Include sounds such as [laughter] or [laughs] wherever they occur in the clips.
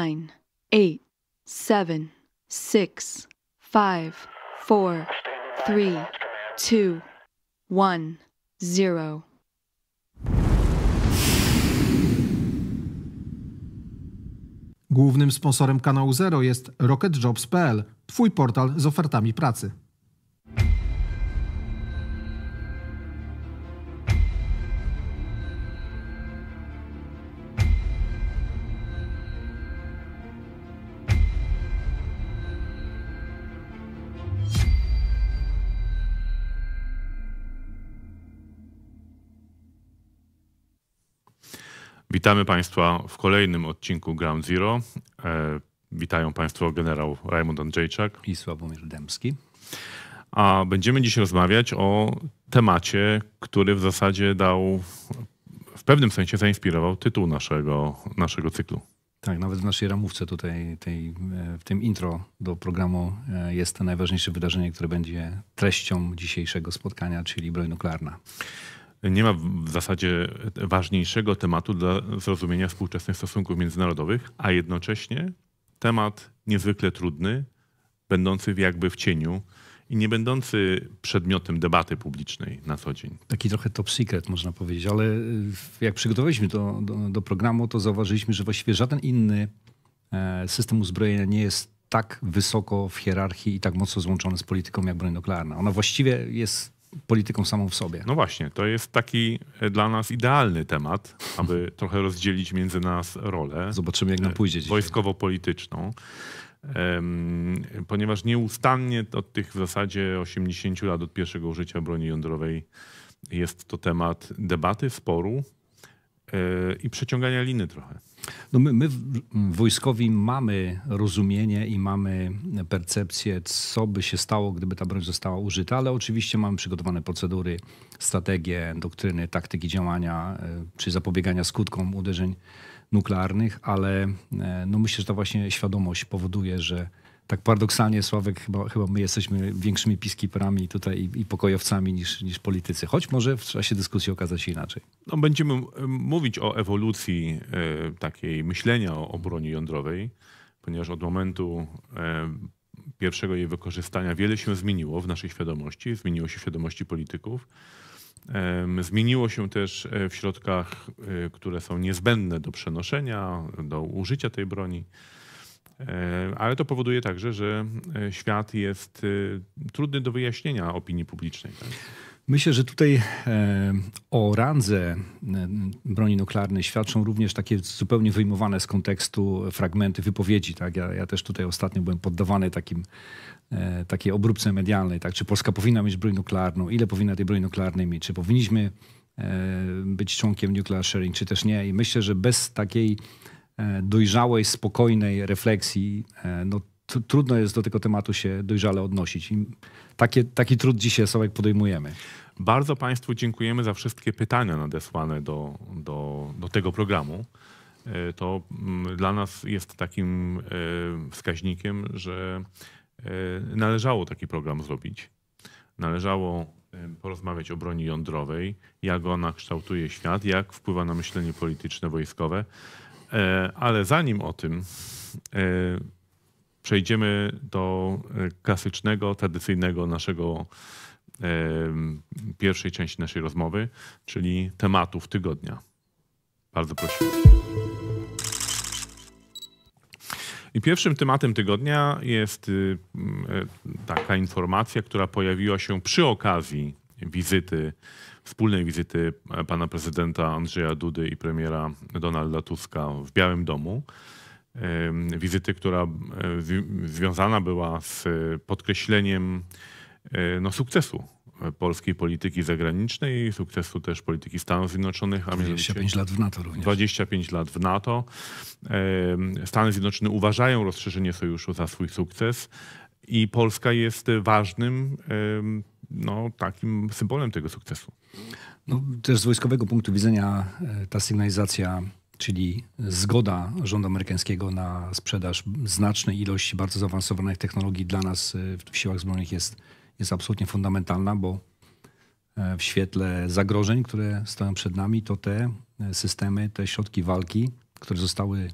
nine, eight, seven, six, five, four, three, two, one, zero. Głównym sponsorem kanału Zero jest RocketJobs.pl, Twój portal z ofertami pracy. Witamy Państwa w kolejnym odcinku Ground Zero. E, witają Państwo generał Raymond Andrzejczak i Sławomir Dębski. A będziemy dziś rozmawiać o temacie, który w zasadzie dał, w pewnym sensie zainspirował tytuł naszego, naszego cyklu. Tak, nawet w naszej ramówce tutaj, tej, e, w tym intro do programu e, jest to najważniejsze wydarzenie, które będzie treścią dzisiejszego spotkania, czyli broń nuklearna. Nie ma w zasadzie ważniejszego tematu dla zrozumienia współczesnych stosunków międzynarodowych, a jednocześnie temat niezwykle trudny, będący jakby w cieniu i nie będący przedmiotem debaty publicznej na co dzień. Taki trochę top secret można powiedzieć, ale y, jak przygotowaliśmy do, do, do programu, to zauważyliśmy, że właściwie żaden inny e, system uzbrojenia nie jest tak wysoko w hierarchii i tak mocno złączony z polityką jak broń nuklearna. Ona właściwie jest polityką samą w sobie. No właśnie, to jest taki e, dla nas idealny temat, aby [laughs] trochę rozdzielić między nas rolę. Zobaczymy, jak nam e, pójdzie Wojskowo-polityczną. Ponieważ nieustannie od tych w zasadzie 80 lat od pierwszego użycia broni jądrowej jest to temat debaty, sporu e, i przeciągania liny trochę. No my, my wojskowi mamy rozumienie i mamy percepcję, co by się stało, gdyby ta broń została użyta, ale oczywiście mamy przygotowane procedury, strategie, doktryny, taktyki działania e, czy zapobiegania skutkom uderzeń nuklearnych, ale e, no myślę, że ta właśnie świadomość powoduje, że tak paradoksalnie, Sławek, chyba, chyba my jesteśmy większymi piskiperami tutaj i, i, pokojowcami niż, niż politycy. Choć może w czasie dyskusji okazać się inaczej. No, będziemy mówić o ewolucji e, takiej myślenia o, obronie broni jądrowej, ponieważ od momentu e, pierwszego jej wykorzystania wiele się zmieniło w naszej świadomości, zmieniło się w świadomości polityków. Zmieniło się też e, w środkach, które są niezbędne do przenoszenia, do użycia tej broni. E, ale to powoduje także, że e, świat jest e, trudny do wyjaśnienia opinii publicznej. Tak? Myślę, że tutaj o randze broni nuklearnej świadczą również takie zupełnie wyjmowane z kontekstu fragmenty wypowiedzi. Tak? Ja, ja też tutaj ostatnio byłem poddawany takim, takiej obróbce medialnej. Tak? Czy Polska powinna mieć broń nuklearną? Ile powinna tej broń nuklearnej mieć? Czy powinniśmy być członkiem nuclear sharing, czy też nie? I myślę, że bez takiej E, dojrzałej, spokojnej refleksji, e, no, trudno jest do tego tematu się dojrzale odnosić. I takie, taki trud dzisiaj sobie podejmujemy. Bardzo Państwu dziękujemy za wszystkie pytania nadesłane do, do, do tego programu. E, to mm, dla nas jest takim wskaźnikiem, że należało taki program zrobić. Należało porozmawiać o broni jądrowej, jak ona kształtuje świat, jak wpływa na myślenie polityczne, wojskowe. E, ale zanim o tym e, przejdziemy do e, klasycznego, tradycyjnego naszego pierwszej części naszej rozmowy, czyli tematów tygodnia. Bardzo prosimy. I pierwszym tematem tygodnia jest y, taka informacja, która pojawiła się przy okazji wizyty wspólnej wizyty e, pana prezydenta Andrzeja Dudy i premiera Donalda Tuska w Białym Domu. Wizyty, która e, związana była z podkreśleniem e, no, sukcesu polskiej polityki zagranicznej, sukcesu też polityki Stanów Zjednoczonych. A 25 lat w NATO również. 25 lat w NATO. Stany Zjednoczone uważają rozszerzenie sojuszu za swój sukces i Polska jest ważnym no, takim symbolem tego sukcesu. No, też z wojskowego punktu widzenia e, ta sygnalizacja, czyli zgoda rządu amerykańskiego na sprzedaż znacznej ilości bardzo zaawansowanych technologii dla nas e, w siłach zbrojnych jest, jest absolutnie fundamentalna, bo e, w świetle zagrożeń, które stoją przed nami, to te systemy, te środki walki, które zostały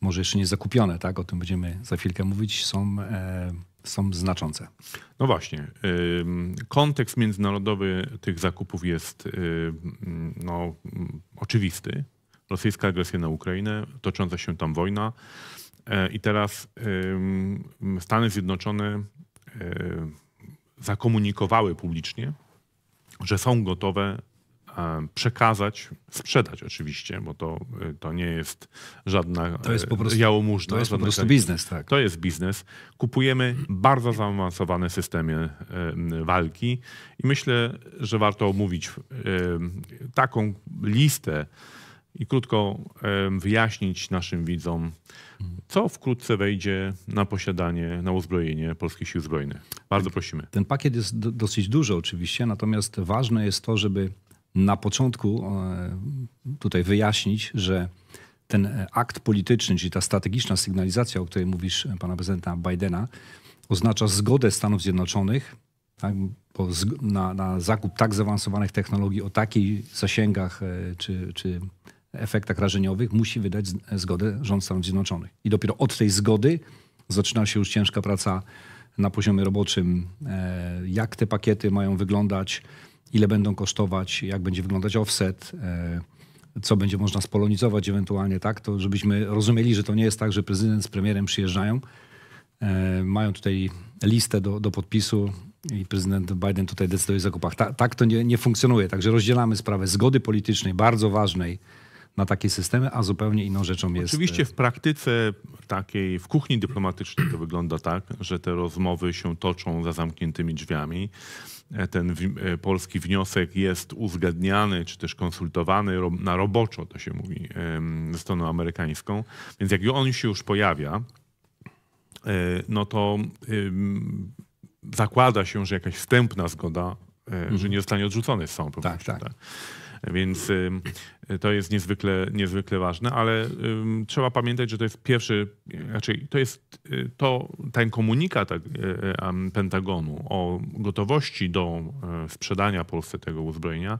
może jeszcze nie zakupione, tak? o tym będziemy za chwilkę mówić, są są znaczące. No właśnie. Kontekst międzynarodowy tych zakupów jest no, oczywisty. Rosyjska agresja na Ukrainę, tocząca się tam wojna. E, I teraz Stany Zjednoczone e, zakomunikowały publicznie, że są gotowe E, przekazać, sprzedać oczywiście, bo to, e, to nie jest żadna to jest e, po prostu, jałomużna. To jest po prostu biznes, tak. To jest biznes. Kupujemy bardzo zaawansowane systemy walki i myślę, że warto omówić taką listę i krótko wyjaśnić naszym widzom, co wkrótce wejdzie na posiadanie, na uzbrojenie Polskich Sił Zbrojnych. Bardzo tak. prosimy. Ten pakiet jest dosyć duży oczywiście, natomiast ważne jest to, żeby na początku e, tutaj wyjaśnić, że ten e, akt polityczny, czyli ta strategiczna sygnalizacja, o której mówisz e, pana prezydenta Bidena, oznacza zgodę Stanów Zjednoczonych tak, na, na, zakup tak zaawansowanych technologii o takich zasięgach czy, czy efektach rażeniowych musi wydać zgodę rząd Stanów Zjednoczonych. I dopiero od tej zgody zaczyna się już ciężka praca na poziomie roboczym, jak te pakiety mają wyglądać, ile będą kosztować, jak będzie wyglądać offset, e, co będzie można spolonizować ewentualnie, tak? To żebyśmy rozumieli, że to nie jest tak, że prezydent z premierem przyjeżdżają, e, mają tutaj listę do, do podpisu i prezydent Biden tutaj decyduje o zakupach. Ta, tak to nie, nie funkcjonuje. Także rozdzielamy sprawę zgody politycznej, bardzo ważnej, na takie systemy, a zupełnie inną rzeczą jest. Oczywiście e, w praktyce takiej, w kuchni dyplomatycznej to wygląda tak, że te rozmowy się toczą za zamkniętymi drzwiami. E, ten e, polski wniosek jest uzgadniany czy też konsultowany na roboczo, to się mówi, ze stroną amerykańską. Więc jak on się już pojawia, e, no to zakłada się, że jakaś wstępna zgoda, że mhm. nie zostanie odrzucony z całą pewnością. Tak, tak. Więc to jest niezwykle, niezwykle ważne, ale trzeba pamiętać, że to jest pierwszy, raczej to jest y, to, ten komunikat e, e, Pentagonu o gotowości do e, sprzedania Polsce tego uzbrojenia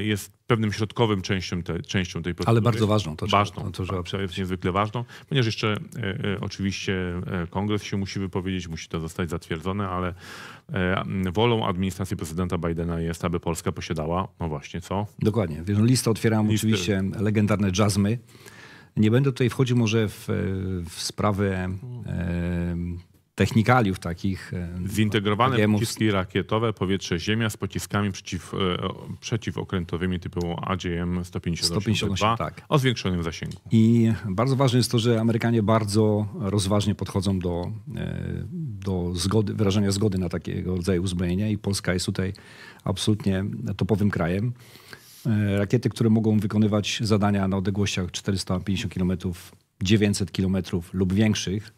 jest pewnym środkowym częścią, te, częścią tej procedury. Ale bardzo ważną. To ważną, to, to, tak, to, jest niezwykle ważną, ponieważ jeszcze oczywiście kongres się musi wypowiedzieć, musi to zostać zatwierdzone, ale E, wolą administracji prezydenta Bidena jest, aby Polska posiadała, no właśnie, co? Dokładnie. Wiesz, no, listę otwieram oczywiście legendarne jazzmy. Nie będę tutaj wchodził może w, e, w sprawę e, technikaliów takich. E, Zintegrowane no, pociski rakietowe powietrze-ziemia z pociskami przeciw, e, przeciwokrętowymi typu AGM-152 158, tak. o zwiększonym zasięgu. I bardzo ważne jest to, że Amerykanie bardzo rozważnie podchodzą do, e, do zgody, wyrażenia zgody na takiego rodzaju uzbrojenia i Polska jest tutaj absolutnie topowym krajem. Rakiety, które mogą wykonywać zadania na odległościach 450 km, 900 km lub większych,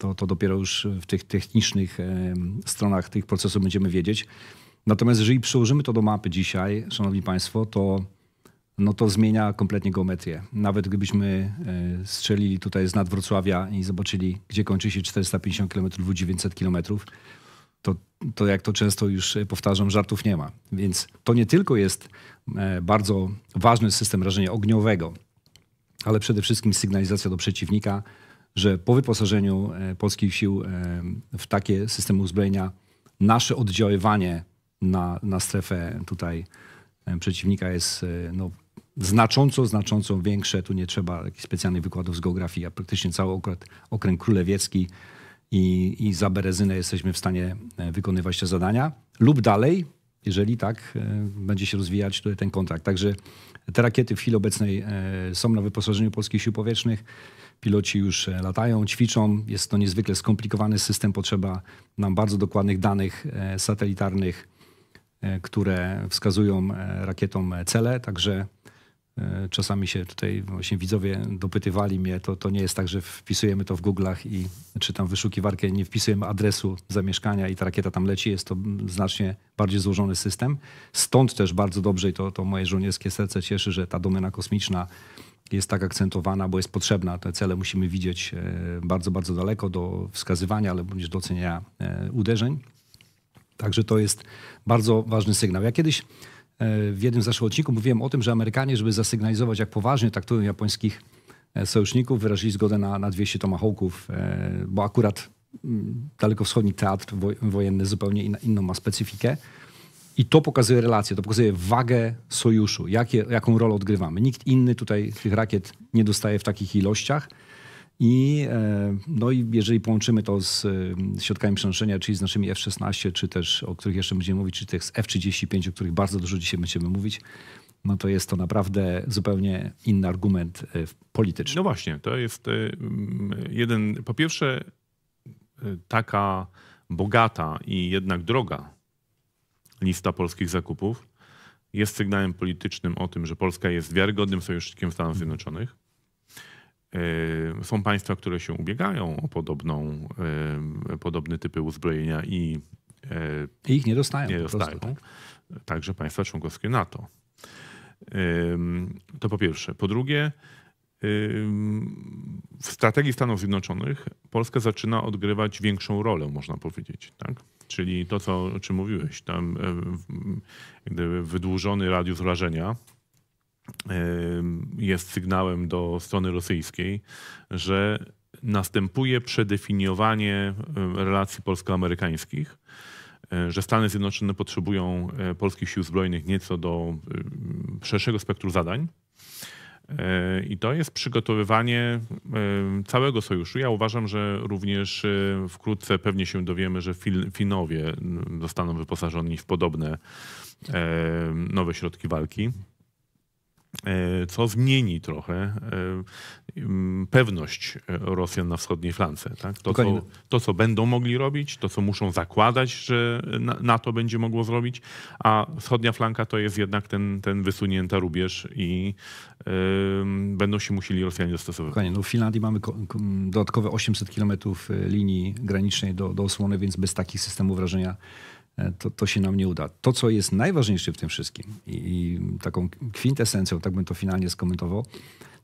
to, to dopiero już w tych technicznych stronach tych procesów będziemy wiedzieć. Natomiast jeżeli przełożymy to do mapy dzisiaj, szanowni państwo, to no to zmienia kompletnie geometrię. Nawet gdybyśmy e, strzelili tutaj z nad Wrocławia i zobaczyli, gdzie kończy się 450 km lub 900 km, to, to jak to często już e, powtarzam, żartów nie ma. Więc to nie tylko jest e, bardzo ważny system rażenia ogniowego, ale przede wszystkim sygnalizacja do przeciwnika, że po wyposażeniu e, polskich sił e, w takie systemy uzbrojenia nasze oddziaływanie na, na strefę tutaj e, przeciwnika jest no, znacząco, znacząco większe. Tu nie trzeba jakichś specjalnych wykładów z geografii, a praktycznie cały okręt, okręg królewiecki i, i za Berezynę jesteśmy w stanie wykonywać te zadania. Lub dalej, jeżeli tak, będzie się rozwijać tutaj ten kontrakt. Także te rakiety w chwili obecnej są na wyposażeniu polskich sił powietrznych. Piloci już e, latają, ćwiczą. Jest to niezwykle skomplikowany system. Potrzeba nam bardzo dokładnych danych e, satelitarnych, e, które wskazują rakietom cele. Także czasami się tutaj właśnie widzowie dopytywali mnie, to, to nie jest tak, że wpisujemy to w Google'ach i czy tam wyszukiwarkę nie wpisujemy adresu zamieszkania i ta rakieta tam leci. Jest to znacznie bardziej złożony system. Stąd też bardzo dobrze i to, to moje żołnierskie serce cieszy, że ta domena kosmiczna jest tak akcentowana, bo jest potrzebna. Te cele musimy widzieć e, bardzo, bardzo daleko do wskazywania, ale również do oceniania e, uderzeń. Także to jest bardzo ważny sygnał. Ja kiedyś e, w jednym z naszych odcinków mówiłem o tym, że Amerykanie, żeby zasygnalizować, jak poważnie traktują japońskich sojuszników, wyrazili zgodę na, na 200 tomahawków, bo akurat mm, dalekowschodni teatr wojenny zupełnie inną ma specyfikę. I to pokazuje relację, to pokazuje wagę sojuszu, jakie, jaką rolę odgrywamy. Nikt inny tutaj tych rakiet nie dostaje w takich ilościach. I, e, no i jeżeli połączymy to z e, środkami przenoszenia, czyli z naszymi F-16, czy też, o których jeszcze będziemy mówić, czy tych F-35, o których bardzo dużo dzisiaj będziemy mówić, no to jest to naprawdę zupełnie inny argument e, polityczny. No właśnie, to jest jeden, po pierwsze, taka bogata i jednak droga lista polskich zakupów jest sygnałem politycznym o tym, że Polska jest wiarygodnym sojusznikiem Stanów mhm. Zjednoczonych. E, są państwa, które się ubiegają o podobną, e, podobne typy uzbrojenia i, e, I ich nie dostają. Nie dostają. Prostu, tak? tak? Także państwa członkowskie NATO. To po pierwsze. Po drugie, w strategii Stanów Zjednoczonych Polska zaczyna odgrywać większą rolę, można powiedzieć. Tak? Czyli to, co, o czym mówiłeś, tam e, gdyby wydłużony radius rażenia e, jest sygnałem do strony rosyjskiej, że następuje przedefiniowanie e, relacji polsko-amerykańskich, że Stany Zjednoczone potrzebują polskich sił zbrojnych nieco do szerszego spektrum zadań i to jest przygotowywanie e, całego sojuszu. Ja uważam, że również e, wkrótce pewnie się dowiemy, że Finowie mm, zostaną wyposażeni w podobne e, nowe środki walki co zmieni trochę Mm, pewność e, Rosjan na wschodniej flance. Tak? To, co, to, co będą mogli robić, to, co muszą zakładać, że NATO będzie mogło zrobić, a wschodnia flanka to jest jednak ten, ten wysunięta rubież i yy, będą się musieli Rosjanie dostosowywać. Dokładnie. No w Finlandii mamy dodatkowe 800 kilometrów e, linii granicznej do, do osłony, więc bez takich systemów wrażenia e, to, to się nam nie uda. To, co jest najważniejsze w tym wszystkim i, i taką kwintesencją, tak bym to finalnie skomentował,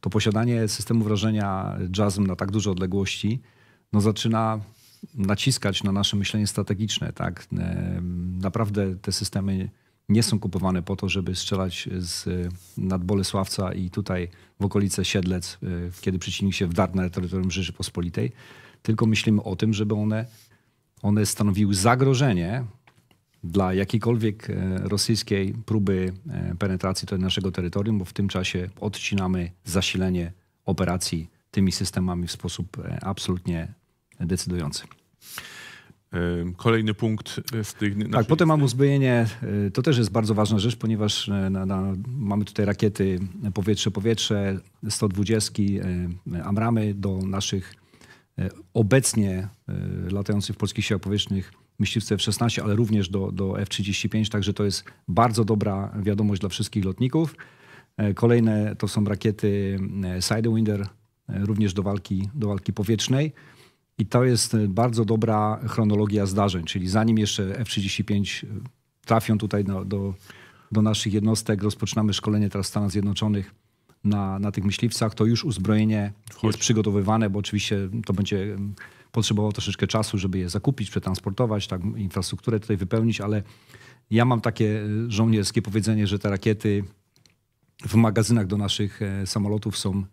to posiadanie systemu wrażenia jazzem na tak duże odległości no zaczyna naciskać na nasze myślenie strategiczne. Tak? E, naprawdę te systemy nie są kupowane po to, żeby strzelać z e, nad Bolesławca i tutaj w okolice Siedlec, e, kiedy przeciwnik się wdarł na terytorium Rzeczypospolitej, tylko myślimy o tym, żeby one, one stanowiły zagrożenie dla jakiejkolwiek e, rosyjskiej próby e, penetracji naszego terytorium, bo w tym czasie odcinamy zasilenie operacji tymi systemami w sposób e, absolutnie decydujący. Kolejny punkt z tych. Tak, potem mamy uzbrojenie. To też jest bardzo ważna rzecz, ponieważ na, na, mamy tutaj rakiety powietrze-powietrze, 120 Amramy do naszych obecnie latających w polskich siłach powietrznych myśliwce F-16, ale również do, do F-35, także to jest bardzo dobra wiadomość dla wszystkich lotników. E, kolejne to są rakiety e, Sidewinder, e, również do walki, do walki powietrznej. I to jest bardzo dobra chronologia zdarzeń, czyli zanim jeszcze F-35 trafią tutaj do, do, do naszych jednostek, rozpoczynamy szkolenie teraz w Stanach Zjednoczonych na, na tych myśliwcach, to już uzbrojenie Wchodź. jest przygotowywane, bo oczywiście to będzie potrzebował troszeczkę czasu, żeby je zakupić, przetransportować, tak, infrastrukturę tutaj wypełnić, ale ja mam takie e, żołnierskie powiedzenie, że te rakiety w magazynach do naszych e, samolotów są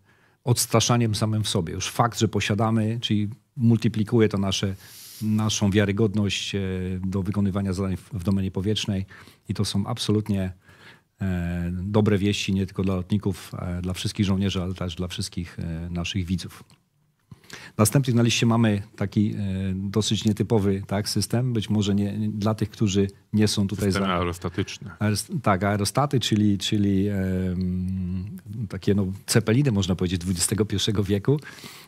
odstraszaniem samym w sobie. Już fakt, że posiadamy, czyli multiplikuje to nasze, naszą wiarygodność e, do wykonywania zadań w domenie powietrznej i to są absolutnie dobre wieści nie tylko dla lotników, dla wszystkich żołnierzy, ale też dla wszystkich naszych widzów. Następnie na liście mamy taki e, dosyć nietypowy tak, system, być może nie, dla tych, którzy nie są tutaj system za... aerostatyczny. Aerost... Tak, aerostaty, czyli, czyli takie no, cepeliny, można powiedzieć, XXI wieku.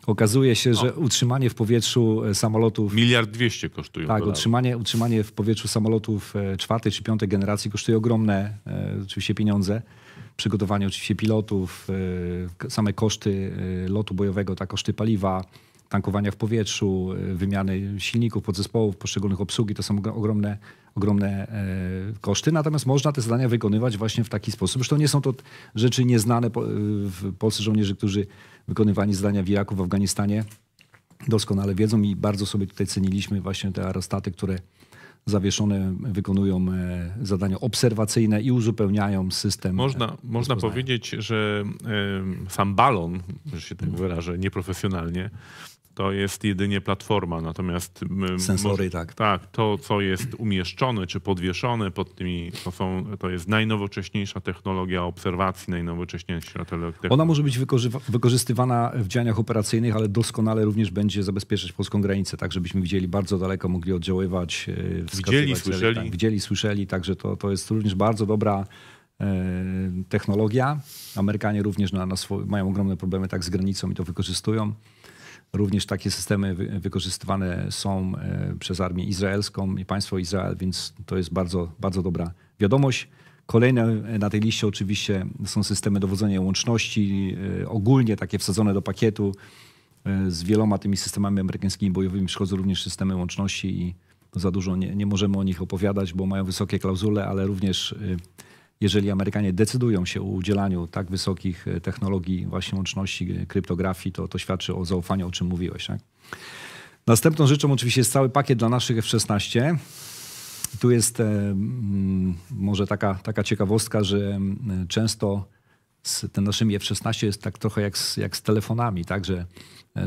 Okazuje się, że utrzymanie w powietrzu e, samolotów... Miliard dwieście kosztuje. Tak, utrzymanie, utrzymanie w powietrzu samolotów e, czwartej czy piątej generacji kosztuje ogromne e, oczywiście pieniądze przygotowanie oczywiście pilotów, y, same koszty y, lotu bojowego, ta koszty paliwa, tankowania w powietrzu, y, wymiany silników, podzespołów, poszczególnych obsługi, to są ogromne, ogromne e, koszty. Natomiast można te zadania wykonywać właśnie w taki sposób. Zresztą nie są to rzeczy nieznane w Polsce żołnierzy, którzy wykonywali zadania w Iraku, w Afganistanie doskonale wiedzą i bardzo sobie tutaj ceniliśmy właśnie te aerostaty, które zawieszone wykonują e, zadania obserwacyjne i uzupełniają system. Można, można powiedzieć, że sam balon, że się tak mhm. wyrażę, nieprofesjonalnie, to jest jedynie platforma, natomiast... Sensory, tak. Tak, to co jest umieszczone czy podwieszone pod tymi, to, są, to jest najnowocześniejsza technologia obserwacji, najnowocześniejsza technologia. Ona może być wykorzystywana w działaniach operacyjnych, ale doskonale również będzie zabezpieczać polską granicę, tak żebyśmy widzieli bardzo daleko, mogli oddziaływać. E, widzieli, słyszeli. Tak, widzieli, słyszeli, także to, to jest również bardzo dobra e, technologia. Amerykanie również na, na mają ogromne problemy tak z granicą i to wykorzystują. Również takie systemy wykorzystywane są e, przez armię izraelską i państwo Izrael, więc to jest bardzo, bardzo dobra wiadomość. Kolejne e, na tej liście oczywiście są systemy dowodzenia łączności, e, ogólnie takie wsadzone do pakietu. Z wieloma tymi systemami amerykańskimi bojowymi przychodzą również systemy łączności i za dużo nie, nie możemy o nich opowiadać, bo mają wysokie klauzule, ale również jeżeli Amerykanie decydują się o udzielaniu tak wysokich e, technologii właśnie łączności e, kryptografii, to, to świadczy o zaufaniu, o czym mówiłeś. Tak? Następną rzeczą oczywiście jest cały pakiet dla naszych F-16. Tu jest e, może taka, taka ciekawostka, że często z tym naszymi F-16 jest tak trochę jak z, jak z telefonami, tak, że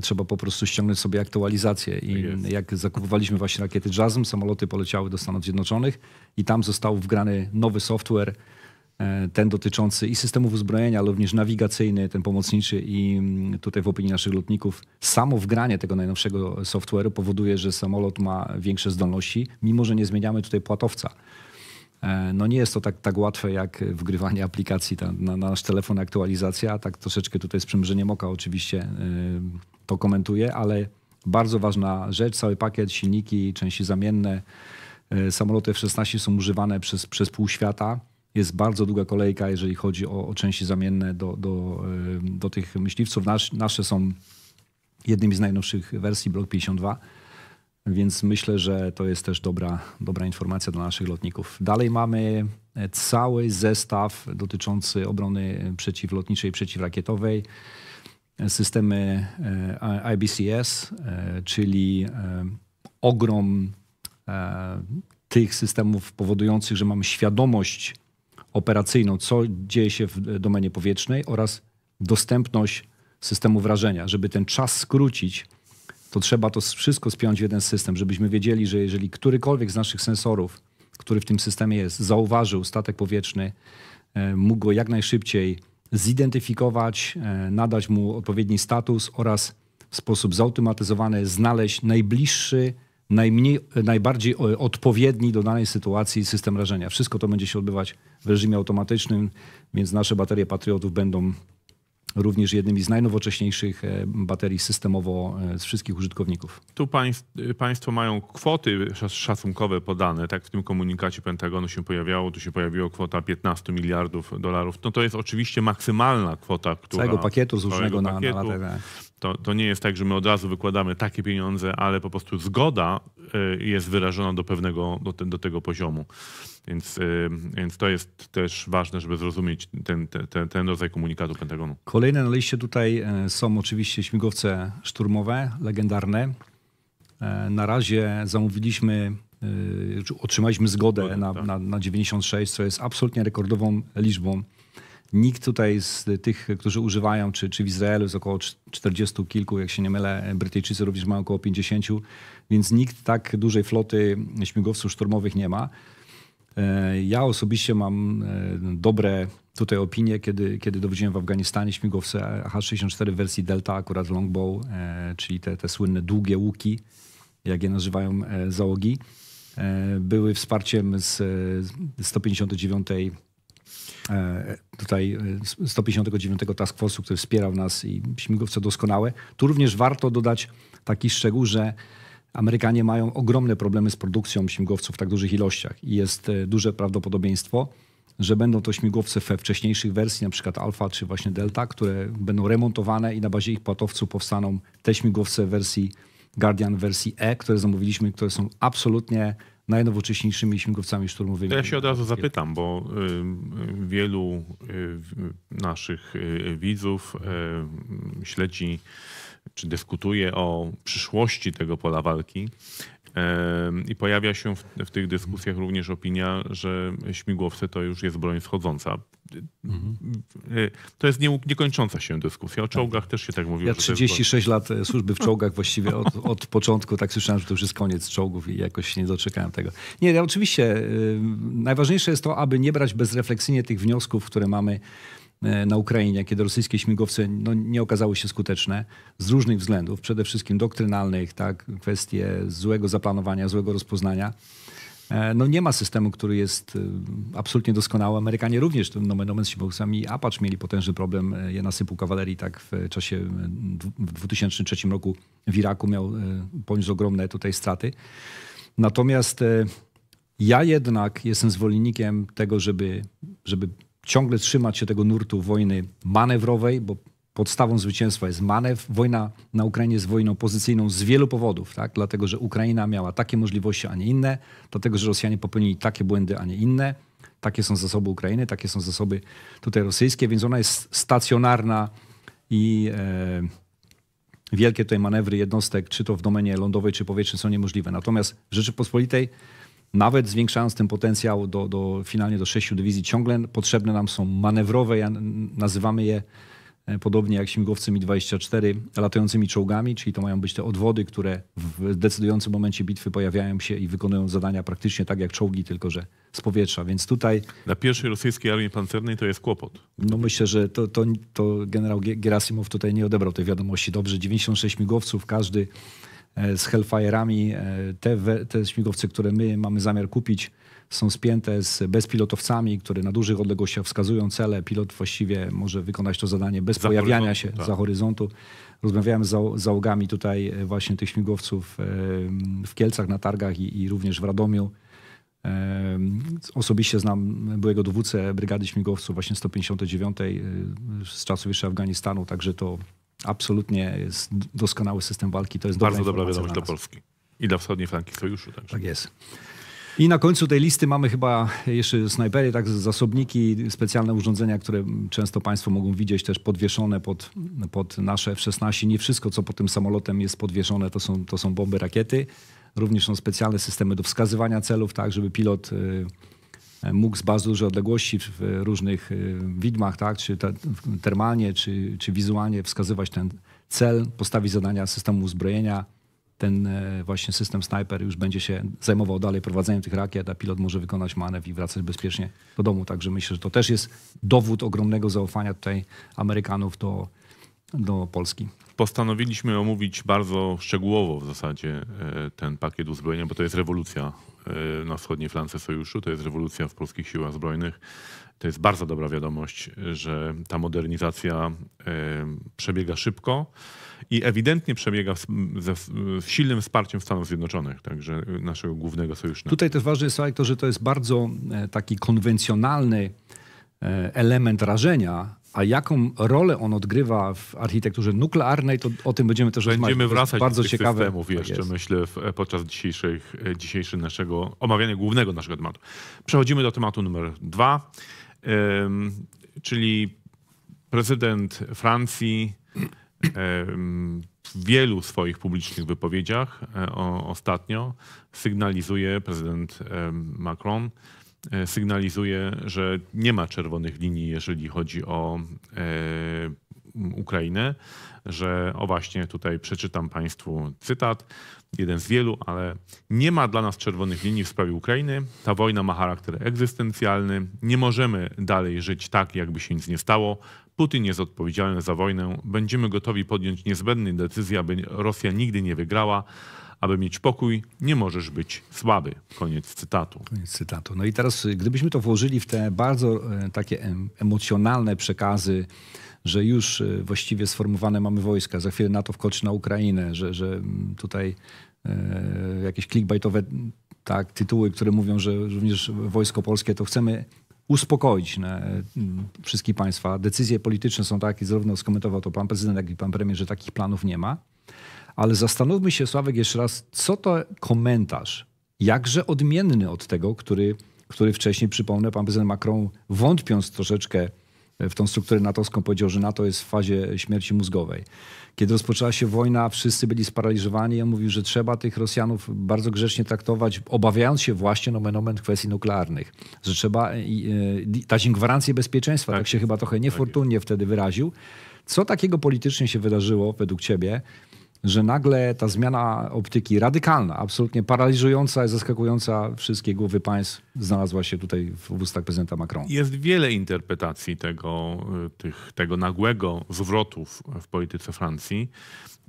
trzeba po prostu ściągnąć sobie aktualizację. I yes. Tak jak zakupowaliśmy właśnie rakiety JASM, samoloty poleciały do Stanów Zjednoczonych i tam został wgrany nowy software, E, ten dotyczący i systemów uzbrojenia, ale również nawigacyjny, ten pomocniczy i mm, tutaj w opinii naszych lotników samo wgranie tego najnowszego software'u powoduje, że samolot ma większe zdolności, mimo że nie zmieniamy tutaj płatowca. E, no nie jest to tak, tak łatwe jak wgrywanie aplikacji na, na nasz telefon, aktualizacja. Tak troszeczkę tutaj z przymrzeniem oka oczywiście e, to komentuję, ale bardzo ważna rzecz, cały pakiet, silniki, części zamienne. Samoloty F-16 są używane przez, przez pół świata jest bardzo długa kolejka, jeżeli chodzi o, o części zamienne do, do, do tych myśliwców. Nasz, nasze są jednymi z najnowszych wersji Block 52. Więc myślę, że to jest też dobra, dobra informacja dla naszych lotników. Dalej mamy e, cały zestaw dotyczący obrony przeciwlotniczej, przeciwrakietowej. E, systemy e, IBCS, czyli ogrom tych systemów powodujących, że mamy świadomość operacyjną, co dzieje się w domenie powietrznej oraz dostępność systemu wrażenia. Żeby ten czas skrócić, to trzeba to wszystko spiąć w jeden system, żebyśmy wiedzieli, że jeżeli którykolwiek z naszych sensorów, który w tym systemie jest, zauważył statek powietrzny, e, mógł go jak najszybciej zidentyfikować, e, nadać mu odpowiedni status oraz w sposób zautomatyzowany znaleźć najbliższy najmniej, najbardziej e, odpowiedni do danej sytuacji system rażenia. Wszystko to będzie się odbywać w reżimie automatycznym, więc nasze baterie Patriotów będą również jednymi z najnowocześniejszych e, baterii systemowo e, z wszystkich użytkowników. Tu państw, Państwo mają kwoty szacunkowe podane, tak w tym komunikacie Pentagonu się pojawiało, tu się pojawiła kwota 15 miliardów dolarów. No to jest oczywiście maksymalna kwota, która... Całego pakietu z na, na, na to, to nie jest tak, że my od razu wykładamy takie pieniądze, ale po prostu zgoda y, jest wyrażona do pewnego, do, te, do tego poziomu. Więc, y, więc to jest też ważne, żeby zrozumieć ten, ten, ten rodzaj komunikatu Pentagonu. Kolejne na liście tutaj e, są oczywiście śmigłowce szturmowe, legendarne. E, na razie zamówiliśmy e, otrzymaliśmy zgodę tak. na, na, na 96, co jest absolutnie rekordową liczbą. Nikt tutaj z tych, którzy używają, czy, czy w Izraelu jest około 40 kilku, jak się nie mylę, Brytyjczycy również mają około 50, więc nikt tak dużej floty śmigłowców szturmowych nie ma. E, ja osobiście mam e, dobre tutaj opinie, kiedy, kiedy się w Afganistanie śmigłowce H-64 w wersji Delta, akurat Longbow, e, czyli te, te słynne długie łuki, jak je nazywają załogi, były wsparciem z 159 E, tutaj 159 e, Task Force, który wspierał nas i śmigłowce doskonałe. Tu również warto dodać taki szczegół, że Amerykanie mają ogromne problemy z produkcją śmigłowców w tak dużych ilościach i jest e, duże prawdopodobieństwo, że będą to śmigłowce we wcześniejszych wersji, na przykład Alfa czy właśnie Delta, które będą remontowane i na bazie ich płatowców powstaną te śmigłowce w wersji Guardian, wersji E, które zamówiliśmy, które są absolutnie najnowocześniejszymi śmigłowcami szturmowymi. Ja się od razu zapytam, bo y, y, wielu y, naszych widzów śledzi czy dyskutuje o przyszłości tego pola walki i pojawia się w, w, tych dyskusjach również opinia, że śmigłowce to już jest broń schodząca. Mhm. To jest nie, niekończąca się dyskusja. O tak. czołgach tak. też się tak mówiło. Ja 36 lat e, służby w czołgach właściwie od, od, początku tak słyszałem, że to już jest koniec czołgów i jakoś nie doczekałem tego. Nie, ja oczywiście najważniejsze jest to, aby nie brać bezrefleksyjnie tych wniosków, które mamy E, na Ukrainie, kiedy rosyjskie śmigłowce no, nie okazały się skuteczne z różnych względów, przede wszystkim doktrynalnych, tak, kwestie złego zaplanowania, złego rozpoznania. E, no nie ma systemu, który jest e, absolutnie doskonały. Amerykanie również tym nomen omen z śmigłowcami Apache mieli potężny problem. Je nasypu kawalerii tak w czasie w 2003 roku w Iraku miał poniósł ogromne tutaj straty. Natomiast ja jednak jestem zwolennikiem tego, żeby, żeby ciągle trzymać się tego nurtu wojny manewrowej, bo podstawą zwycięstwa jest manewr. Wojna na Ukrainie jest wojną pozycyjną z wielu powodów, tak? dlatego że Ukraina miała takie możliwości, a nie inne, dlatego że Rosjanie popełnili takie błędy, a nie inne. Takie są zasoby Ukrainy, takie są zasoby tutaj rosyjskie, więc ona jest stacjonarna i e, wielkie tutaj manewry jednostek, czy to w domenie lądowej, czy powietrznej są niemożliwe. Natomiast w Rzeczypospolitej nawet zwiększając ten potencjał do, do, finalnie do sześciu dywizji, ciągle potrzebne nam są manewrowe, ja nazywamy je e, podobnie jak śmigłowcy Mi-24 latającymi czołgami, czyli to mają być te odwody, które w decydującym momencie bitwy pojawiają się i wykonują zadania praktycznie tak jak czołgi, tylko że z powietrza, więc tutaj... Dla pierwszej rosyjskiej armii pancernej to jest kłopot. No myślę, że to, to, to generał Gerasimow tutaj nie odebrał tej wiadomości dobrze. 96 śmigłowców, każdy E, z Hellfire'ami. E, te, te śmigłowce, które my mamy zamiar kupić, są spięte z bezpilotowcami, które na dużych odległościach wskazują cele. Pilot właściwie może wykonać to zadanie bez za pojawiania się tak. za horyzontu. Rozmawiałem z załogami tutaj e, właśnie tych śmigłowców w Kielcach na targach i, i również w Radomiu. Osobiście znam byłego dowódcę brygady śmigłowców właśnie 159 z czasów jeszcze Afganistanu, także to absolutnie jest doskonały system walki. To jest Bardzo dobra, wiadomość dla, dla Polski i dla wschodniej flanki sojuszu. Także. Tak jest. I na końcu tej listy mamy chyba jeszcze snajpery, tak, zasobniki, specjalne urządzenia, które często Państwo mogą widzieć też podwieszone pod, pod nasze F-16. Nie wszystko, co pod tym samolotem jest podwieszone, to są, to są bomby, rakiety. Również są specjalne systemy do wskazywania celów, tak, żeby pilot... Yy, mógł z bardzo dużej odległości w różnych y, widmach, tak, czy termalnie, czy, czy wizualnie wskazywać ten cel, postawić zadania systemu uzbrojenia. Ten e, właśnie system snajper już będzie się zajmował dalej prowadzeniem tych rakiet, a pilot może wykonać manewr i wracać bezpiecznie do domu. Także myślę, że to też jest dowód ogromnego zaufania tutaj Amerykanów do, do Polski. Postanowiliśmy omówić bardzo szczegółowo w zasadzie e, ten pakiet uzbrojenia, bo to jest rewolucja Y, na wschodniej flance sojuszu, to jest rewolucja w polskich siłach zbrojnych. To jest bardzo dobra wiadomość, że ta modernizacja y, przebiega szybko i ewidentnie przebiega z, silnym wsparciem Stanów Zjednoczonych, także naszego głównego sojusznika. Tutaj też ważne jest fakt, że to jest bardzo e, taki konwencjonalny e, element rażenia a jaką rolę on odgrywa w architekturze nuklearnej, to o tym będziemy też będziemy rozmawiać. Będziemy wracać bardzo do tych ciekawe. systemów tak jeszcze, jest. myślę, w, podczas dzisiejszych, e, dzisiejszego naszego omawiania głównego naszego tematu. Przechodzimy do tematu numer dwa, um, czyli prezydent Francji um, w wielu swoich publicznych wypowiedziach e, ostatnio sygnalizuje prezydent um, Macron, E, sygnalizuje, że nie ma czerwonych linii, jeżeli chodzi o e, Ukrainę, że o właśnie tutaj przeczytam Państwu cytat, jeden z wielu, ale nie ma dla nas czerwonych linii w sprawie Ukrainy. Ta wojna ma charakter egzystencjalny. Nie możemy dalej żyć tak, jakby się nic nie stało. Putin jest odpowiedzialny za wojnę. Będziemy gotowi podjąć niezbędne decyzje, aby Rosja nigdy nie wygrała. Aby mieć pokój, nie możesz być słaby. Koniec cytatu. Koniec cytatu. No i teraz, y, gdybyśmy to włożyli w te bardzo y, takie emocjonalne przekazy, że już y, właściwie sformowane mamy wojska, za chwilę NATO wkoczy na Ukrainę, że, że mm, tutaj jakieś clickbaitowe mm, tak, tytuły, które mówią, że również wojsko polskie, to chcemy uspokoić mm, wszystkie wszystkich państwa. Decyzje polityczne są takie, zarówno skomentował to pan prezydent, jak i pan premier, że takich planów nie ma. Ale zastanówmy się, Sławek, jeszcze raz, co to komentarz, jakże odmienny od tego, który, który wcześniej, przypomnę, pan prezydent Macron, wątpiąc troszeczkę w tą strukturę natowską, powiedział, że NATO jest w fazie śmierci mózgowej. Kiedy rozpoczęła się wojna, wszyscy byli sparaliżowani. On mówił, że trzeba tych Rosjanów bardzo grzecznie traktować, obawiając się właśnie no, nomen omen kwestii nuklearnych. Że trzeba e, e, dać im gwarancję bezpieczeństwa. Tak, tak się chyba trochę tak niefortunnie tak. wtedy wyraził. Co takiego politycznie się wydarzyło według ciebie, że nagle ta zmiana optyki radykalna, absolutnie paraliżująca i zaskakująca wszystkie głowy państw znalazła się tutaj w ustach prezydenta Macron. Jest wiele interpretacji tego, y, tych, tego nagłego zwrotu w polityce Francji.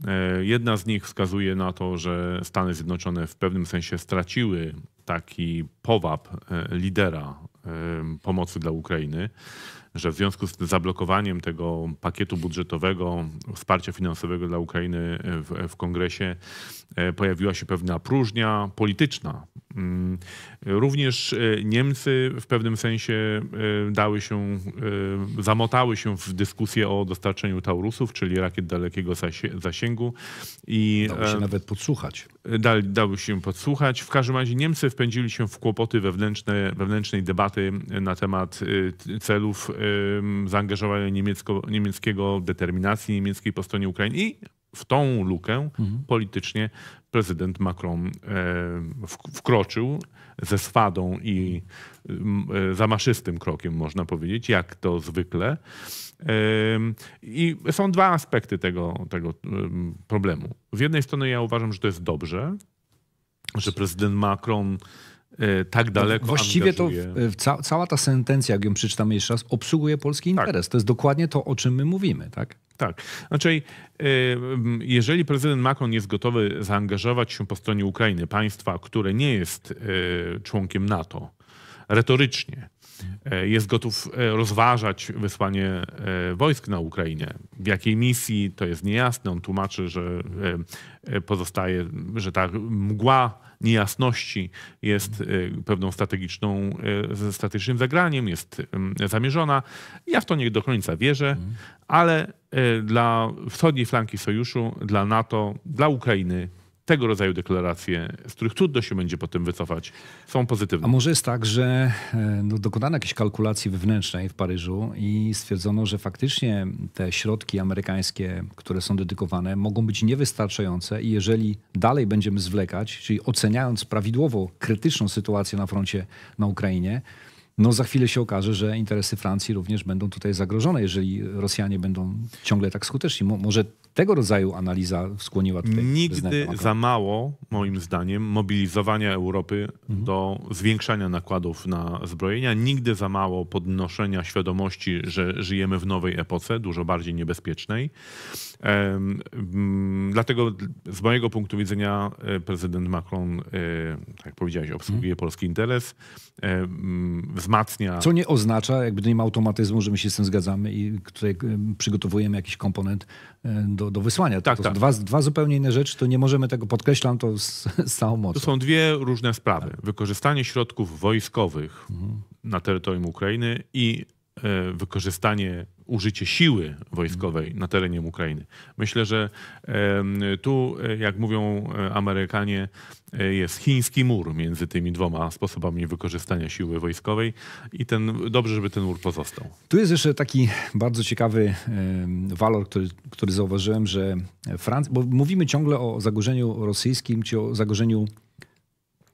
E, jedna z nich wskazuje na to, że Stany Zjednoczone w pewnym sensie straciły taki powab e, lidera e, pomocy dla Ukrainy że w związku z zablokowaniem tego pakietu budżetowego wsparcia finansowego dla Ukrainy w, w kongresie e, pojawiła się pewna próżnia polityczna Mm. Również e, Niemcy w pewnym sensie e, dały się, e, zamotały się w dyskusję o dostarczeniu Taurusów, czyli rakiet dalekiego zasięgu. I dały się nawet podsłuchać. Da, dały się podsłuchać. W każdym razie Niemcy wpędzili się w kłopoty wewnętrzne, wewnętrznej debaty na temat celów zaangażowania niemiecko, niemieckiego, determinacji niemieckiej po stronie Ukrainy i w tą lukę mhm. politycznie prezydent Macron e, wkroczył ze swadą i e, zamaszystym krokiem, można powiedzieć, jak to zwykle. E, I są dwa aspekty tego, tego problemu. Z jednej strony ja uważam, że to jest dobrze, że prezydent Macron Y, tak no, daleko Właściwie angażuje. to ca cała ta sentencja, jak ją przeczytamy jeszcze raz, obsługuje polski tak. interes. Tak. To jest dokładnie to, o czym my mówimy, tak? Tak. Znaczy, y, jeżeli prezydent Macron jest gotowy zaangażować się po stronie Ukrainy, państwa, które nie jest y, członkiem NATO, retorycznie, jest gotów rozważać wysłanie wojsk na Ukrainę. W jakiej misji to jest niejasne. On tłumaczy, że pozostaje, że ta mgła niejasności jest y, pewną strategiczną, y, strategicznym zagraniem, jest zamierzona. Ja w to nie do końca wierzę, mhm. ale y, dla wschodniej flanki sojuszu, dla NATO, dla Ukrainy tego rodzaju deklaracje, z których trudno się będzie potem wycofać, są pozytywne. A może jest tak, że e, no, dokonano jakiejś kalkulacji wewnętrznej w Paryżu i stwierdzono, że faktycznie te środki amerykańskie, które są dedykowane, mogą być niewystarczające i jeżeli dalej będziemy zwlekać, czyli oceniając prawidłowo krytyczną sytuację na froncie na Ukrainie, no za chwilę się okaże, że interesy Francji również będą tutaj zagrożone, jeżeli Rosjanie będą ciągle tak skuteczni. Mo może tego rodzaju analiza skłoniła tutaj Nigdy za mało, moim zdaniem, mobilizowania Europy mhm. do zwiększania nakładów na zbrojenia, nigdy za mało podnoszenia świadomości, że żyjemy w nowej epoce, dużo bardziej niebezpiecznej. Mm, dlatego z mojego punktu widzenia e, prezydent Macron, e, tak jak powiedziałeś, obsługuje mhm. polski interes, e, mm, wzmacnia... Co nie oznacza, jakby nie ma automatyzmu, że my się z tym zgadzamy i tutaj przygotowujemy jakiś komponent E, do, do wysłania. Tak, to tak. Dwa, dwa zupełnie inne rzeczy, to nie możemy tego, podkreślam to z, z całą mocą. To są dwie różne sprawy. Tak. Wykorzystanie środków wojskowych mhm. na terytorium Ukrainy i E, wykorzystanie, użycie siły wojskowej na terenie Ukrainy. Myślę, że tu, e, jak mówią e, Amerykanie, jest chiński mur między tymi dwoma sposobami wykorzystania siły wojskowej i ten, dobrze, żeby ten mur pozostał. Tu jest jeszcze taki bardzo ciekawy walor, który, który zauważyłem, że Francja, bo mówimy ciągle o zagrożeniu rosyjskim czy o zagrożeniu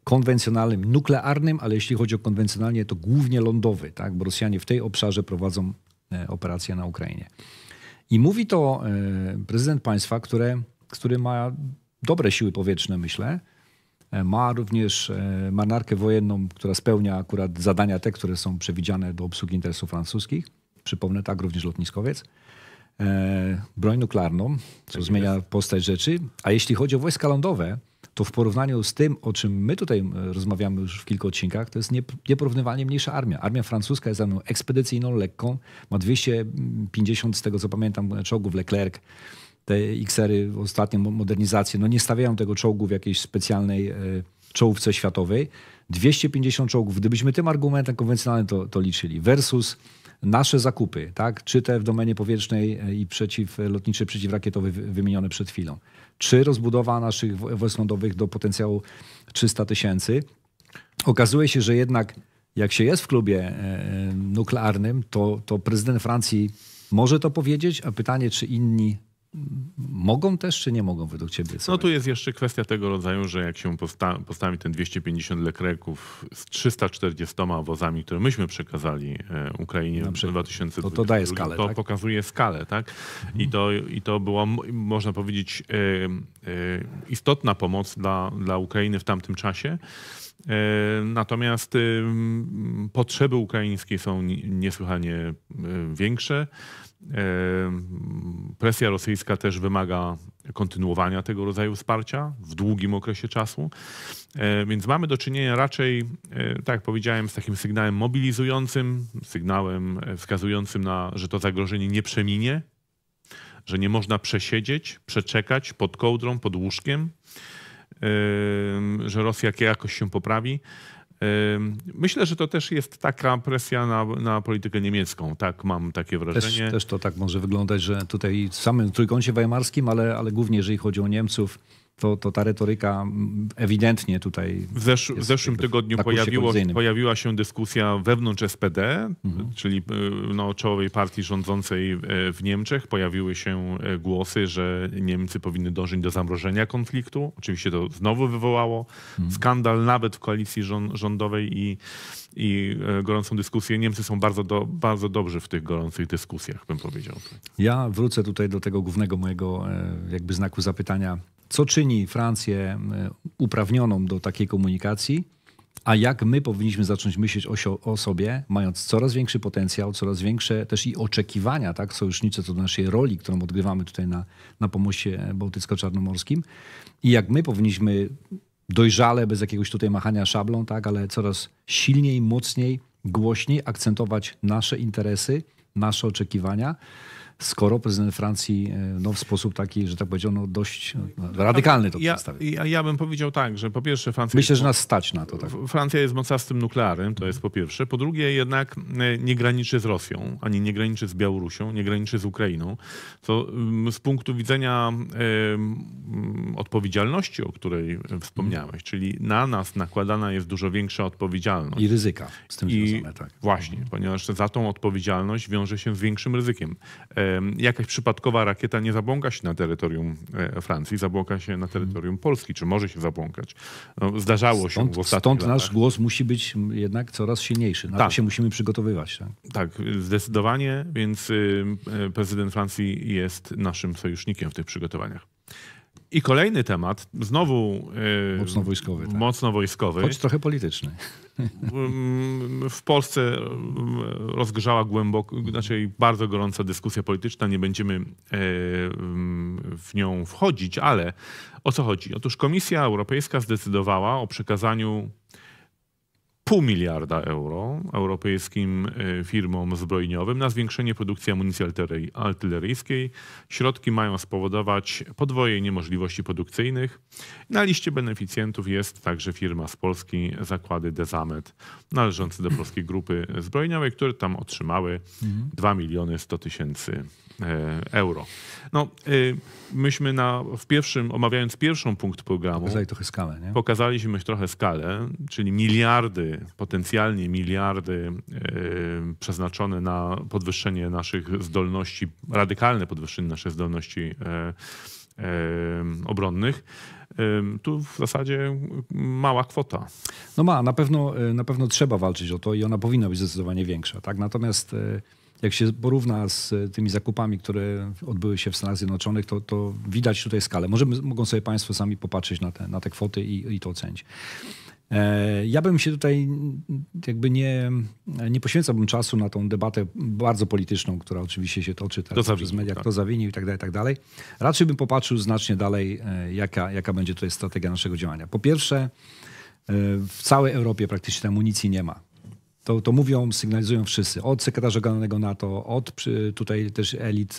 konwencjonalnym, nuklearnym, ale jeśli chodzi o konwencjonalnie, to głównie lądowy, tak? bo Rosjanie w tej obszarze prowadzą e, operacje na Ukrainie. I mówi to e, prezydent państwa, które, który ma dobre siły powietrzne, myślę. E, ma również marynarkę wojenną, która spełnia akurat zadania te, które są przewidziane do obsługi interesów francuskich. Przypomnę tak, również lotniskowiec. Broń nuklearną, co tak zmienia jest. postać rzeczy. A jeśli chodzi o wojska lądowe, to w porównaniu z tym, o czym my tutaj e, rozmawiamy już w kilku odcinkach, to jest nieporównywalnie mniejsza armia. Armia francuska jest armią ekspedycyjną, lekką, ma 250, z tego co pamiętam, czołgów Leclerc. Te XR-y, ostatnie modernizacje, no nie stawiają tego czołgu w jakiejś specjalnej e, czołówce światowej. 250 czołgów, gdybyśmy tym argumentem konwencjonalnym to, to liczyli, versus nasze zakupy, tak? czy te w domenie powietrznej e, i lotnicze, przeciwrakietowe wymienione przed chwilą czy rozbudowa naszych wojsk lądowych do potencjału 300 tysięcy. Okazuje się, że jednak jak się jest w klubie e, e, nuklearnym, to, to prezydent Francji może to powiedzieć, a pytanie, czy inni mogą też, czy nie mogą według ciebie? Sobie? No tu jest jeszcze kwestia tego rodzaju, że jak się posta postawi ten 250 lekreków z 340 wozami, które myśmy przekazali e, Ukrainie w 2020 to, no to daje skalę, to tak? pokazuje skalę, tak? Mhm. I, to, I to była, można powiedzieć, e, e, istotna pomoc dla, dla Ukrainy w tamtym czasie. Natomiast potrzeby ukraińskie są niesłychanie większe. Presja rosyjska też wymaga kontynuowania tego rodzaju wsparcia w długim okresie czasu. E, więc mamy do czynienia raczej, e, tak jak powiedziałem, z takim sygnałem mobilizującym, sygnałem e, wskazującym na, że to zagrożenie nie przeminie, że nie można przesiedzieć, przeczekać pod kołdrą, pod łóżkiem, że Rosja jakoś się poprawi. Myślę, że to też jest taka presja na, na politykę niemiecką. Tak, mam takie wrażenie. Też, też to tak może wyglądać, że tutaj w samym trójkącie weimarskim, ale, ale głównie jeżeli chodzi o Niemców, to, to ta retoryka mm, ewidentnie tutaj. W, zesz w zeszłym tygodniu pojawiło, pojawiła się dyskusja wewnątrz SPD, mhm. czyli e, no, czołowej partii rządzącej e, w Niemczech. Pojawiły się e, głosy, że Niemcy powinny dążyć do zamrożenia konfliktu. Oczywiście to znowu wywołało mhm. skandal nawet w koalicji rządowej i, i gorącą dyskusję. Niemcy są bardzo, do, bardzo dobrzy w tych gorących dyskusjach, bym powiedział. Ja wrócę tutaj do tego głównego mojego jakby znaku zapytania co czyni Francję e, uprawnioną do takiej komunikacji, a jak my powinniśmy zacząć myśleć o, o, sobie, mając coraz większy potencjał, coraz większe też i oczekiwania, tak, sojusznicze co do naszej roli, którą odgrywamy tutaj na, na pomoście bałtycko-czarnomorskim i jak my powinniśmy dojrzale, bez jakiegoś tutaj machania szablą, tak, ale coraz silniej, mocniej, głośniej akcentować nasze interesy, nasze oczekiwania skoro prezydent Francji e, no, w sposób taki, że tak powiedziano, dość e, radykalny to ja, przedstawia. Ja, ja bym powiedział tak, że po pierwsze Francja... Myślę, że nas stać na to. Tak. Francja jest mocarstwem nuklearnym, to jest po pierwsze. Po drugie jednak e, nie graniczy z Rosją, ani nie graniczy z Białorusią, nie graniczy z Ukrainą. Co mm, z punktu widzenia y, odpowiedzialności, o której wspomniałeś, czyli na nas nakładana jest dużo większa odpowiedzialność. I ryzyka z tym I, związane, tak. Właśnie, ponieważ za tą odpowiedzialność wiąże się z większym ryzykiem. E, jakaś przypadkowa rakieta nie zabłąka się na terytorium e, Francji, zabłąka się na terytorium Polski, czy może się zabłąkać. No, zdarzało stąd, się w ostatnich Stąd latach. nasz głos musi być jednak coraz silniejszy. Na tak. to się musimy przygotowywać. Tak, tak zdecydowanie, więc y, y, prezydent Francji jest naszym sojusznikiem w tych przygotowaniach. I kolejny temat, znowu... Yy, mocno wojskowy. Tak. Mocno wojskowy. Choć trochę polityczny. Mm, w Polsce mm, rozgrzała głęboko, znaczy bardzo gorąca dyskusja polityczna, nie będziemy e, mm, w nią wchodzić, ale o co chodzi? Otóż Komisja Europejska zdecydowała o przekazaniu pół miliarda euro europejskim y, firmom zbrojeniowym na zwiększenie produkcji amunicji artyleryjskiej. Środki mają spowodować podwojenie możliwości produkcyjnych. Na liście beneficjentów jest także firma z Polski Zakłady Dezamet, należące do polskiej grupy zbrojeniowej, które tam otrzymały 2 mhm. miliony 100 tysięcy E, euro. No, e, myśmy na, w pierwszym, omawiając pierwszą punkt programu, skalę, pokazaliśmy trochę skalę, czyli miliardy, potencjalnie miliardy e, przeznaczone na podwyższenie naszych zdolności, radykalne podwyższenie naszych zdolności obronnych. Tu w zasadzie mała kwota. No ma, na pewno, na pewno trzeba walczyć o to i ona powinna być zdecydowanie większa. Tak? Natomiast jak się porówna z e, tymi zakupami, które odbyły się w Stanach Zjednoczonych, to, to widać tutaj skalę. Może mogą sobie Państwo sami popatrzeć na te, na te kwoty i, i to ocenić. E, ja bym się tutaj jakby nie, nie poświęcałbym czasu na tą debatę bardzo polityczną, która oczywiście się toczy teraz to przez media, tak. kto zawinił i tak dalej, tak dalej. Raczej bym popatrzył znacznie dalej, e, jaka, jaka będzie tutaj strategia naszego działania. Po pierwsze, w całej Europie praktycznie tam amunicji nie ma to, to mówią, sygnalizują wszyscy. Od sekretarza generalnego NATO, od tutaj też elit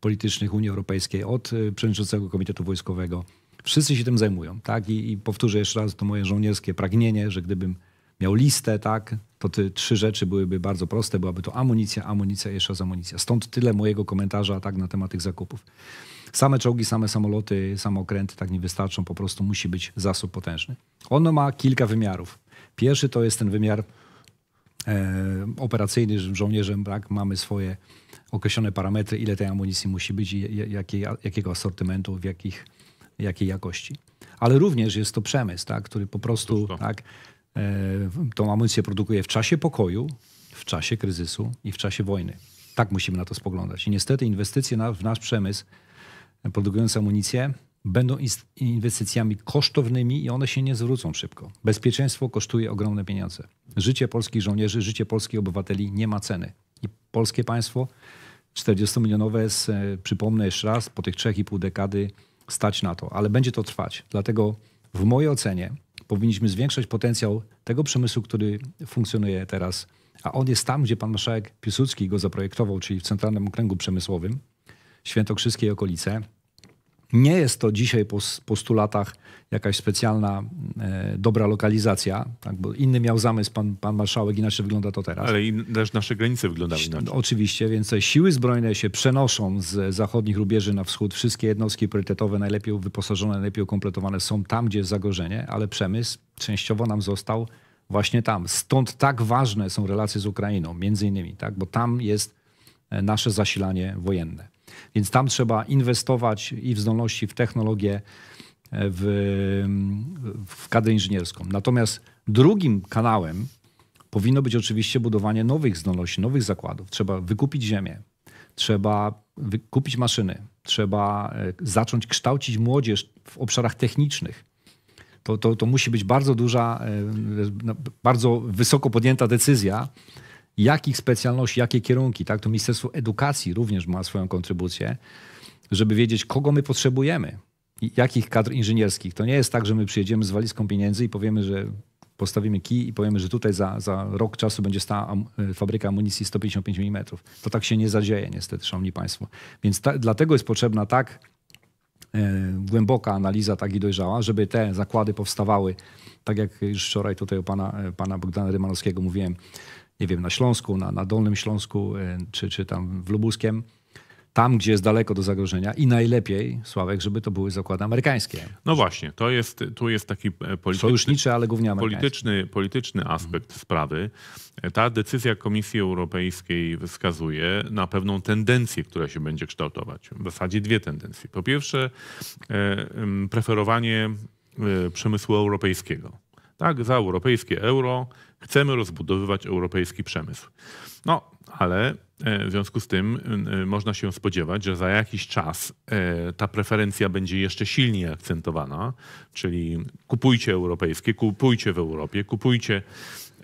politycznych Unii Europejskiej, od e, przewodniczącego Komitetu Wojskowego. Wszyscy się tym zajmują. Tak? I, I, powtórzę jeszcze raz to moje żołnierskie pragnienie, że gdybym miał listę, tak, to te trzy rzeczy byłyby bardzo proste. Byłaby to amunicja, amunicja i jeszcze raz amunicja. Stąd tyle mojego komentarza tak, na temat tych zakupów. Same czołgi, same samoloty, same okręty tak nie wystarczą. Po prostu musi być zasób potężny. Ono ma kilka wymiarów. Pierwszy to jest ten wymiar E, operacyjny żołnierzem, tak, mamy swoje określone parametry, ile tej amunicji musi być i jakiej, jakiego asortymentu, w jakich, jakiej jakości. Ale również jest to przemysł, tak, który po prostu tak, e, tą amunicję produkuje w czasie pokoju, w czasie kryzysu i w czasie wojny. Tak musimy na to spoglądać. I niestety inwestycje na, w nasz przemysł produkujący amunicję będą inwestycjami kosztownymi i one się nie zwrócą szybko. Bezpieczeństwo kosztuje ogromne pieniądze. Życie polskich żołnierzy, życie polskich obywateli nie ma ceny. I polskie państwo 40-milionowe jest, przypomnę jeszcze raz, po tych 3,5 dekady stać na to, ale będzie to trwać. Dlatego w mojej ocenie powinniśmy zwiększać potencjał tego przemysłu, który funkcjonuje teraz, a on jest tam, gdzie pan marszałek Piłsudski go zaprojektował, czyli w Centralnym Okręgu Przemysłowym, świętokrzyskiej okolice, nie jest to dzisiaj po postulatach jakaś specjalna e, dobra lokalizacja, tak, bo inny miał zamysł pan, pan marszałek, inaczej wygląda to teraz. Ale i też nasze granice wyglądały inaczej. Oczywiście, więc siły zbrojne się przenoszą z zachodnich rubieży na wschód. Wszystkie jednostki priorytetowe, najlepiej wyposażone, najlepiej ukompletowane są tam, gdzie jest zagrożenie, ale przemysł częściowo nam został właśnie tam. Stąd tak ważne są relacje z Ukrainą, między innymi, tak, bo tam jest e, nasze zasilanie wojenne. Więc tam trzeba inwestować i w zdolności, w technologię, e, w, w kadrę inżynierską. Natomiast drugim kanałem powinno być oczywiście budowanie nowych zdolności, nowych zakładów. Trzeba wykupić ziemię, trzeba kupić maszyny, trzeba e, zacząć kształcić młodzież w obszarach technicznych. To, to, to musi być bardzo duża, e, no, bardzo wysoko podjęta decyzja, jakich specjalności, jakie kierunki. Tak? To Ministerstwo Edukacji również ma swoją kontrybucję, żeby wiedzieć, kogo my potrzebujemy, jakich kadr inżynierskich. To nie jest tak, że my przyjedziemy z walizką pieniędzy i powiemy, że postawimy kij i powiemy, że tutaj za, za rok czasu będzie stała e, fabryka amunicji 155 mm. To tak się nie zadzieje niestety, szanowni państwo. Więc ta, dlatego jest potrzebna tak e, głęboka analiza, tak i dojrzała, żeby te zakłady powstawały, tak jak już wczoraj tutaj o pana, e, pana Bogdana Rymanowskiego mówiłem, nie wiem, na Śląsku, na, na Dolnym Śląsku e, czy, czy tam w Lubuskiem tam, gdzie jest daleko do zagrożenia i najlepiej, Sławek, żeby to były zakłady amerykańskie. No właśnie, to jest, tu jest taki e, polityczny, Sojuszniczy, ale głównie polityczny, polityczny aspekt mhm. sprawy. E, ta decyzja Komisji Europejskiej wskazuje na pewną tendencję, która się będzie kształtować. W zasadzie dwie tendencje. Po pierwsze, preferowanie przemysłu europejskiego. Tak, za europejskie euro Chcemy rozbudowywać europejski przemysł. No, ale e, w związku z tym e, można się spodziewać, że za jakiś czas e, ta preferencja będzie jeszcze silniej akcentowana, czyli kupujcie europejskie, kupujcie w Europie, kupujcie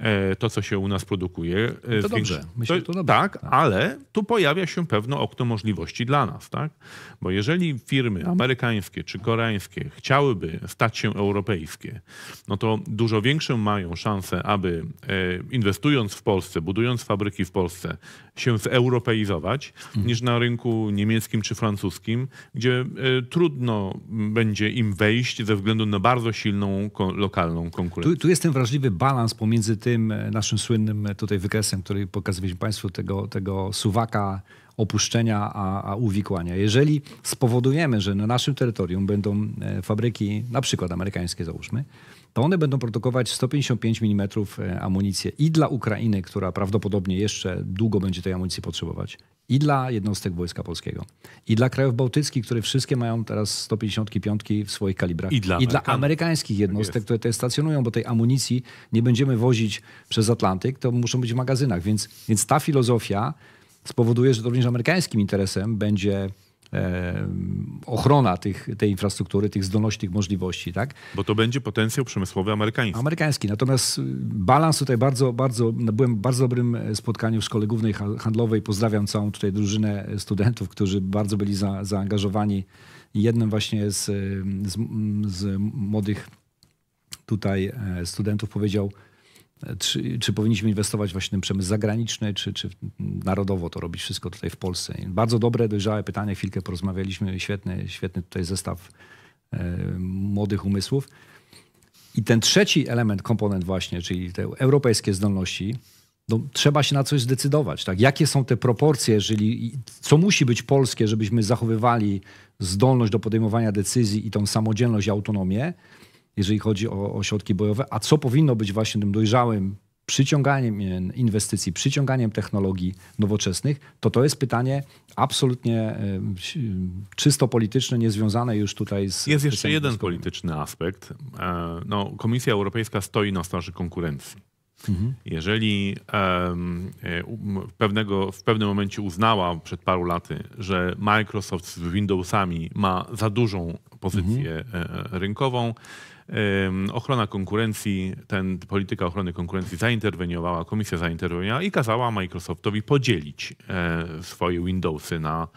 E, to, co się u nas produkuje. E, to dobrze. Myślę, to dobrze. Tak, tak, ale tu pojawia się pewne okno możliwości dla nas, tak? Bo jeżeli firmy no. amerykańskie czy koreańskie chciałyby stać się europejskie, no to dużo większą mają szansę, aby e, inwestując w Polsce, budując fabryki w Polsce, się zeuropeizować hmm. niż na rynku niemieckim czy francuskim, gdzie e, trudno będzie im wejść ze względu na bardzo silną ko lokalną konkurencję. Tu, tu jest ten wrażliwy balans pomiędzy tym e, naszym słynnym e, tutaj wykresem, który pokazywaliśmy Państwu, tego, tego suwaka opuszczenia, a, a uwikłania. Jeżeli spowodujemy, że na naszym terytorium będą fabryki, na przykład amerykańskie załóżmy, to one będą produkować 155 mm e, amunicję i dla Ukrainy, która prawdopodobnie jeszcze długo będzie tej amunicji potrzebować, i dla jednostek Wojska Polskiego, i dla krajów bałtyckich, które wszystkie mają teraz 155 w swoich kalibrach, i dla, i dla amerykańskich tak jednostek, które te stacjonują, bo tej amunicji nie będziemy wozić przez Atlantyk, to muszą być w magazynach. Więc, więc ta filozofia spowoduje, że to również amerykańskim interesem będzie ochrona tych, tej infrastruktury, tych zdolności, tych możliwości. Tak? Bo to będzie potencjał przemysłowy amerykański. Amerykański. Natomiast y, balans tutaj bardzo, bardzo, no, byłem w bardzo dobrym e, spotkaniu w Szkole Głównej Handlowej. Pozdrawiam całą tutaj drużynę e, studentów, którzy bardzo byli za, zaangażowani. Jednym właśnie z, e, z, z młodych tutaj studentów powiedział, czy, czy, powinniśmy inwestować właśnie w przemysł zagraniczny, czy, czy narodowo to robić wszystko tutaj w Polsce? Bardzo dobre, dojrzałe pytanie, chwilkę porozmawialiśmy, świetny, świetny tutaj zestaw e, młodych umysłów. I ten trzeci element, komponent właśnie, czyli te europejskie zdolności, no, trzeba się na coś zdecydować. Tak? Jakie są te proporcje, jeżeli, co musi być polskie, żebyśmy zachowywali zdolność do podejmowania decyzji i tą samodzielność i autonomię, jeżeli chodzi o, o środki bojowe, a co powinno być właśnie tym dojrzałym przyciąganiem inwestycji, przyciąganiem technologii nowoczesnych, to to jest pytanie absolutnie e, czysto polityczne, niezwiązane już tutaj z... Jest jeszcze jeden polityczny aspekt. E, no, Komisja Europejska stoi na straży konkurencji. Mhm. Jeżeli w e, pewnego, w pewnym momencie uznała przed paru laty, że Microsoft z Windowsami ma za dużą pozycję mhm. rynkową, ochrona konkurencji, ten, polityka ochrony konkurencji zainterweniowała, komisja zainterweniowała i kazała Microsoftowi podzielić e, swoje Windowsy na,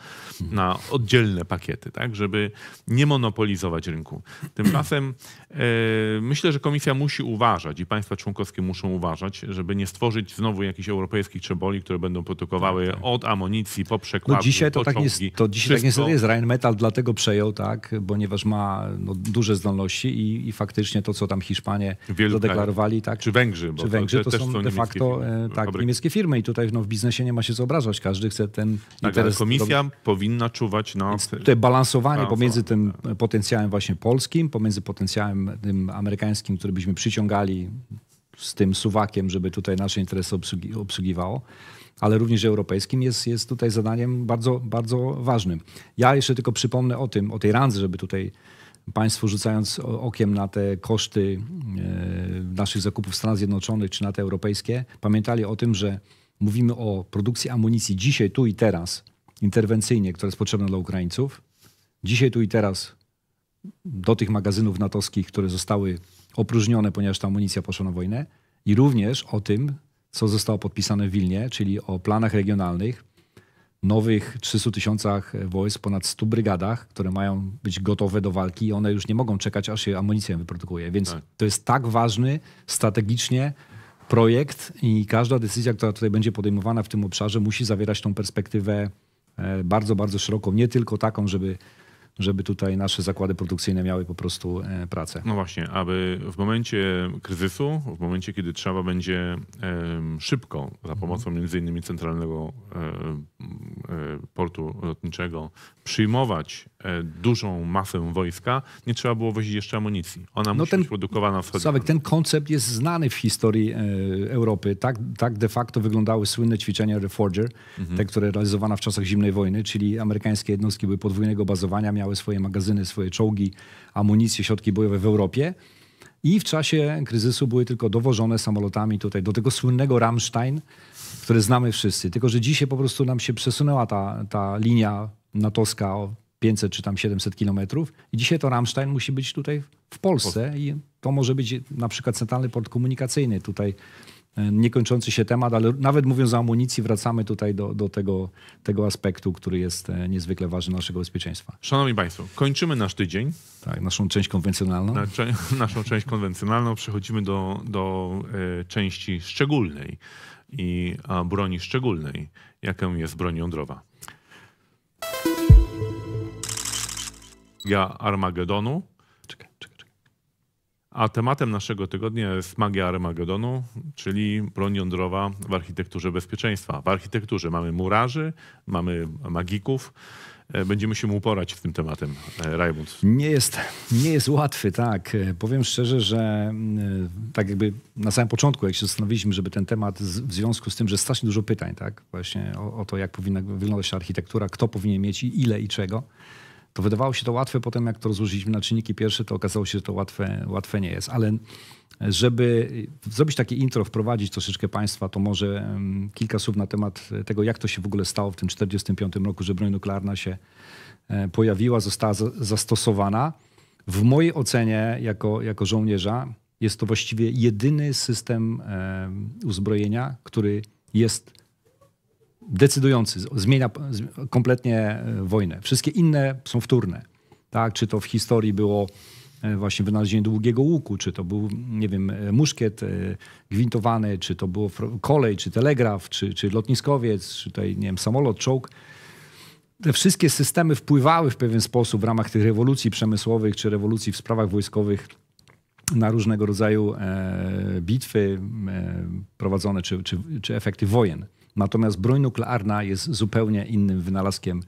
na oddzielne pakiety, tak, żeby nie monopolizować rynku. Tymczasem Yy, myślę, że komisja musi uważać i państwa członkowskie muszą uważać, żeby nie stworzyć znowu jakichś europejskich trzeboli, które będą produkowały tak, tak. od amunicji po przekładki, no dzisiaj to pociągi, tak jest, To dzisiaj tak wszystko. tak niestety jest. Metal, dlatego przejął, tak, ponieważ ma no, duże zdolności i, i, faktycznie to, co tam Hiszpanie Wielu zadeklarowali, tak. Czy Węgrzy, bo czy Węgrzy to, to, to są, de facto e, tak, niemieckie firmy i tutaj no, w biznesie nie ma się co obrażać. Każdy chce ten tak, interes. komisja powinna czuwać na... Więc tutaj balansowanie, balansowanie pomiędzy tym tak. potencjałem właśnie polskim, pomiędzy potencjałem tym amerykańskim, który byśmy przyciągali z tym suwakiem, żeby tutaj nasze interesy obsługi, obsługiwało, ale również europejskim jest, jest tutaj zadaniem bardzo, bardzo ważnym. Ja jeszcze tylko przypomnę o tym, o tej randze, żeby tutaj Państwu rzucając okiem na te koszty e, naszych zakupów w Stanach Zjednoczonych czy na te europejskie, pamiętali o tym, że mówimy o produkcji amunicji dzisiaj, tu i teraz, interwencyjnie, która jest potrzebna dla Ukraińców. Dzisiaj, tu i teraz do tych magazynów natowskich, które zostały opróżnione, ponieważ ta amunicja poszła na wojnę, i również o tym, co zostało podpisane w Wilnie, czyli o planach regionalnych, nowych 300 tysiącach wojsk, ponad 100 brygadach, które mają być gotowe do walki i one już nie mogą czekać, aż się amunicja wyprodukuje. Więc tak. to jest tak ważny strategicznie projekt i każda decyzja, która tutaj będzie podejmowana w tym obszarze, musi zawierać tą perspektywę e, bardzo, bardzo szeroką. Nie tylko taką, żeby żeby tutaj nasze zakłady produkcyjne miały po prostu e, pracę. No właśnie, aby w momencie kryzysu, w momencie, kiedy trzeba będzie szybko za mhm. pomocą między innymi centralnego e, e, portu lotniczego przyjmować E, dużą masę wojska, nie trzeba było wozić jeszcze amunicji. Ona no musi ten, być produkowana w wschodzie. Sławek, ten koncept jest znany w historii e, Europy. Tak, tak de facto wyglądały słynne ćwiczenia Reforger, mhm. te, które realizowano w czasach zimnej wojny, czyli amerykańskie jednostki były podwójnego bazowania, miały swoje magazyny, swoje czołgi, amunicję, środki bojowe w Europie. I w czasie kryzysu były tylko dowożone samolotami tutaj do tego słynnego Rammstein, który znamy wszyscy. Tylko, że dzisiaj po prostu nam się przesunęła ta, ta linia natowska 500 czy tam 700 kilometrów. I dzisiaj to Ramstein musi być tutaj w Polsce i to może być na przykład centralny port komunikacyjny. Tutaj e, niekończący się temat, ale nawet mówiąc o amunicji, wracamy tutaj do, do tego, tego aspektu, który jest e, niezwykle ważny naszego bezpieczeństwa. Szanowni Państwo, kończymy nasz tydzień. Tak, naszą część konwencjonalną. Na, cze [laughs] naszą część konwencjonalną. Przechodzimy do, do e, części szczególnej i broni szczególnej, jaką jest broń jądrowa magia Armagedonu. Czekaj, czekaj, czekaj. A tematem naszego tygodnia jest magia Armagedonu, czyli broń jądrowa w architekturze bezpieczeństwa. W architekturze mamy murarzy, mamy magików. E, będziemy się uporać w tym tematem, e, Rajmund. Nie jest, nie jest łatwy, tak. E, powiem szczerze, że tak jakby na samym początku, jak się zastanowiliśmy, żeby ten temat w związku z tym, że strasznie dużo pytań, tak, właśnie o, o to, jak powinna wyglądać architektura, kto powinien mieć i ile i czego, to wydawało się to łatwe, potem jak to rozłożyliśmy na czynniki pierwsze, to okazało się, że to łatwe, łatwe nie jest. Ale e, żeby e, zrobić takie intro, wprowadzić troszeczkę Państwa, to może kilka słów na temat e, tego, jak to się w ogóle stało w tym 1945 roku, że broń nuklearna się pojawiła, została zastosowana. W mojej ocenie, jako, jako żołnierza, jest to właściwie jedyny system uzbrojenia, który jest decydujący, zmienia kompletnie e, wojnę. Wszystkie inne są wtórne. Tak? Czy to w historii było e, właśnie wynalezienie długiego łuku, czy to był, nie wiem, e, muszkiet gwintowany, czy to było kolej, czy telegraf, czy, czy lotniskowiec, czy tutaj, nie wiem, samolot, czołg. Te wszystkie systemy wpływały w pewien sposób w ramach tych rewolucji przemysłowych, czy rewolucji w sprawach wojskowych na różnego rodzaju bitwy prowadzone, czy, czy, czy efekty wojen. Natomiast broń nuklearna jest zupełnie innym wynalazkiem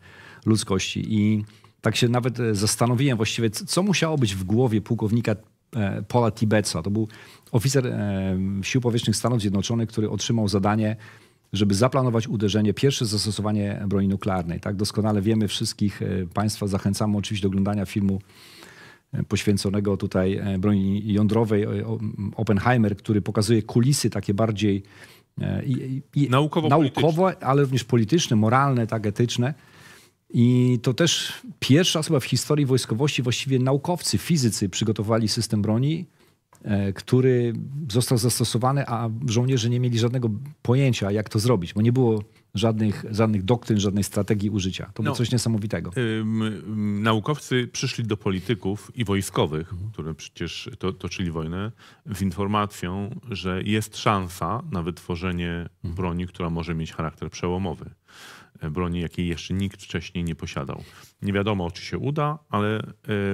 ludzkości. I tak się nawet e, zastanowiłem właściwie, co musiało być w głowie pułkownika e, Paula Tibetsa. To był oficer e, Sił Powietrznych Stanów Zjednoczonych, który otrzymał zadanie, żeby zaplanować uderzenie, pierwsze zastosowanie broni nuklearnej. Tak doskonale wiemy wszystkich Państwa, zachęcamy oczywiście do oglądania filmu poświęconego tutaj broni jądrowej Oppenheimer, który pokazuje kulisy takie bardziej E, I, i naukowo, naukowe, ale również polityczne, moralne, tak etyczne. I to też pierwsza osoba w historii wojskowości właściwie naukowcy, fizycy przygotowali system broni, e, który został zastosowany, a żołnierze nie mieli żadnego pojęcia, jak to zrobić, bo nie było żadnych, żadnych doktryn, żadnej strategii użycia. To no, było coś niesamowitego. naukowcy przyszli do polityków i wojskowych, mhm. które przecież to, toczyli wojnę, z informacją, że jest szansa na wytworzenie mhm. broni, która może mieć charakter przełomowy. E, broni, jakiej jeszcze nikt wcześniej nie posiadał. Nie wiadomo, czy się uda, ale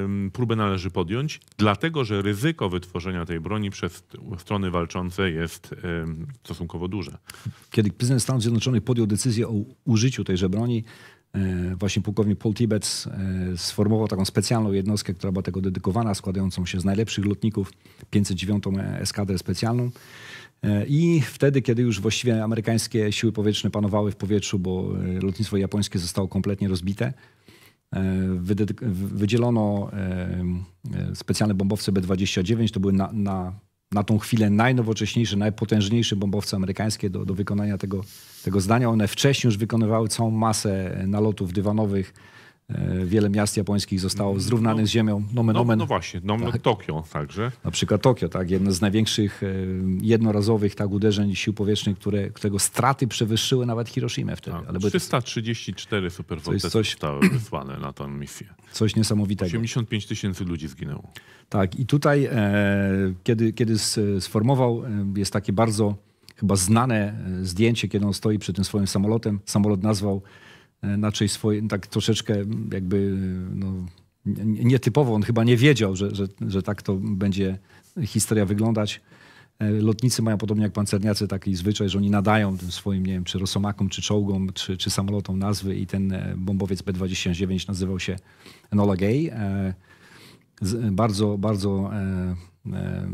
ym, próbę należy podjąć, dlatego że ryzyko wytworzenia tej broni przez strony walczące jest stosunkowo duże. Kiedy prezydent Stanów Zjednoczonych podjął decyzję o użyciu tejże broni, e, właśnie pułkownik Paul Tibbets e, sformował taką specjalną jednostkę, która była tego dedykowana, składającą się z najlepszych lotników, 509 Eskadrę Specjalną. E, I wtedy, kiedy już właściwie amerykańskie siły powietrzne panowały w powietrzu, bo lotnictwo japońskie zostało kompletnie rozbite, wydzielono specjalne bombowce B-29, to były na, na na tą chwilę najnowocześniejsze, najpotężniejsze bombowce amerykańskie do, do wykonania tego, tego zdania. One wcześniej już wykonywały całą masę nalotów dywanowych, E, wiele miast japońskich zostało zrównanych no, z ziemią. Nomen, no, nomen. no właśnie, no, tak. Tokio także. Na przykład Tokio, tak, jedno z największych e, jednorazowych tak, uderzeń sił powietrznych, które, którego straty przewyższyły nawet Hiroshima wtedy. Ale 334 superwoltesy coś... zostały [clears throat] wysłane na tę misję. Coś niesamowitego. 85 tysięcy ludzi zginęło. Tak i tutaj, e, kiedy, kiedy sformował, e, jest takie bardzo chyba znane zdjęcie, kiedy on stoi przy tym swoim samolotem. Samolot nazwał inaczej e, swoje, tak troszeczkę jakby no, nietypowo. On chyba nie wiedział, że, że, że tak to będzie historia wyglądać. E, lotnicy mają podobnie jak pancerniacy taki zwyczaj, że oni nadają tym swoim, nie wiem, czy rosomakom, czy czołgom, czy, czy samolotom nazwy i ten e, bombowiec B-29 nazywał się Enola Gay. Bardzo, bardzo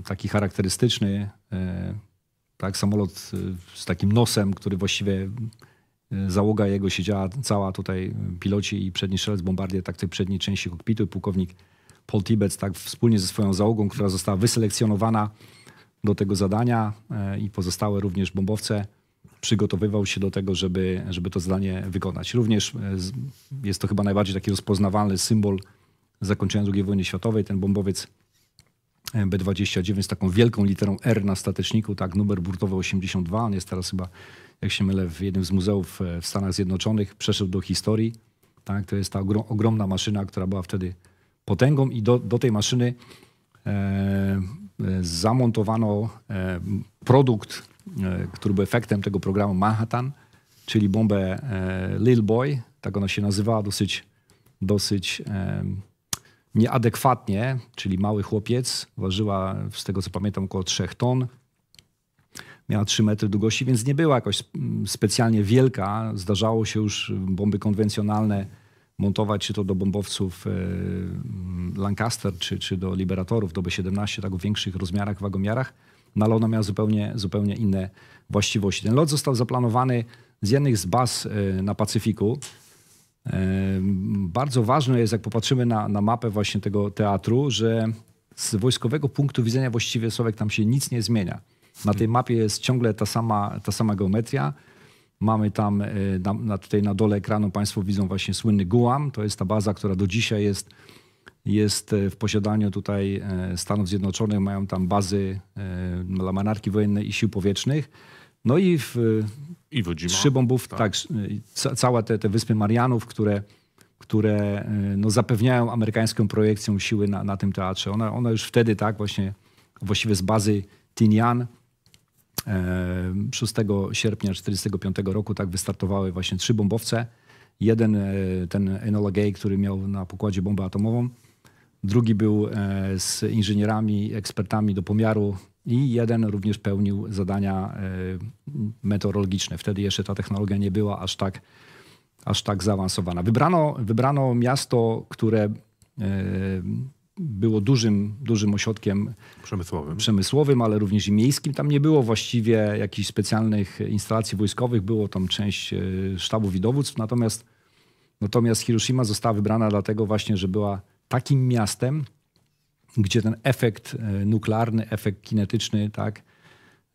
taki charakterystyczny tak, samolot z takim nosem, który właściwie Y, załoga jego siedziała cała tutaj, y, piloci i przedni strzelec bombardier, tak tej przedniej części kokpitu, pułkownik Paul Tibet, tak wspólnie ze swoją załogą, która została wyselekcjonowana do tego zadania y, i pozostałe również bombowce przygotowywał się do tego, żeby, żeby to zadanie wykonać. Również jest to chyba najbardziej taki rozpoznawalny symbol zakończenia II wojny światowej. Ten bombowiec B-29 z taką wielką literą R na stateczniku, tak, numer burtowy 82, on jest teraz chyba jak się mylę, w jednym z muzeów e, w Stanach Zjednoczonych, przeszedł do historii. Tak? To jest ta ogromna maszyna, która była wtedy potęgą i do, do tej maszyny e, e, zamontowano e, produkt, e, który był efektem tego programu Manhattan, czyli bombę e, Lil Boy, tak ona się nazywała, dosyć, dosyć e, nieadekwatnie, czyli mały chłopiec, ważyła z tego co pamiętam około 3 ton, miała 3 metry długości, więc nie była jakoś mm, specjalnie wielka. Zdarzało się już y, bomby konwencjonalne montować, czy to do bombowców e, mm, Lancaster, czy, czy do Liberatorów, do B-17, tak w większych rozmiarach, wagomiarach, no ale ona miała zupełnie, zupełnie inne właściwości. Ten lot został zaplanowany z jednych z baz e, na Pacyfiku. E, bardzo ważne jest, jak popatrzymy na, na mapę właśnie tego teatru, że z wojskowego punktu widzenia właściwie Sławek tam się nic nie zmienia. Na tej mapie jest ciągle ta sama, ta sama geometria. Mamy tam, e, na, na, tutaj na dole ekranu Państwo widzą właśnie słynny Guam. To jest ta baza, która do dzisiaj jest, jest e, w posiadaniu tutaj e, Stanów Zjednoczonych. Mają tam bazy dla manarki wojennej i sił powietrznych. No i w, I Wodzima, trzy bombów, tak, tak całe te, te wyspy Marianów, które, które no, zapewniają amerykańską projekcją siły na, na tym teatrze. Ona, ona już wtedy, tak, właśnie właściwie z bazy Tinian 6 sierpnia 1945 roku tak wystartowały właśnie trzy bombowce. Jeden, e, ten Enola Gay, który miał na pokładzie bombę atomową. Drugi był e, z inżynierami, ekspertami do pomiaru i jeden również pełnił zadania e, meteorologiczne. Wtedy jeszcze ta technologia nie była aż tak, aż tak zaawansowana. Wybrano, wybrano miasto, które było dużym, dużym ośrodkiem przemysłowym. przemysłowym, ale również i miejskim. Tam nie było właściwie jakichś specjalnych instalacji wojskowych, było tam część e, sztabów i dowództw, natomiast, natomiast Hiroshima została wybrana dlatego właśnie, że była takim miastem, gdzie ten efekt e, nuklearny, efekt kinetyczny, tak,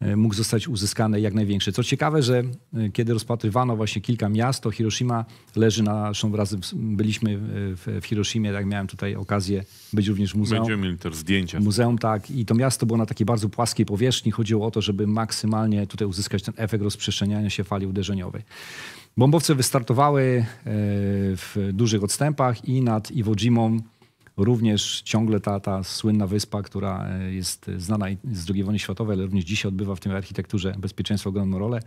E, mógł zostać uzyskany jak największy. Co ciekawe, że e, kiedy rozpatrywano właśnie kilka miast, to Hiroshima leży na, zresztą razy byliśmy e, w, w Hiroshimie, tak miałem tutaj okazję być również w muzeum. Będziemy mieli też zdjęcia. Muzeum, tak. I to miasto było na takiej bardzo płaskiej powierzchni. Chodziło o to, żeby maksymalnie tutaj uzyskać ten efekt rozprzestrzeniania się fali uderzeniowej. Bombowce wystartowały w dużych odstępach i nad Iwo Jimą Również ciągle ta, ta słynna wyspa, która e, jest znana z II wojny światowej, ale również dzisiaj odbywa w tej architekturze bezpieczeństwa ogromną rolę.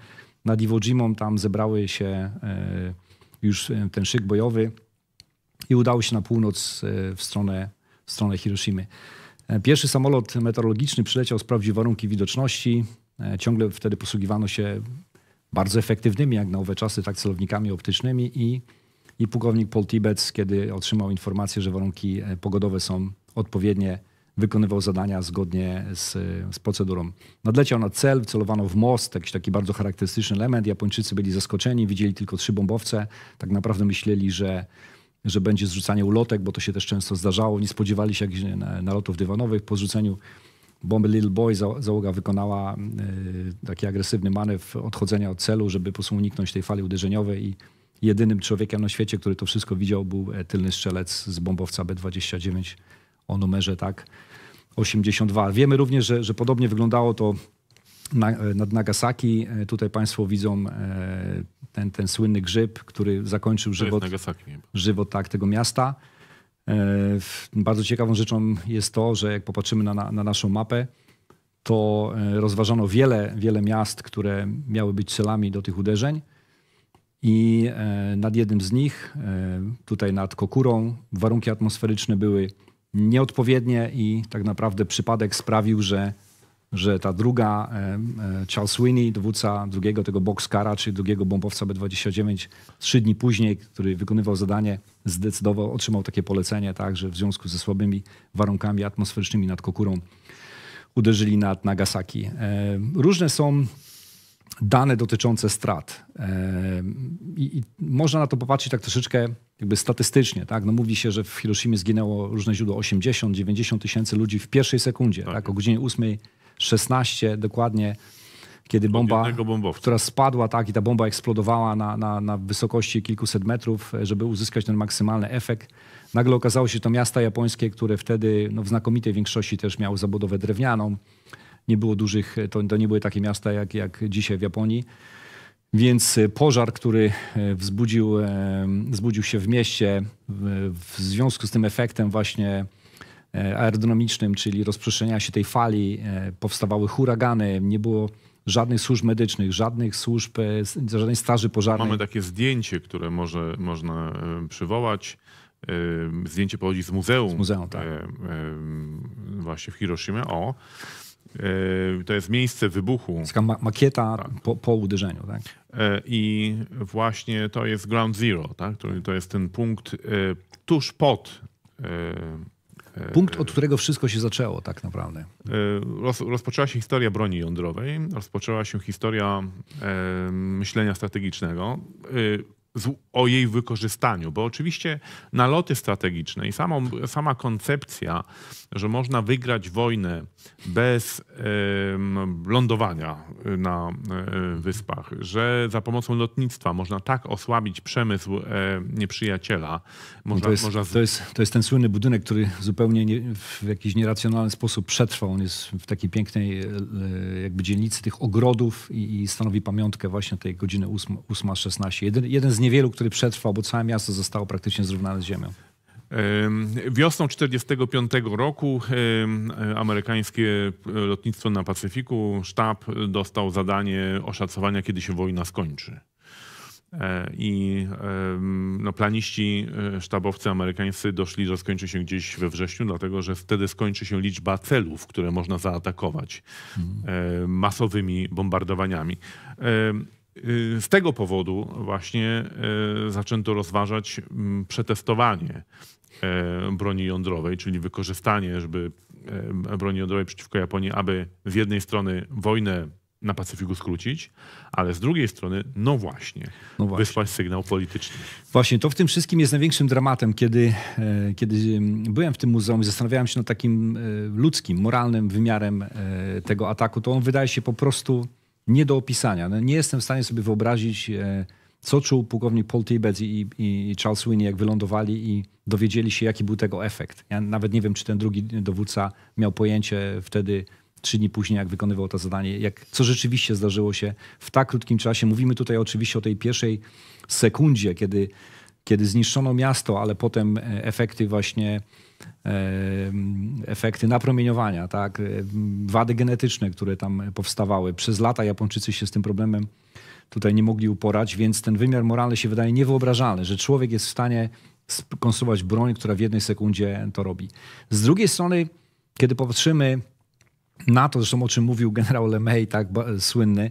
Nad Iwo Jimą tam zebrały się e, już e, ten szyk bojowy i udało się na północ w stronę, w stronę Hiroshimy. Pierwszy samolot meteorologiczny przyleciał, sprawdził warunki widoczności. Ciągle wtedy posługiwano się bardzo efektywnymi, jak na owe czasy, tak celownikami optycznymi i i pułkownik Paul Tibets, kiedy otrzymał informację, że warunki e, pogodowe są odpowiednie, wykonywał zadania zgodnie z, e, z procedurą. Nadleciał na cel, celowano w most, jakiś taki bardzo charakterystyczny element. Japończycy byli zaskoczeni, widzieli tylko trzy bombowce. Tak naprawdę myśleli, że że będzie zrzucanie ulotek, bo to się też często zdarzało. Nie spodziewali się jakichś nalotów dywanowych. Po zrzuceniu bomby Little Boy załoga wykonała e, taki agresywny manewr odchodzenia od celu, żeby po prostu uniknąć tej fali uderzeniowej i jedynym człowiekiem na świecie, który to wszystko widział, był e, tylny strzelec z bombowca B-29 o numerze tak 82. Wiemy również, że, że podobnie wyglądało to na, e, nad Nagasaki. E, tutaj Państwo widzą ten, ten słynny grzyb, który zakończył żywot, żywot tak, tego miasta. Bardzo ciekawą rzeczą jest to, że jak popatrzymy na, na naszą mapę, to rozważano wiele, wiele miast, które miały być celami do tych uderzeń. I e, nad jednym z nich, e, tutaj nad Kokurą, warunki atmosferyczne były nieodpowiednie i tak naprawdę przypadek sprawił, że, że ta druga, e, Charles Winnie, dowódca drugiego tego boxcara, czyli drugiego bombowca B-29, trzy dni później, który wykonywał zadanie, zdecydował, otrzymał takie polecenie, tak, że w związku ze słabymi warunkami atmosferycznymi nad Kokurą uderzyli nad Nagasaki. Różne są dane dotyczące strat. E, I, I, można na to popatrzeć tak troszeczkę jakby statystycznie. Tak? No mówi się, że w Hiroshimie zginęło różne źródła 80-90 tysięcy ludzi w pierwszej sekundzie, tak. tak? o godzinie 8.16 dokładnie, kiedy bomba, która spadła tak, i ta bomba eksplodowała na, na, na wysokości kilkuset metrów, e, żeby uzyskać ten maksymalny efekt. Nagle okazało się, że to miasta japońskie, które wtedy no, w znakomitej większości też miały zabudowę drewnianą, nie było dużych, to, to nie były takie miasta jak, jak dzisiaj w Japonii. Więc e, pożar, który e, wzbudził, e, wzbudził się w mieście w związku z tym efektem właśnie aerodynamicznym, czyli rozprzestrzeniania się tej fali, powstawały huragany, nie było żadnych służb medycznych, żadnych służb, żadnej straży pożarnej. Mamy takie zdjęcie, które może, można przywołać. Zdjęcie pochodzi z muzeum. Z muzeum, tak. Właśnie w Hiroshima. O, Y, to jest miejsce wybuchu. Taka ma makieta tak. po, po, uderzeniu, tak? E, I właśnie to jest ground zero, tak? To, jest ten punkt e, tuż pod e, Punkt, od którego wszystko się zaczęło tak naprawdę. Roz, rozpoczęła się historia broni jądrowej, rozpoczęła się historia e, myślenia strategicznego. E, o jej wykorzystaniu, bo oczywiście naloty strategiczne i sama, sama koncepcja, że można wygrać wojnę bez y, lądowania na y, wyspach, że za pomocą lotnictwa można tak osłabić przemysł y, nieprzyjaciela. No można, to, jest, można... to, jest, to jest ten słynny budynek, który zupełnie nie, w jakiś nieracjonalny sposób przetrwał. On jest w takiej pięknej e, jakby dzielnicy tych ogrodów i, i stanowi pamiątkę właśnie tej godziny 8.16. Jeden, jeden z niewielu, który przetrwał, bo całe miasto zostało praktycznie zrównane z ziemią. Wiosną 1945 roku amerykańskie e, lotnictwo na Pacyfiku, sztab dostał zadanie oszacowania, kiedy się wojna skończy. E, I no, planiści, e, sztabowcy amerykańscy doszli, że skończy się gdzieś we wrześniu, dlatego że wtedy skończy się liczba celów, które można zaatakować mhm. masowymi bombardowaniami. Y, z tego powodu właśnie y, zaczęto rozważać mm, przetestowanie e, broni jądrowej, czyli wykorzystanie, żeby e, broni jądrowej przeciwko Japonii, aby z jednej strony wojnę na Pacyfiku skrócić, ale z drugiej strony, no właśnie, no właśnie, wysłać sygnał polityczny. Właśnie, to w tym wszystkim jest największym dramatem. Kiedy, e, kiedy mm, byłem w tym muzeum i zastanawiałem się nad takim ludzkim, moralnym wymiarem tego ataku, to on wydaje się po prostu nie do opisania. No, nie jestem w stanie sobie wyobrazić, e, co czuł pułkownik Paul Tibbets i, i, Charles Winnie, jak wylądowali i dowiedzieli się, jaki był tego efekt. Ja nawet nie wiem, czy ten drugi dowódca miał pojęcie wtedy, trzy dni później, jak wykonywał to zadanie, jak, co rzeczywiście zdarzyło się w tak krótkim czasie. Mówimy tutaj oczywiście o tej pierwszej sekundzie, kiedy, kiedy zniszczono miasto, ale potem e, efekty właśnie efekty napromieniowania, tak, wady genetyczne, które tam powstawały. Przez lata Japończycy się z tym problemem tutaj nie mogli uporać, więc ten wymiar moralny się wydaje niewyobrażalny, że człowiek jest w stanie skonsumować broń, która w jednej sekundzie to robi. Z drugiej strony, kiedy popatrzymy na to, zresztą o czym mówił generał LeMay, tak słynny,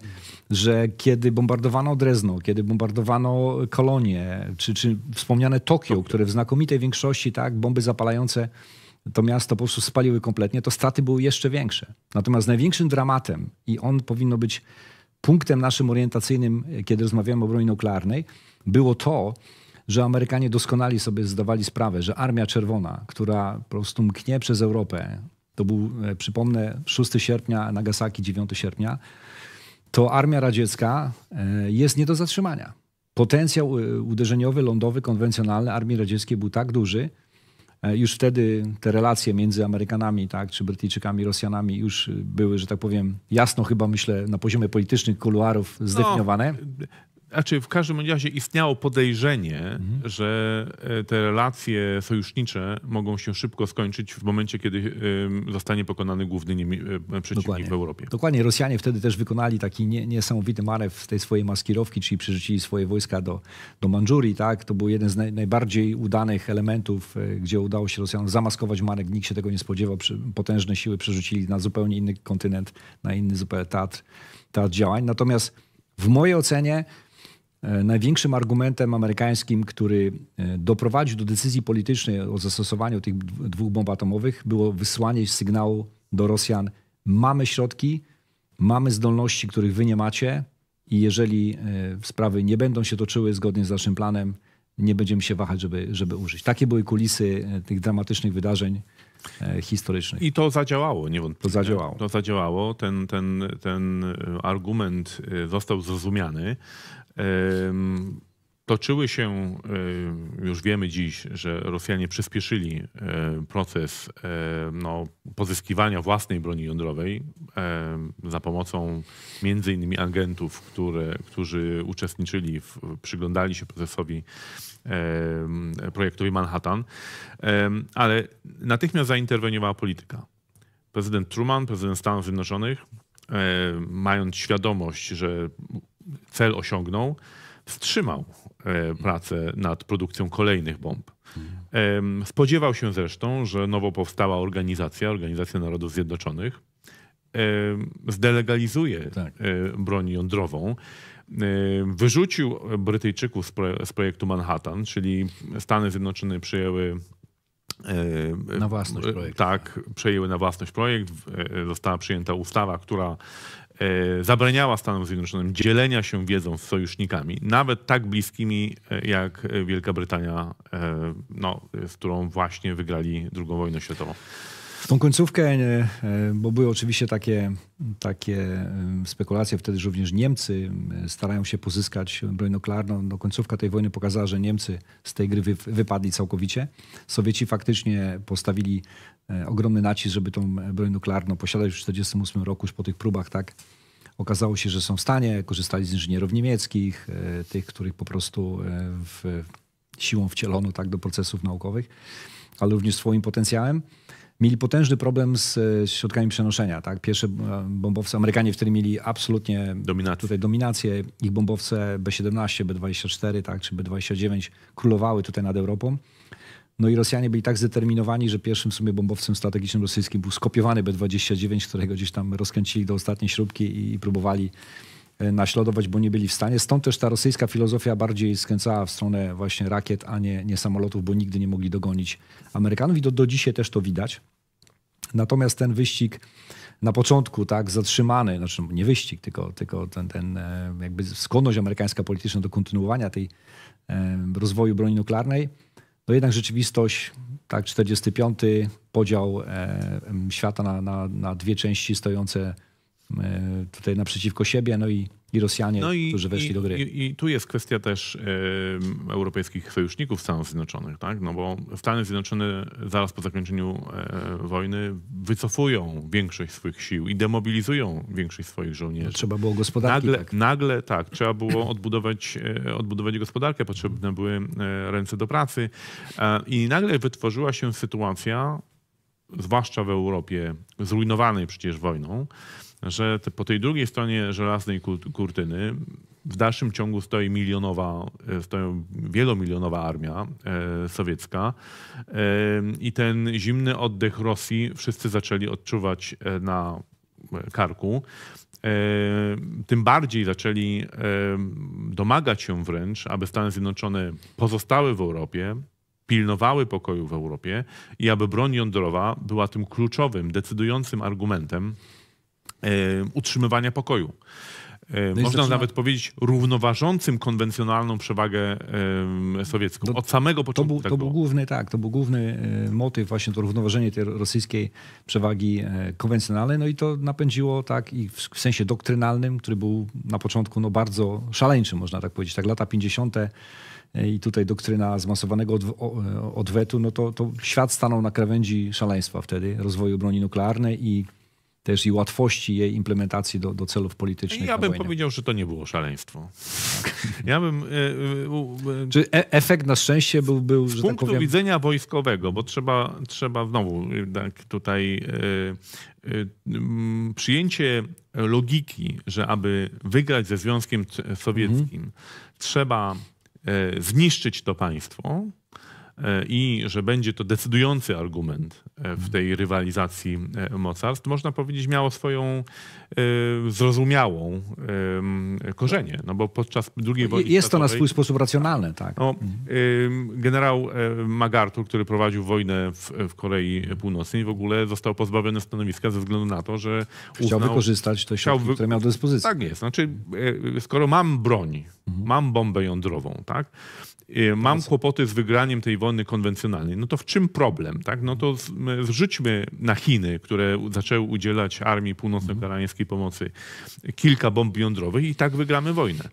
że kiedy bombardowano Drezno, kiedy bombardowano kolonie, czy, czy wspomniane Tokio, Tokio, które w znakomitej większości tak bomby zapalające to miasto po prostu spaliły kompletnie, to straty były jeszcze większe. Natomiast największym dramatem, i on powinno być punktem naszym orientacyjnym, kiedy rozmawiamy o broni nuklearnej, było to, że Amerykanie doskonali sobie zdawali sprawę, że Armia Czerwona, która po prostu mknie przez Europę, to był, e, przypomnę, 6 sierpnia, Nagasaki 9 sierpnia, to armia radziecka e, jest nie do zatrzymania. Potencjał e, uderzeniowy, lądowy, konwencjonalny armii radzieckiej był tak duży, już wtedy te relacje między Amerykanami, tak, czy Brytyjczykami, Rosjanami już były, że tak powiem, jasno chyba myślę na poziomie politycznych kuluarów no, zdefiniowane. No, znaczy, w każdym razie istniało podejrzenie, mhm. że e, te relacje sojusznicze mogą się szybko skończyć w momencie, kiedy zostanie pokonany główny e, przeciwnik Dokładnie. w Europie. Dokładnie. Rosjanie wtedy też wykonali taki niesamowity niesamowity z tej swojej maskirowki, czyli przerzucili swoje wojska do, do Mandżurii. Tak? To był jeden z naj, najbardziej udanych elementów, e, gdzie udało się Rosjanom zamaskować marek. Nikt się tego nie spodziewał. Potężne siły przerzucili na zupełnie inny kontynent, na inny zupełnie teatr, teatr działań. Natomiast w mojej ocenie E, największym argumentem amerykańskim, który e, doprowadził do decyzji politycznej o zastosowaniu tych dwóch bomb atomowych, było wysłanie sygnału do Rosjan: mamy środki, mamy zdolności, których wy nie macie, i jeżeli e, sprawy nie będą się toczyły zgodnie z naszym planem, nie będziemy się wahać, żeby, żeby użyć. Takie były kulisy tych dramatycznych wydarzeń historycznych. I to zadziałało, niewątpliwie. To zadziałało. To zadziałało. Ten, ten, ten argument został zrozumiany. Toczyły się, już wiemy dziś, że Rosjanie przyspieszyli proces no, pozyskiwania własnej broni jądrowej za pomocą między innymi agentów, które, którzy uczestniczyli, w, przyglądali się procesowi projektowi Manhattan, ale natychmiast zainterweniowała polityka. Prezydent Truman, prezydent Stanów Zjednoczonych, mając świadomość, że cel osiągnął, wstrzymał e, pracę nad produkcją kolejnych bomb. Spodziewał się zresztą, że nowo powstała organizacja, Organizacja Narodów Zjednoczonych, zdelegalizuje tak. E, broń jądrową. E, wyrzucił Brytyjczyków z projektu Manhattan, czyli Stany Zjednoczone przyjęły na własność projekt. Tak, tak, przejęły na własność projekt. Została przyjęta ustawa, która E, zabraniała Stanom Zjednoczonym dzielenia się wiedzą z sojusznikami, nawet tak bliskimi e, jak Wielka Brytania, e, no, z którą właśnie wygrali II wojnę światową. Tą końcówkę, e, e, bo były oczywiście takie, takie e, spekulacje wtedy, że również Niemcy starają się pozyskać broń nuklearną. No, końcówka tej wojny pokazała, że Niemcy z tej gry wypadli całkowicie. Sowieci faktycznie postawili ogromny nacisk, żeby tą broń nuklearną posiadać już w 1948 roku, już po tych próbach, tak? Okazało się, że są w stanie, korzystali z inżynierów niemieckich, tych, których po prostu w, siłą wcielono tak, do procesów naukowych, ale również swoim potencjałem mieli potężny problem e, z, środkami przenoszenia. Tak? Pierwsze e, bombowce, Amerykanie wtedy mieli absolutnie dominację. tutaj dominację. Ich bombowce B-17, B-24 tak? czy B-29 królowały tutaj nad Europą. No i Rosjanie byli tak zdeterminowani, że pierwszym w sumie bombowcem strategicznym rosyjskim był skopiowany B-29, którego gdzieś tam rozkręcili do ostatniej śrubki i próbowali e, naśladować, bo nie byli w stanie. Stąd też ta rosyjska filozofia bardziej skręcała w stronę właśnie rakiet, a nie, nie samolotów, bo nigdy nie mogli dogonić Amerykanów i do, do dzisiaj też to widać. Natomiast ten wyścig na początku tak zatrzymany, znaczy no, nie wyścig, tylko, tylko ten, ten e, jakby skłonność amerykańska polityczna do kontynuowania tej e, rozwoju broni nuklearnej, no jednak rzeczywistość, tak 45. podział e, świata na, na, na dwie części stojące E, tutaj naprzeciwko siebie, no i, i Rosjanie, no i, którzy weszli i, do gry. I, I, tu jest kwestia też y, europejskich sojuszników Stanów Zjednoczonych, tak? No bo Stany Zjednoczone zaraz po zakończeniu y, wojny wycofują większość swoich sił i demobilizują większość swoich żołnierzy. No, trzeba było gospodarki. Nagle tak. nagle tak, trzeba było odbudować, y, odbudować gospodarkę, potrzebne były ręce do pracy i nagle wytworzyła się sytuacja, zwłaszcza w Europie, zrujnowanej przecież wojną, że te, po tej drugiej stronie żelaznej kurtyny w dalszym ciągu stoi milionowa, e, stoją wielomilionowa armia e, sowiecka e, i ten zimny oddech Rosji wszyscy zaczęli odczuwać e, na e, karku. E, tym bardziej zaczęli domagać się wręcz, aby Stany Zjednoczone pozostały w Europie, pilnowały pokoju w Europie i aby broń jądrowa była tym kluczowym, decydującym argumentem E, utrzymywania pokoju. E, no można zaczyna... nawet powiedzieć równoważącym konwencjonalną przewagę y, sowiecką. No, Od samego początku. To był, tak to był główny, tak, to był główny y, motyw, właśnie to równoważenie tej rosyjskiej przewagi y, konwencjonalnej. No i to napędziło tak i w, w sensie doktrynalnym, który był na początku no, bardzo szaleńczy, można tak powiedzieć. Tak, lata 50 i tutaj doktryna zmasowanego odwetu, no to, to świat stanął na krawędzi szaleństwa wtedy, rozwoju broni nuklearnej i też i łatwości jej implementacji do, do celów politycznych. Ja bym wojnie. powiedział, że to nie było szaleństwo. Tak. ja bym. Czy e, e, e, e, efekt na szczęście był. był z tak punktu tak powiem... widzenia wojskowego, bo trzeba, trzeba znowu e, tak tutaj e, przyjęcie logiki, że aby wygrać ze Związkiem Sowieckim, mhm. trzeba zniszczyć to państwo i że będzie to decydujący argument e, w mhm. tej rywalizacji e, mocarstw, można powiedzieć, miało swoją e, zrozumiałą korzenie. No bo podczas drugiej wojny Jest to na swój sposób racjonalne, tak. No, mhm. generał MacArthur, który prowadził wojnę w, w, Korei Północnej, w ogóle został pozbawiony stanowiska ze względu na to, że uznał, chciał wykorzystać to, środki, wy... które miał do dyspozycji. Tak jest. Znaczy, skoro mam broń, mhm. mam bombę jądrową, tak, Y, mam kłopoty z wygraniem tej wojny konwencjonalnej. No to w czym problem? Tak? No to zrzućmy na Chiny, które zaczęły udzielać armii północno-koreańskiej mhm. pomocy kilka bomb jądrowych i tak wygramy wojnę.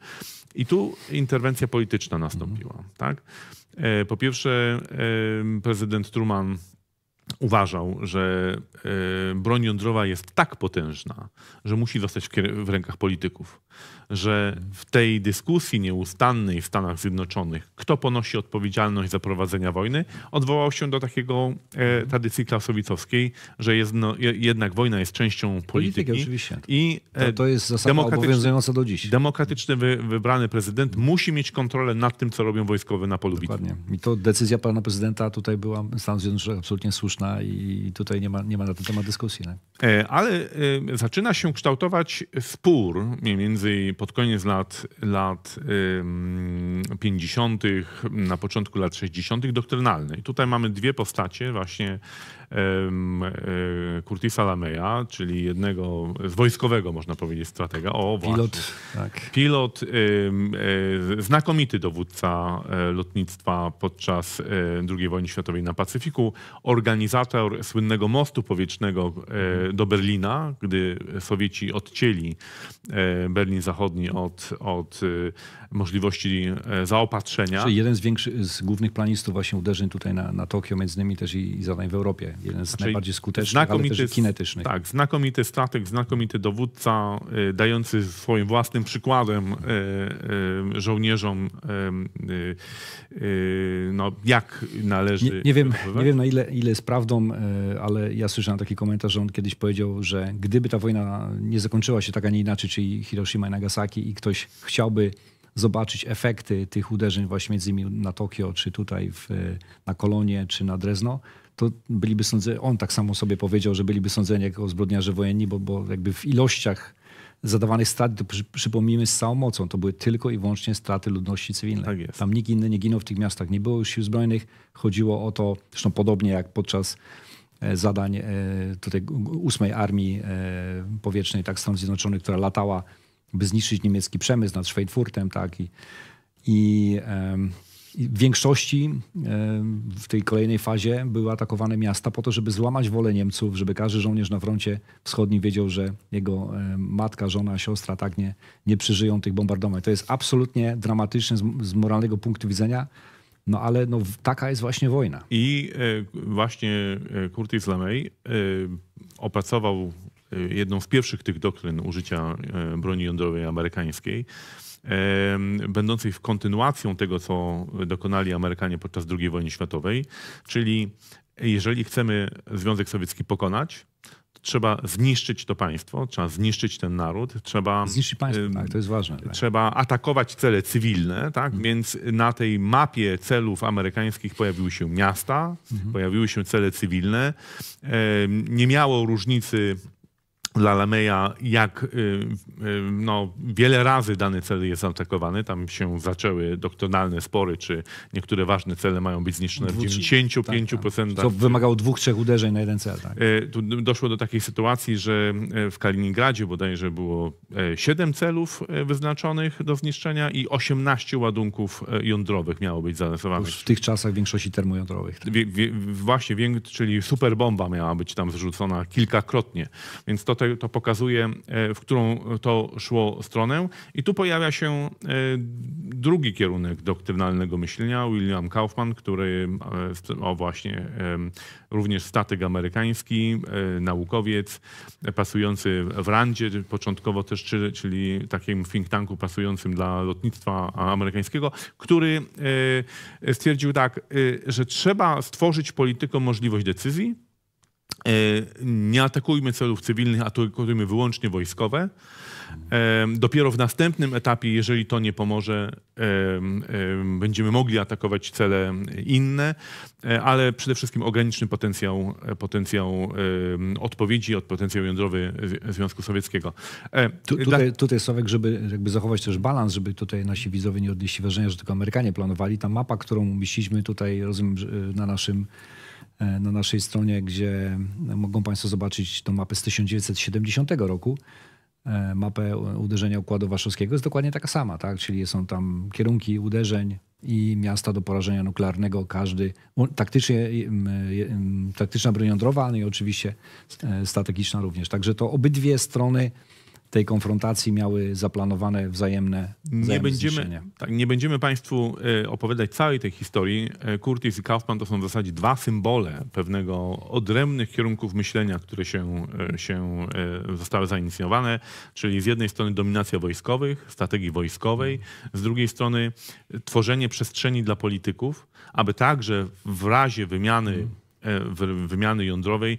I tu interwencja polityczna nastąpiła. Mhm. Tak? E, po pierwsze, prezydent Truman uważał, że e, broń jądrowa jest tak potężna, że musi zostać w rękach polityków że w tej dyskusji nieustannej w Stanach Zjednoczonych, kto ponosi odpowiedzialność za prowadzenie wojny, odwołał się do takiego e, tradycji klasowicowskiej, że jest, no, jednak wojna jest częścią polityki. Polityki oczywiście. I e, to, to, jest zasada obowiązująca do dziś. Demokratyczny wy, wybrany prezydent musi mieć kontrolę nad tym, co robią wojskowe na polu Dokładnie. bitwy. I to decyzja pana prezydenta tutaj była Stanach Zjednoczonych absolutnie słuszna i tutaj nie ma, nie ma na ten temat dyskusji. E, ale e, zaczyna się kształtować spór między pod koniec lat, lat 50., na początku lat 60. doktrynalnej. Tutaj mamy dwie postacie, właśnie Kurtisa e, Lameya, czyli jednego z wojskowego, można powiedzieć, stratega. O, Pilot, tak. Pilot, e, znakomity dowódca e, lotnictwa podczas II wojny światowej na Pacyfiku, organizator słynnego mostu powietrznego do Berlina, gdy Sowieci odcięli Berlin Zachodni od, od możliwości zaopatrzenia. Czyli jeden z, z głównych planistów właśnie uderzeń tutaj na, na Tokio, między innymi też i, i zadań w Europie. Jeden z znaczy, najbardziej skutecznych, ale też kinetycznych. Tak, znakomity strateg, znakomity dowódca, y, dający swoim własnym przykładem y, y, żołnierzom no, jak należy... Nie, nie wiem, nie wiem na ile, ile jest prawdą, ale ja słyszałem taki komentarz, że on kiedyś powiedział, że gdyby ta wojna nie zakończyła się tak, a nie inaczej, czyli Hiroshima i Nagasaki i ktoś chciałby zobaczyć efekty tych uderzeń właśnie między innymi na Tokio, czy tutaj w, na Kolonie, czy na Drezno, to byliby sądzeni, on tak samo sobie powiedział, że byliby sądzeni jako zbrodniarze wojenni, bo, bo jakby w ilościach zadawanych strat, to przy, przypomnijmy z całą mocą, to były tylko i wyłącznie straty ludności cywilnej. Tak Tam nikt inny nie ginął w tych miastach, nie było już sił zbrojnych, chodziło o to, zresztą podobnie jak podczas e, zadań e, tutaj ósmej armii e, powietrznej tak Stanów Zjednoczonych, która latała, by zniszczyć niemiecki przemysł nad Szwajfurtem, tak i, i um, w większości e, w tej kolejnej fazie były atakowane miasta po to, żeby złamać wolę Niemców, żeby każdy żołnierz na froncie wschodnim wiedział, że jego e, matka, żona, siostra tak nie, nie przeżyją tych bombardowań. To jest absolutnie dramatyczne z, moralnego punktu widzenia, no ale no, taka jest właśnie wojna. I e, właśnie Curtis LeMay opracował jedną z pierwszych tych doktryn użycia broni jądrowej amerykańskiej będącej kontynuacją tego, co dokonali Amerykanie podczas II wojny światowej, czyli jeżeli chcemy Związek Sowiecki pokonać, trzeba zniszczyć to państwo, trzeba zniszczyć ten naród, trzeba... Zniszczyć państwo, tak, to jest ważne. Tak. Trzeba atakować cele cywilne, tak? Mhm. Więc na tej mapie celów amerykańskich pojawiły się miasta, mhm. pojawiły się cele cywilne. nie miało różnicy dla Lameja, jak y, y, no, wiele razy dany cel jest atakowany. Tam się zaczęły doktrynalne spory, czy niektóre ważne cele mają być zniszczone w 95%. Tak, tak. Co wymagało dwóch, trzech uderzeń na jeden cel. Tak. Y, tu doszło do takiej sytuacji, że w Kaliningradzie bodajże było 7 celów wyznaczonych do zniszczenia i 18 ładunków jądrowych miało być zaadresowanych. w tych czasach w większości termojądrowych. Tak. właśnie, czyli superbomba miała być tam zrzucona kilkakrotnie. Więc to to pokazuje, e, w którą to szło stronę. I tu pojawia się e, drugi kierunek doktrynalnego myślenia, William Kaufman, który, e, o właśnie, również statyk amerykański, naukowiec, pasujący w Randzie, początkowo też, czyli takim think tanku pasującym dla lotnictwa amerykańskiego, który stwierdził tak, że trzeba stworzyć politykom możliwość decyzji, E, nie atakujmy celów cywilnych, atakujmy wyłącznie wojskowe. E, dopiero w następnym etapie, jeżeli to nie pomoże, e, będziemy mogli atakować cele inne, ale przede wszystkim ograniczny potencjał, potencjał odpowiedzi od potencjał jądrowy Związku Sowieckiego. Tu, tutaj, tutaj Sławek, żeby jakby zachować też balans, żeby tutaj nasi widzowie nie odnieśli wrażenia, że tylko Amerykanie planowali. Ta mapa, którą umieściliśmy tutaj, rozumiem, na naszym E, na naszej stronie, gdzie mogą Państwo zobaczyć tą mapę z 1970 roku. E, mapę uderzenia Układu Warszawskiego jest dokładnie taka sama, tak? czyli są tam kierunki uderzeń i miasta do porażenia nuklearnego. Każdy, taktycznie, e, taktyczna broń jądrowa, no i oczywiście strategiczna również. Także to obydwie strony tej konfrontacji miały zaplanowane wzajemne, wzajemne nie będziemy, tak, nie będziemy Państwu e, opowiadać całej tej historii. E, Curtis i Kaufman to są w zasadzie dwa symbole pewnego odrębnych kierunków myślenia, które się, e, się zostały zainicjowane, czyli z jednej strony dominacja wojskowych, strategii wojskowej, z drugiej strony tworzenie przestrzeni dla polityków, aby także w razie wymiany wymiany jądrowej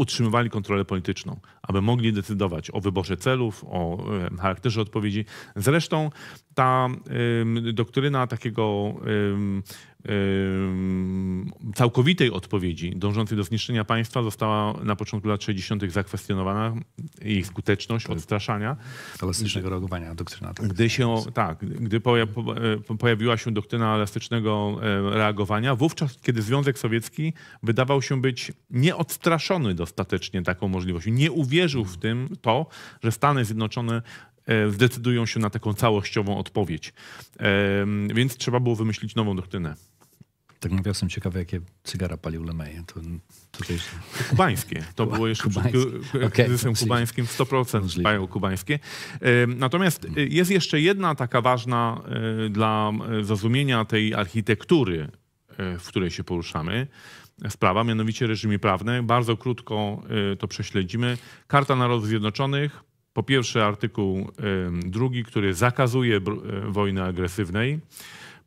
utrzymywali kontrolę polityczną, aby mogli decydować o wyborze celów, o charakterze odpowiedzi. Zresztą ta doktryna takiego całkowitej odpowiedzi dążącej do zniszczenia państwa została na początku lat 60. zakwestionowana jej skuteczność tak. odstraszania. Elastycznego reagowania doktryna. Tak, gdy się, tak, gdy pojawiła się doktryna elastycznego e, reagowania, wówczas, kiedy Związek Sowiecki wydawał się być nieodstraszony dostatecznie taką możliwością, nie uwierzył w tym to, że Stany Zjednoczone e, zdecydują się na taką całościową odpowiedź. Więc trzeba było wymyślić nową doktrynę. Tak mówię, jestem ciekawy, jakie cygara palił LeMay. To, tutaj... Kubańskie. To Kuba, było jeszcze przed kryzysem okay, kubańskim. 100% możliwe. mają kubańskie. Natomiast mhm. e, jest jeszcze jedna taka ważna e, dla e, zrozumienia tej architektury, w której się poruszamy, sprawa, mianowicie reżimy prawne. Bardzo krótko to prześledzimy. Karta Narodów Zjednoczonych, po pierwsze artykuł drugi, który zakazuje wojny agresywnej.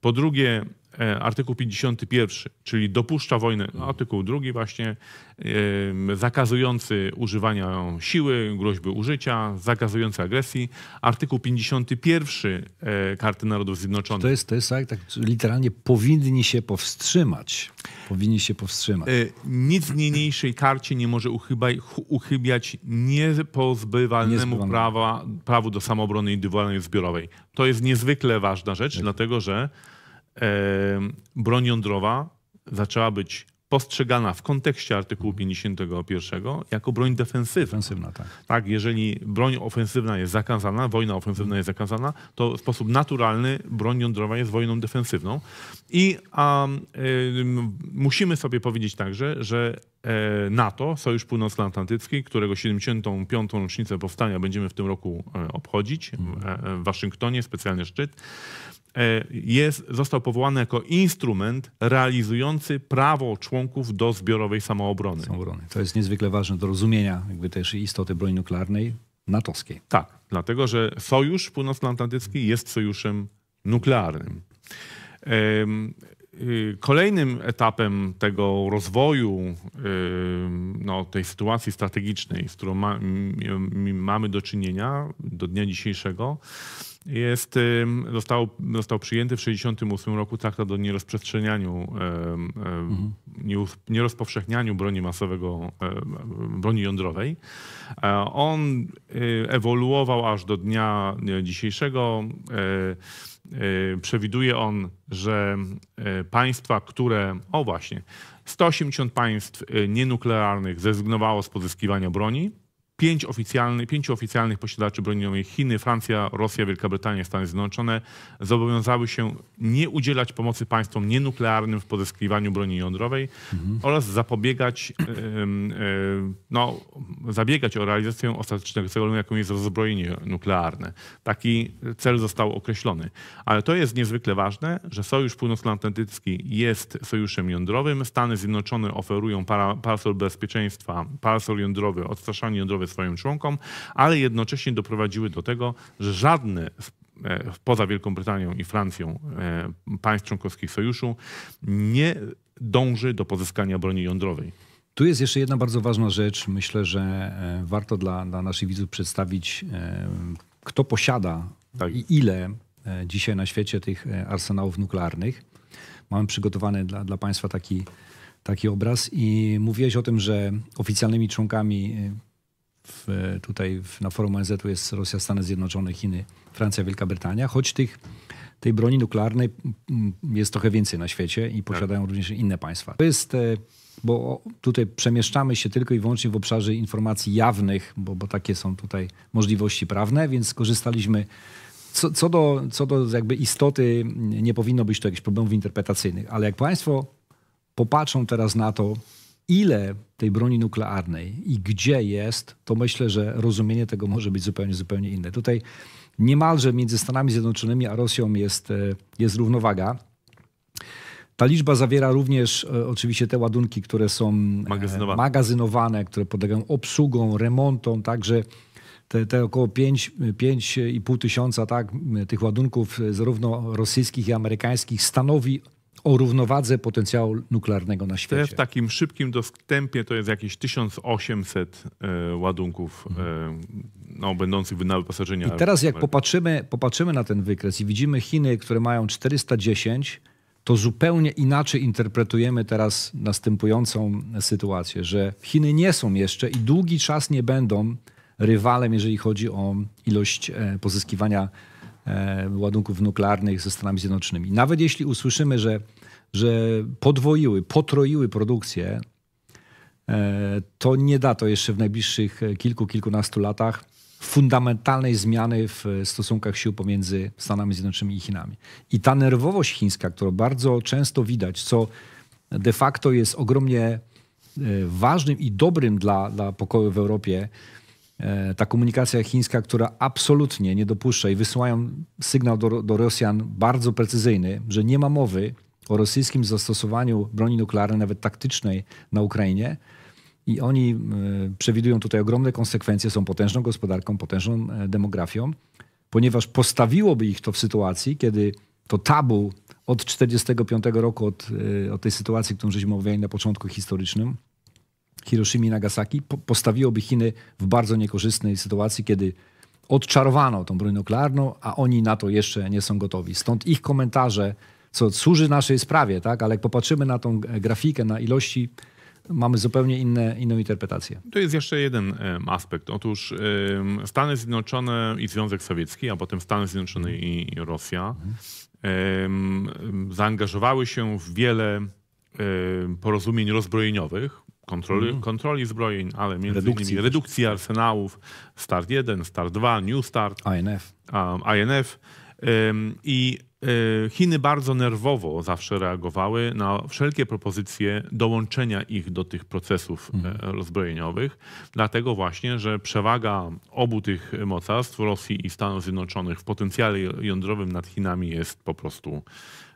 Po drugie E, artykuł 51, czyli dopuszcza wojnę, no, artykuł 2 właśnie, e, zakazujący używania siły, groźby użycia, zakazujący agresji, artykuł 51 e, Karty Narodów Zjednoczonych. To jest, to jest tak, tak literalnie powinni się powstrzymać. Powinni się powstrzymać. Nic w niniejszej karcie nie może uchybaj, uchybiać niepozbywalnemu prawa, prawu do samoobrony indywidualnej i zbiorowej. To jest niezwykle ważna rzecz, tak. dlatego że broń jądrowa zaczęła być postrzegana w kontekście artykułu 51 jako broń defensywna. tak. tak, jeżeli broń ofensywna jest zakazana, wojna ofensywna jest zakazana, to w sposób naturalny broń jądrowa jest wojną defensywną. I a, y, musimy sobie powiedzieć także, że e, NATO, Sojusz Północnoatlantycki, którego 75. rocznicę powstania będziemy w tym roku e, obchodzić e, w Waszyngtonie, specjalny szczyt. E, jest, został powołany jako instrument realizujący prawo członków do zbiorowej samoobrony. Samoobrony. To jest niezwykle ważne do rozumienia jakby też istoty broni nuklearnej natowskiej. Tak, dlatego że Sojusz Północnoatlantycki jest sojuszem nuklearnym. Y, kolejnym etapem tego rozwoju no, tej sytuacji strategicznej, z którą ma, mamy do czynienia do dnia dzisiejszego, jest, został, został przyjęty w 1968 roku traktat o nierozprzestrzenianiu, mhm. nierozpowszechnianiu broni masowego, broni jądrowej. E, on e, ewoluował aż do dnia e, dzisiejszego. Przewiduje on, że państwa, które, o właśnie, 180 państw nienuklearnych zrezygnowało z pozyskiwania broni pięć oficjalnych, pięciu oficjalnych posiadaczy broni jądrowej Chiny, Francja, Rosja, Wielka Brytania, Stany Zjednoczone zobowiązały się nie udzielać pomocy państwom nienuklearnym w pozyskiwaniu broni jądrowej mhm. oraz zapobiegać, no, zabiegać o realizację ostatecznego celu, jakim jest rozbrojenie nuklearne. Taki cel został określony. Ale to jest niezwykle ważne, że Sojusz Północnoatlantycki jest sojuszem jądrowym. Stany Zjednoczone oferują parasol bezpieczeństwa, parasol jądrowy, odstraszanie jądrowe swoim członkom, ale jednocześnie doprowadziły do tego, że żadne e, poza Wielką Brytanią i Francją e, państw członkowskich sojuszu nie dąży do pozyskania broni jądrowej. Tu jest jeszcze jedna bardzo ważna rzecz. Myślę, że e, warto dla, dla naszych widzów przedstawić, kto posiada tak. i ile dzisiaj na świecie tych arsenałów nuklearnych. Mamy przygotowany dla, dla Państwa taki, taki obraz i mówiłeś o tym, że oficjalnymi członkami w, tutaj w, na forum ONZ-u jest Rosja, Stany Zjednoczone, Chiny, Francja, Wielka Brytania, choć tych, tej broni nuklearnej mm, jest trochę więcej na świecie i tak. posiadają tak. również inne państwa. To jest, e, bo tutaj przemieszczamy się tylko i wyłącznie w obszarze informacji jawnych, bo, bo takie są tutaj możliwości prawne, więc korzystaliśmy co, co, do, co do jakby istoty, nie powinno być tu jakichś problemów interpretacyjnych, ale jak Państwo popatrzą teraz na to, Ile tej broni nuklearnej i gdzie jest, to myślę, że rozumienie tego może być zupełnie, zupełnie inne. Tutaj niemalże między Stanami Zjednoczonymi a Rosją jest, e, jest równowaga. Ta liczba zawiera również e, oczywiście te ładunki, które są e, magazynowane. magazynowane, które podlegają obsługom, remontom, także te, te około 5,5 tysiąca tak, tych ładunków e, zarówno rosyjskich i amerykańskich stanowi o równowadze potencjału nuklearnego na świecie. W takim szybkim dostępie to jest jakieś 1800 e, ładunków y, no, będących na wyposażenia. I teraz jak popatrzymy, popatrzymy na ten wykres i widzimy Chiny, które mają 410, to zupełnie inaczej interpretujemy teraz następującą sytuację, że Chiny nie są jeszcze i długi czas nie będą rywalem, jeżeli chodzi o ilość e, pozyskiwania E, ładunków nuklearnych ze Stanami Zjednoczonymi. Nawet jeśli usłyszymy, że, że podwoiły, potroiły produkcję, e, to nie da to jeszcze w najbliższych kilku, kilkunastu latach fundamentalnej zmiany w stosunkach sił pomiędzy Stanami Zjednoczonymi i Chinami. I ta nerwowość chińska, którą bardzo często widać, co de facto jest ogromnie e, ważnym i dobrym dla, dla pokoju w Europie, E, ta komunikacja chińska, która absolutnie nie dopuszcza i wysyłają sygnał do, do Rosjan bardzo precyzyjny, że nie ma mowy o rosyjskim zastosowaniu broni nuklearnej, nawet taktycznej na Ukrainie. I oni e, przewidują tutaj ogromne konsekwencje, są potężną gospodarką, potężną e, demografią, ponieważ postawiłoby ich to w sytuacji, kiedy to tabu od 1945 roku, od, od tej sytuacji, którą żeśmy omawiali na początku historycznym, Hiroshima i Nagasaki postawiłoby Chiny w bardzo niekorzystnej sytuacji, kiedy odczarowano tą broń nuklearną, a oni na to jeszcze nie są gotowi. Stąd ich komentarze, co służy naszej sprawie, tak? ale jak popatrzymy na tą grafikę, na ilości, mamy zupełnie inne, inną interpretację. To jest jeszcze jeden aspekt. Otóż Stany Zjednoczone i Związek Sowiecki, a potem Stany Zjednoczone i Rosja mhm. zaangażowały się w wiele porozumień rozbrojeniowych, kontroli, mm. kontroli zbrojeń, ale między redukcji innymi redukcji arsenałów, Start 1, Start 2, New Start, INF. Um, INF. Um, I um, y, Chiny bardzo nerwowo zawsze reagowały na wszelkie propozycje dołączenia ich do tych procesów e, mhm. rozbrojeniowych, dlatego właśnie, że przewaga obu tych mocarstw, Rosji i Stanów Zjednoczonych, w potencjale jądrowym nad Chinami jest po prostu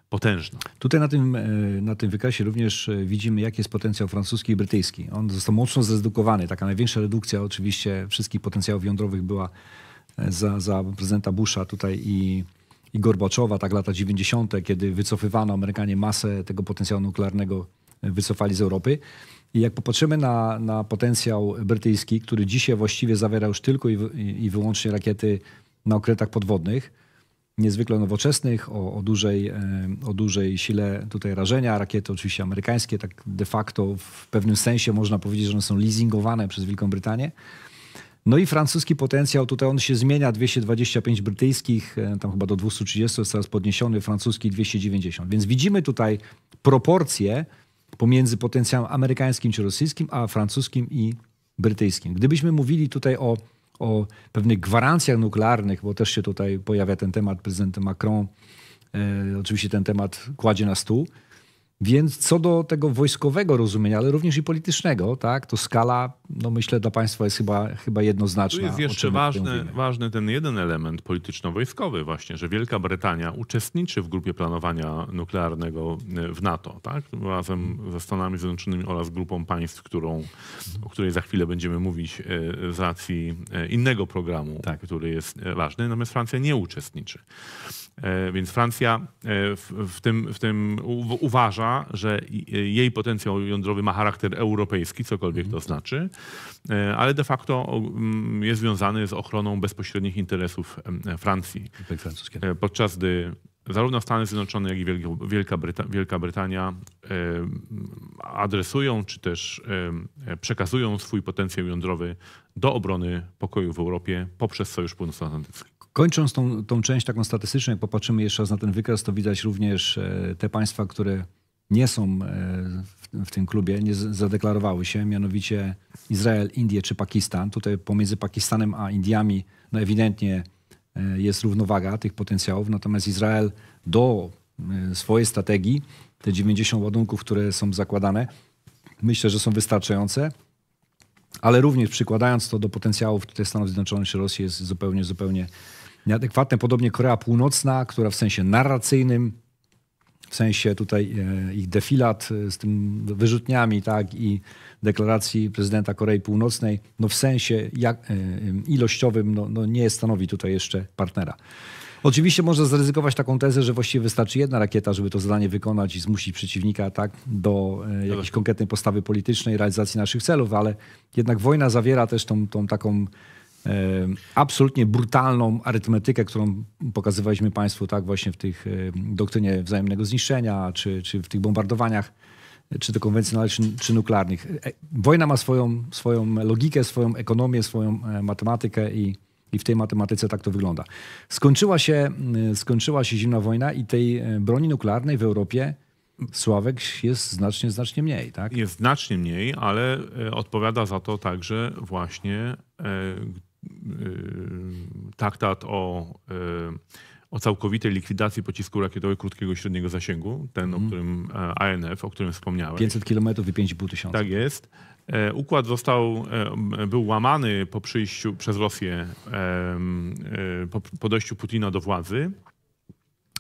potężna. Tutaj na tym, e, na tym również e, widzimy, jaki jest potencjał francuski i brytyjski. On został mocno zredukowany. Taka największa redukcja oczywiście wszystkich potencjałów jądrowych była e, za, za prezydenta Busha tutaj i, i Gorbaczowa, tak lata 90., kiedy wycofywano Amerykanie masę tego potencjału nuklearnego, wycofali z Europy. I jak popatrzymy na, na potencjał brytyjski, który dzisiaj właściwie zawiera już tylko i, i wyłącznie rakiety na okrętach podwodnych, niezwykle nowoczesnych, o, o, dużej, e, o dużej sile tutaj rażenia. Rakiety oczywiście amerykańskie, tak de facto w pewnym sensie można powiedzieć, że one są leasingowane przez Wielką Brytanię. No i francuski potencjał, tutaj on się zmienia, 225 brytyjskich, e, tam chyba do 230 jest teraz podniesiony, francuski 290. Więc widzimy tutaj proporcje pomiędzy potencjałem amerykańskim czy rosyjskim, a francuskim i brytyjskim. Gdybyśmy mówili tutaj o o pewnych gwarancjach nuklearnych, bo też się tutaj pojawia ten temat, prezydent Macron e, oczywiście ten temat kładzie na stół. Więc co do tego wojskowego rozumienia, ale również i politycznego, tak, to skala, no myślę, dla państwa jest chyba, chyba jednoznaczna. Tu jest jeszcze ważny, ważny ten jeden element polityczno-wojskowy właśnie, że Wielka Brytania uczestniczy w grupie planowania nuklearnego e, w NATO, tak, razem ze Stanami Zjednoczonymi oraz grupą państw, którą, o której za chwilę będziemy mówić e, z racji e, innego programu, tak. który jest ważny, natomiast Francja nie uczestniczy. Więc Francja w, w tym, w tym uważa, uważa, że jej potencjał jądrowy ma charakter europejski, cokolwiek to znaczy, e, ale de facto mm, jest związany z ochroną bezpośrednich interesów Francji. E, podczas gdy zarówno Stany Zjednoczone, jak i Wielka, Bryta- Wielka Brytania e, adresują czy też przekazują swój potencjał jądrowy do obrony pokoju w Europie poprzez Sojusz Północnoatlantycki. Kończąc tą, tą część taką statystyczną, jak popatrzymy jeszcze raz na ten wykres, to widać również te państwa, które nie są e, w tym klubie, nie zadeklarowały się, mianowicie Izrael, Indie czy Pakistan. Tutaj pomiędzy Pakistanem a Indiami no ewidentnie e, jest równowaga tych potencjałów, natomiast Izrael do e, swojej strategii, te 90 ładunków, które są zakładane, myślę, że są wystarczające, ale również przykładając to do potencjałów tutaj Stanów Zjednoczonych czy Rosji jest zupełnie, zupełnie nieadekwatne. Podobnie Korea Północna, która w sensie narracyjnym w sensie tutaj e, ich defilat e, z tym wyrzutniami tak, i deklaracji prezydenta Korei Północnej, no w sensie jak, e, ilościowym no, no nie stanowi tutaj jeszcze partnera. Oczywiście można zaryzykować taką tezę, że właściwie wystarczy jedna rakieta, żeby to zadanie wykonać i zmusić przeciwnika tak, do jakiejś konkretnej postawy politycznej, realizacji naszych celów, ale jednak wojna zawiera też tą, tą taką absolutnie brutalną arytmetykę, którą pokazywaliśmy Państwu tak właśnie w tych doktrynie wzajemnego zniszczenia, czy, czy w tych bombardowaniach, czy to konwencjonalnych, czy, czy nuklearnych. E, wojna ma swoją, swoją logikę, swoją ekonomię, swoją e, matematykę i, i w tej matematyce tak to wygląda. Skończyła się, skończyła się zimna wojna i tej e, broni nuklearnej w Europie Sławek jest znacznie, znacznie mniej, tak? Jest znacznie mniej, ale odpowiada za to także właśnie Y, traktat o, y, o całkowitej likwidacji pocisku rakietowego krótkiego i średniego zasięgu, ten, mm. o którym ANF, o którym wspomniałem. 500 km i 5,5 tysiąca. Tak jest. E, układ został, e, był łamany po przyjściu przez Rosję, po podejściu Putina do władzy.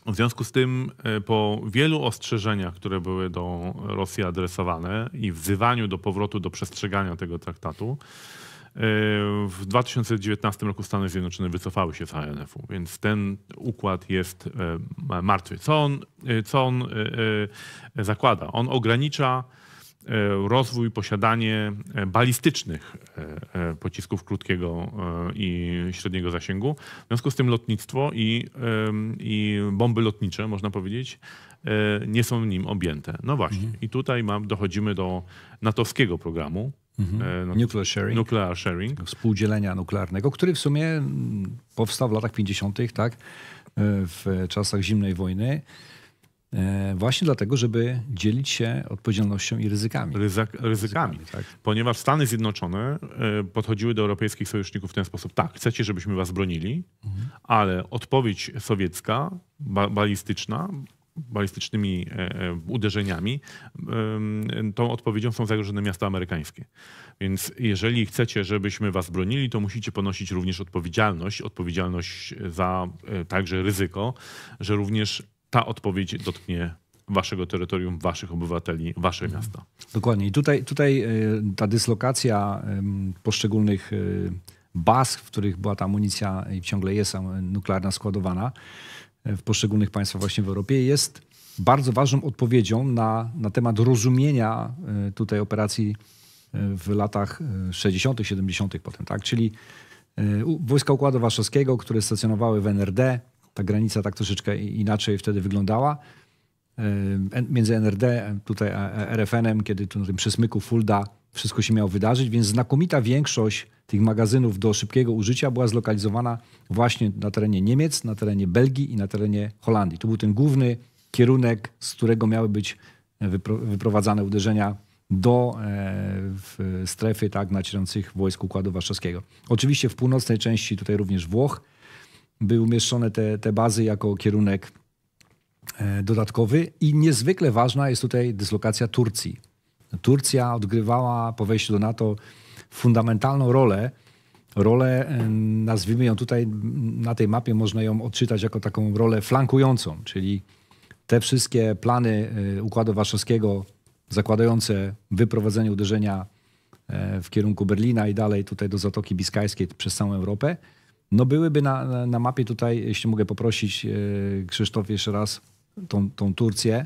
W związku z tym, po wielu ostrzeżeniach, które były do Rosji adresowane i wzywaniu do powrotu do przestrzegania tego traktatu, E, w 2019 roku Stany Zjednoczone wycofały się z ANF-u, więc ten układ jest e, martwy. Co on, e, co on zakłada? On ogranicza rozwój, posiadanie balistycznych pocisków krótkiego i średniego zasięgu. W związku z tym lotnictwo i, i bomby lotnicze, można powiedzieć, nie są nim objęte. No właśnie. Mhm. I tutaj dochodzimy do natowskiego programu, Mhm. E, no, nuclear sharing. Nuclear sharing. Współdzielenia nuklearnego, który w sumie mm, powstał w latach 50., tak? E, w czasach zimnej wojny. E, właśnie dlatego, żeby dzielić się odpowiedzialnością i ryzykami. Ryzyk, ryzykami, tak. Ponieważ Stany Zjednoczone podchodziły do europejskich sojuszników w ten sposób. Tak, chcecie, żebyśmy was bronili, mhm. ale odpowiedź sowiecka, ba balistyczna, balistycznymi e, e, uderzeniami, tą odpowiedzią są zagrożone miasta amerykańskie. Więc jeżeli chcecie, żebyśmy was bronili, to musicie ponosić również odpowiedzialność, odpowiedzialność za e, także ryzyko, że również ta odpowiedź dotknie waszego terytorium, waszych obywateli, wasze mhm. miasta. Dokładnie. I tutaj, tutaj ta dyslokacja poszczególnych baz, w których była ta amunicja i ciągle jest nuklearna składowana, w poszczególnych państwach właśnie w Europie jest bardzo ważną odpowiedzią na, na temat rozumienia e, tutaj operacji e, w latach 60., e, 70. potem, tak? Czyli wojska Układu Warszawskiego, które stacjonowały w NRD, ta granica tak troszeczkę inaczej wtedy wyglądała. Między NRD, tutaj RFN-em, kiedy tu na tym przesmyku Fulda wszystko się miało wydarzyć, więc znakomita większość tych magazynów do szybkiego użycia była zlokalizowana właśnie na terenie Niemiec, na terenie Belgii i na terenie Holandii. To był ten główny kierunek, z którego miały być e, wyprowadzane uderzenia do e, strefy tak, nacierających wojsk Układu Warszawskiego. Oczywiście w północnej części, tutaj również Włoch, były umieszczone te, te bazy jako kierunek e, dodatkowy i niezwykle ważna jest tutaj dyslokacja Turcji. Turcja odgrywała po wejściu do NATO fundamentalną rolę. Rolę, e, nazwijmy ją tutaj na tej mapie, można ją odczytać jako taką rolę flankującą, czyli te wszystkie plany e, Układu Warszawskiego zakładające wyprowadzenie uderzenia e, w kierunku Berlina i dalej tutaj do Zatoki Biskajskiej przez całą Europę, no byłyby na, na mapie tutaj, jeśli mogę poprosić Krzysztof jeszcze raz, tą, tą Turcję,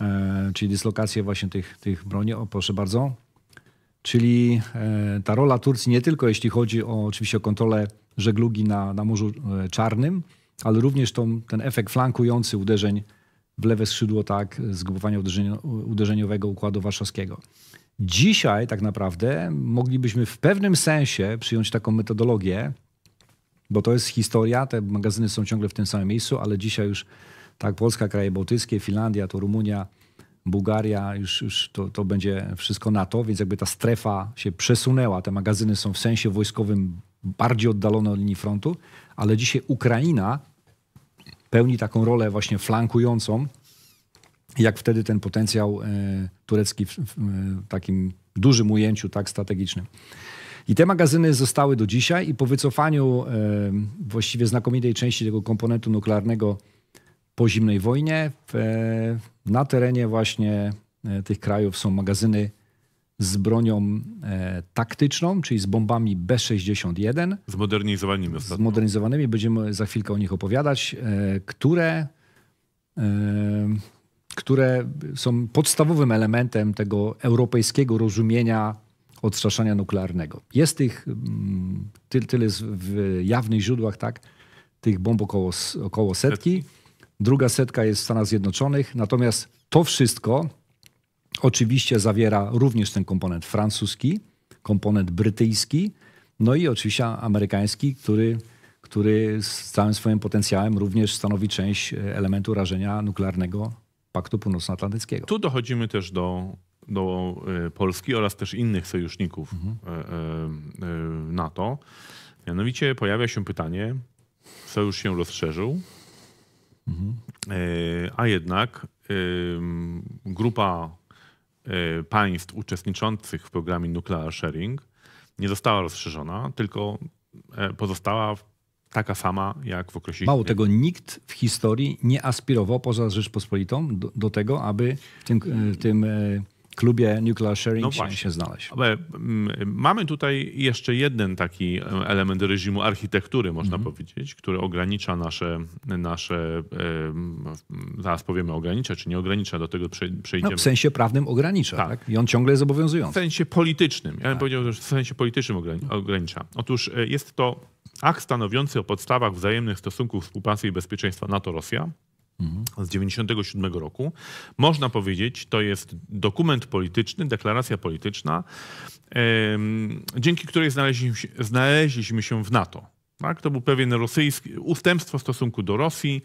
E, czyli dyslokację właśnie tych, tych broni. O, proszę bardzo. Czyli e, ta rola Turcji nie tylko jeśli chodzi o oczywiście o kontrolę żeglugi na, na Morzu e, Czarnym, ale również tą, ten efekt flankujący uderzeń w lewe skrzydło, tak, zgrupowania uderzenio, uderzeniowego Układu Warszawskiego. Dzisiaj tak naprawdę moglibyśmy w pewnym sensie przyjąć taką metodologię, bo to jest historia, te magazyny są ciągle w tym samym miejscu, ale dzisiaj już tak, Polska, kraje bałtyckie, Finlandia, to Rumunia, Bułgaria, już, już to, to będzie wszystko NATO, więc jakby ta strefa się przesunęła. Te magazyny są w sensie wojskowym bardziej oddalone od linii frontu, ale dzisiaj Ukraina pełni taką rolę właśnie flankującą, jak wtedy ten potencjał e, turecki e, w, takim dużym ujęciu tak strategicznym. I te magazyny zostały do dzisiaj i po wycofaniu e, właściwie znakomitej części tego komponentu nuklearnego po zimnej wojnie e, na terenie właśnie e, tych krajów są magazyny z bronią e, taktyczną, czyli z bombami B-61. Zmodernizowanymi ostatnio. Zmodernizowanymi, będziemy za chwilkę o nich opowiadać, które, które są podstawowym elementem tego europejskiego rozumienia odstraszania nuklearnego. Jest tych mm, tyle w jawnych źródłach, tak? Tych bomb około, około setki. setki druga setka jest w Stanach Zjednoczonych. Natomiast to wszystko oczywiście zawiera również ten komponent francuski, komponent brytyjski, no i oczywiście amerykański, który, który z całym swoim potencjałem również stanowi część e, elementu rażenia nuklearnego Paktu Północnoatlantyckiego. Tu dochodzimy też do, do e, Polski oraz też innych sojuszników mhm. E, NATO. Mianowicie pojawia się pytanie, sojusz się rozszerzył, Mhm. E, a jednak grupa e, państw uczestniczących w programie Nuclear Sharing nie została rozszerzona, tylko e, pozostała taka sama jak w okresie. Mało tego, nikt w historii nie aspirował poza Rzeczpospolitą do, do tego, aby w tym, w tym klubie Nuclear Sharing no się znaleźć. Ale mm, mamy tutaj jeszcze jeden taki e, element reżimu architektury, można mm -hmm. powiedzieć, który ogranicza nasze, nasze e, zaraz powiemy ogranicza, czy nie ogranicza, do tego przejdziemy. No, w sensie prawnym ogranicza tak. tak. i on ciągle jest obowiązujący. W sensie politycznym, ja tak. bym powiedział, że w sensie politycznym no. ogranicza. Otóż e, jest to akt stanowiący o podstawach wzajemnych stosunków współpracy i bezpieczeństwa NATO-Rosja, Mhm. z 97 roku. Można powiedzieć, to jest dokument polityczny, deklaracja polityczna, dzięki której znaleźliśmy się w NATO. Tak? To był pewien rosyjski ustępstwo w stosunku do Rosji.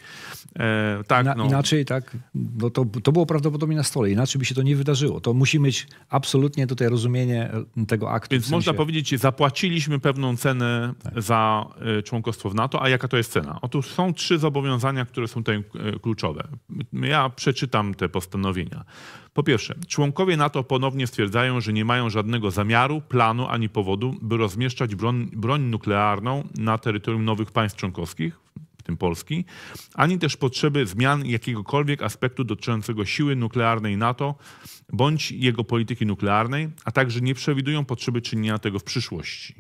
E, tak, Na, no. Inaczej tak, no to, to było prawdopodobnie na stole, inaczej by się to nie wydarzyło. To musi mieć absolutnie tutaj rozumienie e, tego aktu. Więc w sensie... można powiedzieć, zapłaciliśmy pewną cenę tak. za e, członkostwo w NATO, a jaka to jest cena? Otóż są trzy zobowiązania, które są tutaj e, kluczowe. Ja przeczytam te postanowienia. Po pierwsze, członkowie NATO ponownie stwierdzają, że nie mają żadnego zamiaru, planu ani powodu, by rozmieszczać broń, broń nuklearną na terytorium nowych państw członkowskich, w tym Polski, ani też potrzeby zmian jakiegokolwiek aspektu dotyczącego siły nuklearnej NATO bądź jego polityki nuklearnej, a także nie przewidują potrzeby czynienia tego w przyszłości.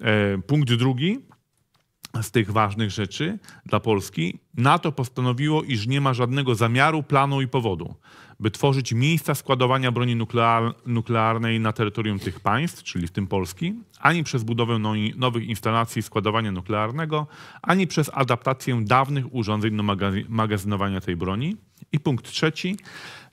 E, punkt drugi z tych ważnych rzeczy dla Polski. NATO postanowiło, iż nie ma żadnego zamiaru, planu i powodu, by tworzyć miejsca składowania broni nuklear nuklearnej na terytorium tych państw, czyli w tym Polski, ani przez budowę no nowych instalacji składowania nuklearnego, ani przez adaptację dawnych urządzeń do magazy magazynowania tej broni. I punkt trzeci.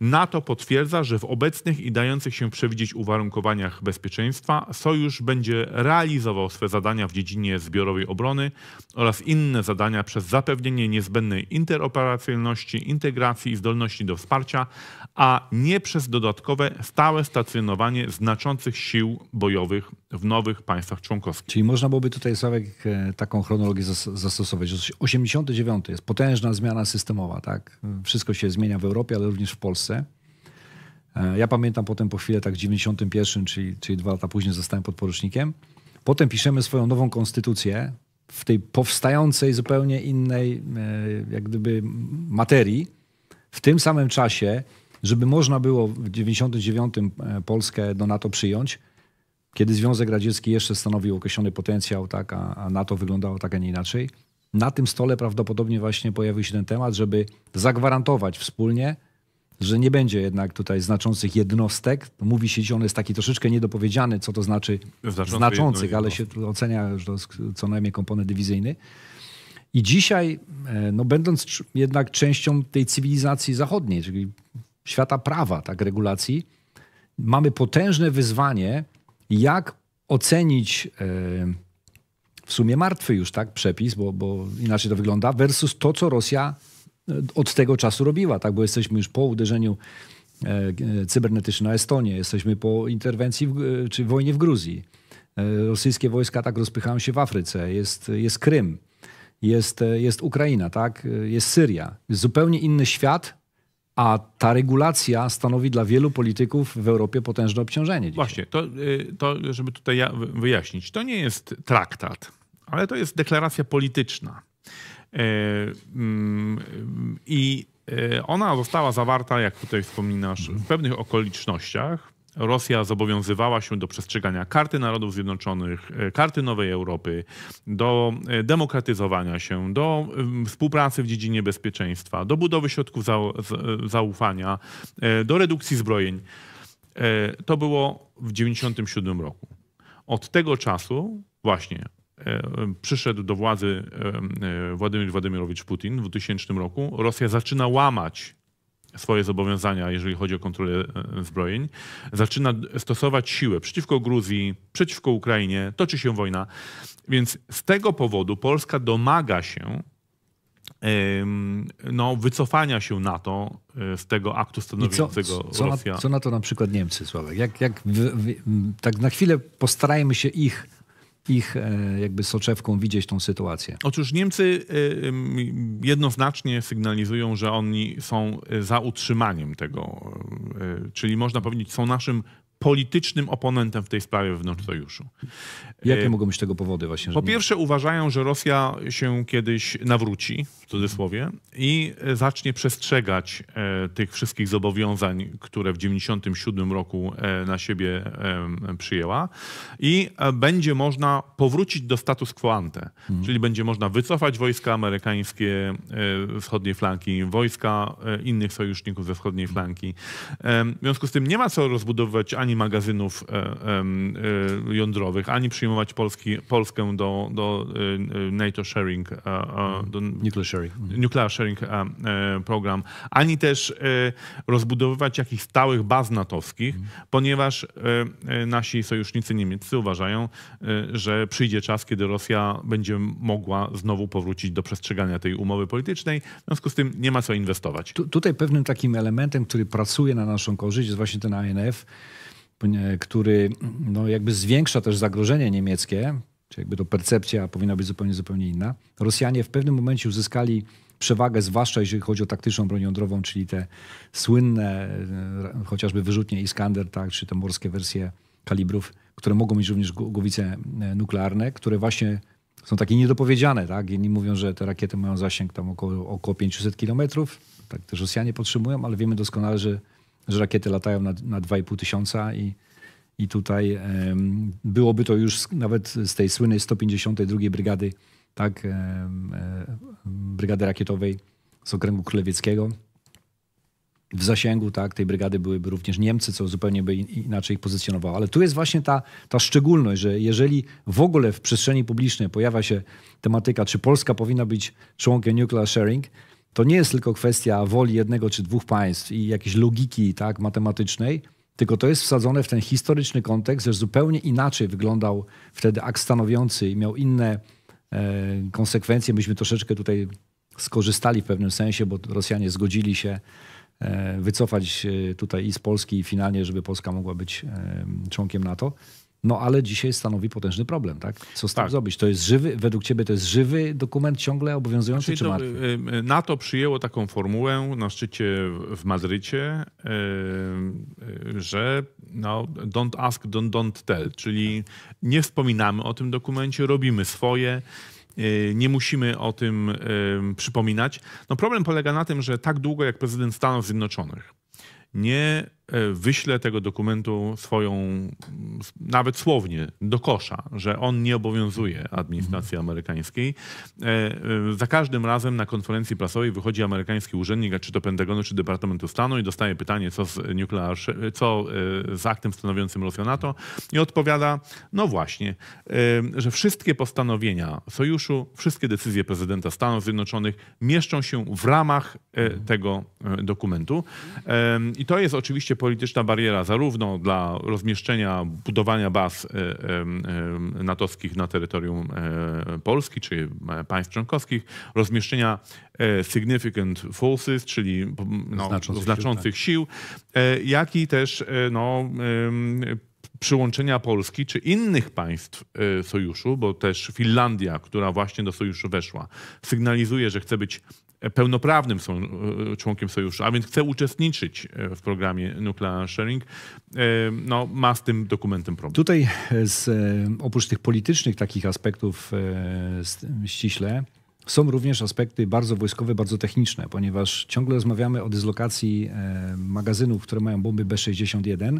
NATO potwierdza, że w obecnych i dających się przewidzieć uwarunkowaniach bezpieczeństwa sojusz będzie realizował swe zadania w dziedzinie zbiorowej obrony oraz inne zadania przez zapewnienie niezbędnej interoperacyjności, integracji i zdolności do wsparcia, a nie przez dodatkowe stałe stacjonowanie znaczących sił bojowych w nowych państwach członkowskich. Czyli można byłoby tutaj, Sławek, e, taką chronologię zastosować, 89 jest potężna zmiana systemowa, tak? Wszystko się zmienia w Europie, ale również w Polsce. Polsce. E, ja pamiętam potem po chwilę, tak w 91, czyli, czyli dwa lata później zostałem podporucznikiem. Potem piszemy swoją nową konstytucję w tej powstającej zupełnie innej e, jak gdyby materii. W tym samym czasie, żeby można było w 99 e, Polskę do NATO przyjąć, kiedy Związek Radziecki jeszcze stanowił określony potencjał, tak, a, a NATO wyglądało tak, a nie inaczej. Na tym stole prawdopodobnie właśnie pojawił się ten temat, żeby zagwarantować wspólnie że nie będzie jednak tutaj znaczących jednostek. Mówi się, że on jest taki troszeczkę niedopowiedziany, co to znaczy znaczących, ale no. się ocenia, że to co najmniej komponent dywizyjny. I dzisiaj, e, no będąc jednak częścią tej cywilizacji zachodniej, czyli świata prawa, tak, regulacji, mamy potężne wyzwanie, jak ocenić e, w sumie martwy już tak przepis, bo, bo inaczej to wygląda, versus to, co Rosja od tego czasu robiła, tak? bo jesteśmy już po uderzeniu e, e, cybernetycznym na Estonię, jesteśmy po interwencji w, e, czy wojnie w Gruzji. Rosyjskie wojska tak rozpychają się w Afryce, jest, jest Krym, jest, jest Ukraina, tak? jest Syria. Jest zupełnie inny świat, a ta regulacja stanowi dla wielu polityków w Europie potężne obciążenie. Dzisiaj. Właśnie, to, y, to żeby tutaj wyjaśnić, to nie jest traktat, ale to jest deklaracja polityczna. E, mm, I e, ona została zawarta, jak tutaj wspominasz, w pewnych okolicznościach. Rosja zobowiązywała się do przestrzegania karty Narodów Zjednoczonych, e, karty Nowej Europy, do demokratyzowania się, do mm, współpracy w dziedzinie bezpieczeństwa, do budowy środków zaufania, do redukcji zbrojeń. To było w 1997 roku. Od tego czasu właśnie E, przyszedł do władzy e, e, Władimir Władimirowicz Putin w 2000 roku, Rosja zaczyna łamać swoje zobowiązania, jeżeli chodzi o kontrolę zbrojeń, zaczyna stosować siłę przeciwko Gruzji, przeciwko Ukrainie, toczy się wojna. Więc z tego powodu Polska domaga się no, wycofania się NATO z tego aktu stanowiącego I co, co Rosja. Na, co na to na przykład Niemcy, Sławek? Jak, jak w, w, tak na chwilę postarajmy się ich ich e, jakby soczewką widzieć tą sytuację. Otóż Niemcy e, jednoznacznie sygnalizują, że oni są e, za utrzymaniem tego, czyli można powiedzieć, są naszym politycznym oponentem w tej sprawie wewnątrz sojuszu. Jakie e, mogą być tego powody właśnie? Po pierwsze nie... uważają, że Rosja się kiedyś nawróci, w cudzysłowie, i e, zacznie przestrzegać e, tych wszystkich zobowiązań, które w 1997 roku na siebie przyjęła i będzie można powrócić do status quo ante, mhm. czyli będzie można wycofać wojska amerykańskie wschodniej flanki, wojska innych sojuszników ze wschodniej flanki. W związku z tym nie ma co rozbudowywać ani ani magazynów e, e, jądrowych, ani przyjmować Polski, Polskę do, do e, NATO Sharing, do Nuclear Sharing, mhm. nuclear sharing Program, ani też rozbudowywać jakichś stałych baz natowskich, mhm. ponieważ nasi sojusznicy niemieccy uważają, że przyjdzie czas, kiedy Rosja będzie mogła znowu powrócić do przestrzegania tej umowy politycznej, w związku z tym nie ma co inwestować. Tu, tutaj pewnym takim elementem, który pracuje na naszą korzyść jest właśnie ten INF, E, który no, jakby zwiększa też zagrożenie niemieckie, czy jakby to percepcja powinna być zupełnie, zupełnie inna. Rosjanie w pewnym momencie uzyskali przewagę, zwłaszcza jeżeli chodzi o taktyczną broń jądrową, czyli te słynne e, chociażby wyrzutnie Iskander, tak, czy te morskie wersje kalibrów, które mogą mieć również głowice e, nuklearne, które właśnie są takie niedopowiedziane. Tak? Inni mówią, że te rakiety mają zasięg tam około, około 500 kilometrów. Tak też Rosjanie podtrzymują, ale wiemy doskonale, że że rakiety latają na, na 2,5 tysiąca i, i tutaj um, byłoby to już nawet z tej słynnej 152 Brygady, tak, um, Brygady Rakietowej z Okręgu Królewieckiego. W zasięgu tak, tej brygady byłyby również Niemcy, co zupełnie by inaczej ich pozycjonowało. Ale tu jest właśnie ta, ta szczególność, że jeżeli w ogóle w przestrzeni publicznej pojawia się tematyka, czy Polska powinna być członkiem nuclear sharing, to nie jest tylko kwestia woli jednego czy dwóch państw i jakiejś logiki tak, matematycznej, tylko to jest wsadzone w ten historyczny kontekst, że zupełnie inaczej wyglądał wtedy akt stanowiący i miał inne e, konsekwencje. Myśmy troszeczkę tutaj skorzystali w pewnym sensie, bo Rosjanie zgodzili się e, wycofać tutaj i z Polski i finalnie, żeby Polska mogła być e, członkiem NATO no ale dzisiaj stanowi potężny problem, tak? Co z tak. tym zrobić? To jest żywy, według ciebie to jest żywy dokument ciągle obowiązujący Czyli znaczy, czy martwy? Y, y, NATO przyjęło taką formułę na szczycie w Madrycie, y, że no, don't ask, don't, don't tell, czyli nie wspominamy o tym dokumencie, robimy swoje nie musimy o tym przypominać. No problem polega na tym, że tak długo jak prezydent Stanów Zjednoczonych nie E, wyśle tego dokumentu swoją, nawet słownie, do kosza, że on nie obowiązuje administracji amerykańskiej. E, e, za każdym razem na konferencji prasowej wychodzi amerykański urzędnik, czy to Pentagonu, czy Departamentu Stanu i dostaje pytanie, co z, nuclear, co z aktem stanowiącym Rosję NATO i odpowiada, no właśnie, że wszystkie postanowienia sojuszu, wszystkie decyzje prezydenta Stanów Zjednoczonych mieszczą się w ramach tego dokumentu. I to jest oczywiście oczywiście polityczna bariera zarówno dla rozmieszczenia, budowania baz e, e, e, natowskich na terytorium Polski czy państw członkowskich, rozmieszczenia significant forces, czyli no, znaczących, znaczących sił, tak. jak i też no, przyłączenia Polski czy innych państw sojuszu, bo też Finlandia, która właśnie do sojuszu weszła, sygnalizuje, że chce być pełnoprawnym są e, członkiem sojuszu, a więc chce uczestniczyć e, w programie Nuclear Sharing, e, no, ma z tym dokumentem problem. Tutaj z, oprócz tych politycznych takich aspektów ściśle, są również aspekty bardzo wojskowe, bardzo techniczne, ponieważ ciągle rozmawiamy o dyslokacji magazynów, które mają bomby B61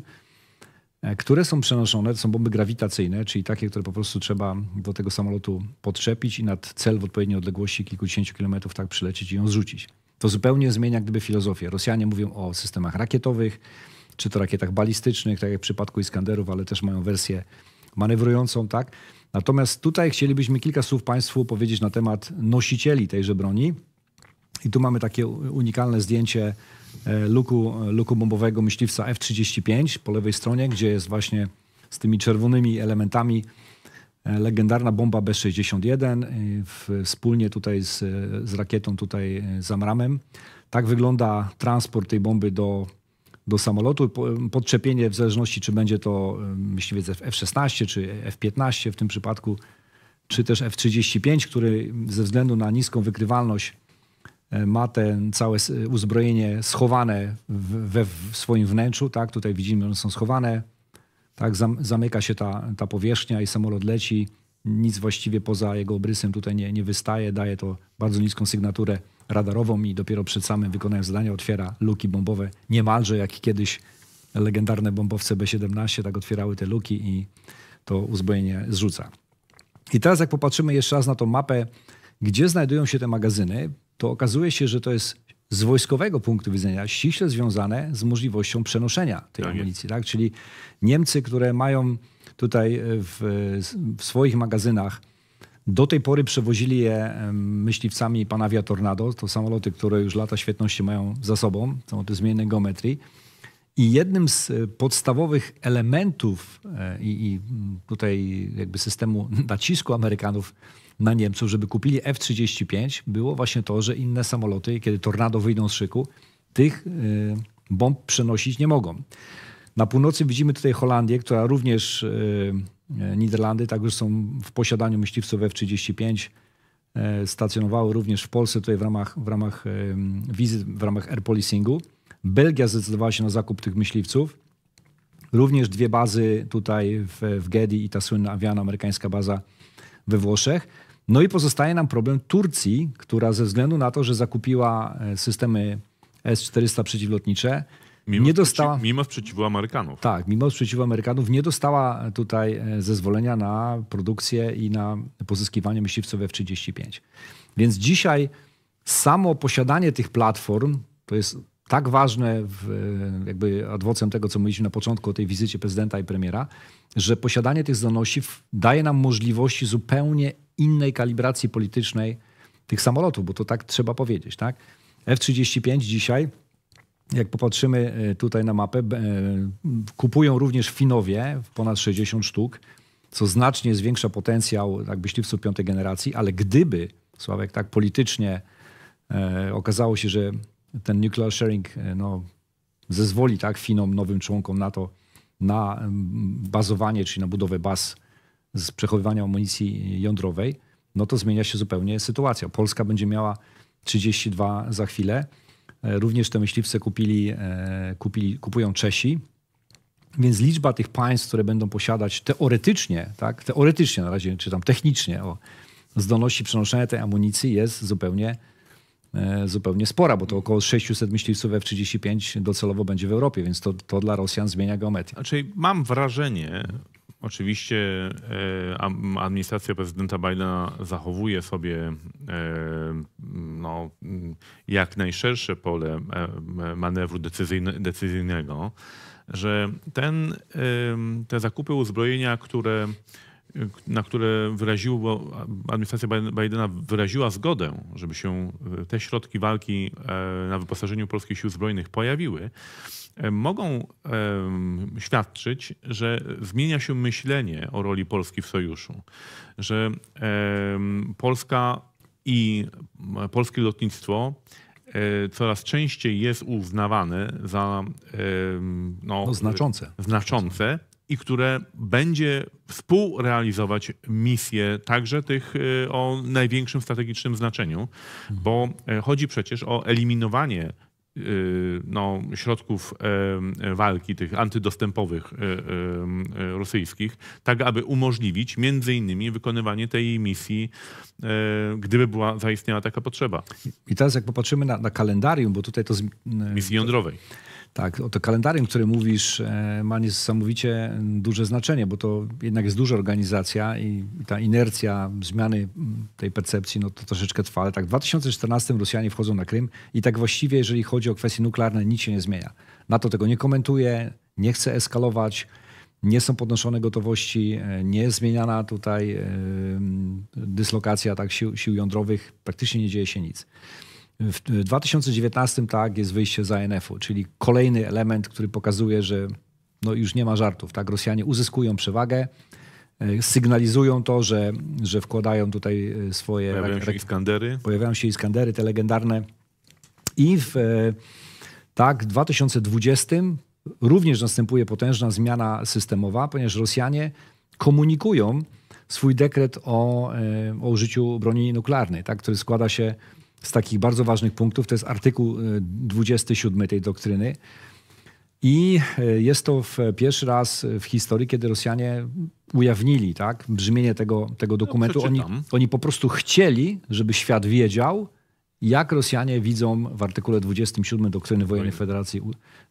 E, które są przenoszone, to są bomby grawitacyjne, czyli takie, które po prostu trzeba do tego samolotu podczepić i nad cel w odpowiedniej odległości kilkudziesięciu kilometrów tak przylecieć i ją zrzucić. To zupełnie zmienia gdyby filozofię. Rosjanie mówią o systemach rakietowych, czy to rakietach balistycznych, tak jak w przypadku Iskanderów, ale też mają wersję manewrującą, tak? Natomiast tutaj chcielibyśmy kilka słów Państwu powiedzieć na temat nosicieli tejże broni. I tu mamy takie unikalne zdjęcie E, luku, e, luku bombowego myśliwca F-35 po lewej stronie, gdzie jest właśnie z tymi czerwonymi elementami e, legendarna bomba B-61 wspólnie tutaj z, z rakietą tutaj z Amramem. Tak wygląda transport tej bomby do, do samolotu. Podczepienie w zależności czy będzie to myśliwiec F-16 czy F-15 w tym przypadku, czy też F-35, który ze względu na niską wykrywalność E, ma ten całe e, uzbrojenie schowane we w swoim wnętrzu, tak? Tutaj widzimy, one są schowane, tak? Zamyka się ta, ta powierzchnia i samolot leci. Nic właściwie poza jego obrysem tutaj nie, nie wystaje, daje to bardzo niską sygnaturę radarową i dopiero przed samym wykonaniem zadania otwiera luki bombowe, niemalże jak kiedyś legendarne bombowce B-17 tak otwierały te luki i to uzbrojenie zrzuca. I teraz jak popatrzymy jeszcze raz na tą mapę, gdzie znajdują się te magazyny, to okazuje się, że to jest z wojskowego punktu widzenia ściśle związane z możliwością przenoszenia tej tak amunicji. Tak? Czyli Niemcy, które mają tutaj e, w, w, swoich magazynach, do tej pory przewozili je myśliwcami Panavia Tornado. To samoloty, które już lata świetności mają za sobą. są te zmiennej geometrii. I jednym z e, podstawowych elementów e, i, i tutaj jakby systemu nacisku Amerykanów na Niemców, żeby kupili F-35, było właśnie to, że inne samoloty, kiedy tornado wyjdą z szyku, tych y, bomb przenosić nie mogą. Na północy widzimy tutaj Holandię, która również y, y, Niderlandy także są w posiadaniu myśliwców F-35. Stacjonowały również w Polsce tutaj w ramach, w ramach wizyt, w ramach air policingu. Belgia zdecydowała się na zakup tych myśliwców. Również dwie bazy tutaj w, w Gedi i ta słynna awiana, amerykańska baza we Włoszech. No i pozostaje nam problem Turcji, która ze względu na to, że zakupiła e, systemy S-400 przeciwlotnicze, Mimo nie dostała. Sprzeciw, mimo sprzeciwu Amerykanów. Tak, mimo sprzeciwu Amerykanów nie dostała e, tutaj e, zezwolenia na produkcję i na pozyskiwanie myśliwców F-35. Więc dzisiaj samo posiadanie tych platform to jest tak ważne, w, jakby adwocem tego, co mówiliśmy na początku o tej wizycie prezydenta i premiera, że posiadanie tych zdolności daje nam możliwości zupełnie innej kalibracji politycznej tych samolotów, bo to tak trzeba powiedzieć. Tak? F-35 dzisiaj, jak popatrzymy e, tutaj na mapę, e, kupują również Finowie ponad 60 sztuk, co znacznie zwiększa potencjał tak, myśliwców piątej generacji, ale gdyby, Sławek, tak politycznie e, okazało się, że ten nuclear sharing e, no, zezwoli tak, Finom, nowym członkom NATO na mm, bazowanie, czyli na budowę baz z przechowywania amunicji jądrowej, no to zmienia się zupełnie sytuacja. Polska będzie miała 32 za chwilę. E, również te myśliwce kupili, e, kupili, kupują Czesi. Więc liczba tych państw, które będą posiadać teoretycznie, tak, teoretycznie na razie, czy tam technicznie, o, zdolności przenoszenia tej amunicji jest zupełnie E, zupełnie spora, bo to mm. około 600 myśliwców F-35 docelowo będzie w Europie, więc to, to dla Rosjan zmienia geometrię. Znaczy mam wrażenie, Oczywiście e, administracja prezydenta Bidena zachowuje sobie e, no, jak najszersze pole manewru decyzyjnego, że ten, te zakupy uzbrojenia, które na które wyraziło, bo administracja Bidena wyraziła zgodę, żeby się e, te środki walki e, na wyposażeniu polskich sił zbrojnych pojawiły, e, mogą świadczyć, że zmienia się myślenie o roli Polski w sojuszu, że Polska i polskie lotnictwo coraz częściej jest uznawane za no, no znaczące. znaczące i które będzie współrealizować misje, także tych e, o największym strategicznym znaczeniu, bo e, chodzi przecież o eliminowanie e, no, środków walki, tych antydostępowych rosyjskich, tak aby umożliwić między innymi wykonywanie tej misji, gdyby była zaistniała taka potrzeba. I teraz jak popatrzymy na, na kalendarium, bo tutaj to... Z, misji jądrowej. To tak, to kalendarium, które mówisz, e, ma niesamowicie duże znaczenie, bo to jednak jest duża organizacja i ta inercja zmiany tej percepcji no to troszeczkę trwa. Ale tak, w 2014 Rosjanie wchodzą na Krym i tak właściwie, jeżeli chodzi o kwestie nuklearne, nic się nie zmienia. NATO tego nie komentuje, nie chce eskalować, nie są podnoszone gotowości, e, nie jest zmieniana tutaj e, dyslokacja tak, sił, sił jądrowych, praktycznie nie dzieje się nic. W 2019 tak jest wyjście z ANF-u, czyli kolejny element, który pokazuje, że no już nie ma żartów. Tak? Rosjanie uzyskują przewagę, e, sygnalizują to, że, że wkładają tutaj e, swoje... Pojawiają się Iskandery. Pojawiają się Iskandery, te legendarne. I w e, tak, 2020 również następuje potężna zmiana systemowa, ponieważ Rosjanie komunikują swój dekret o, o użyciu broni nuklearnej, tak, który składa się z takich bardzo ważnych punktów. To jest artykuł 27 e, tej doktryny. I e, jest to pierwszy raz w historii, kiedy Rosjanie ujawnili tak, brzmienie tego, tego no, dokumentu. No, oni, oni po prostu chcieli, żeby świat wiedział, jak Rosjanie widzą w artykule 27 doktryny wojennej Federacji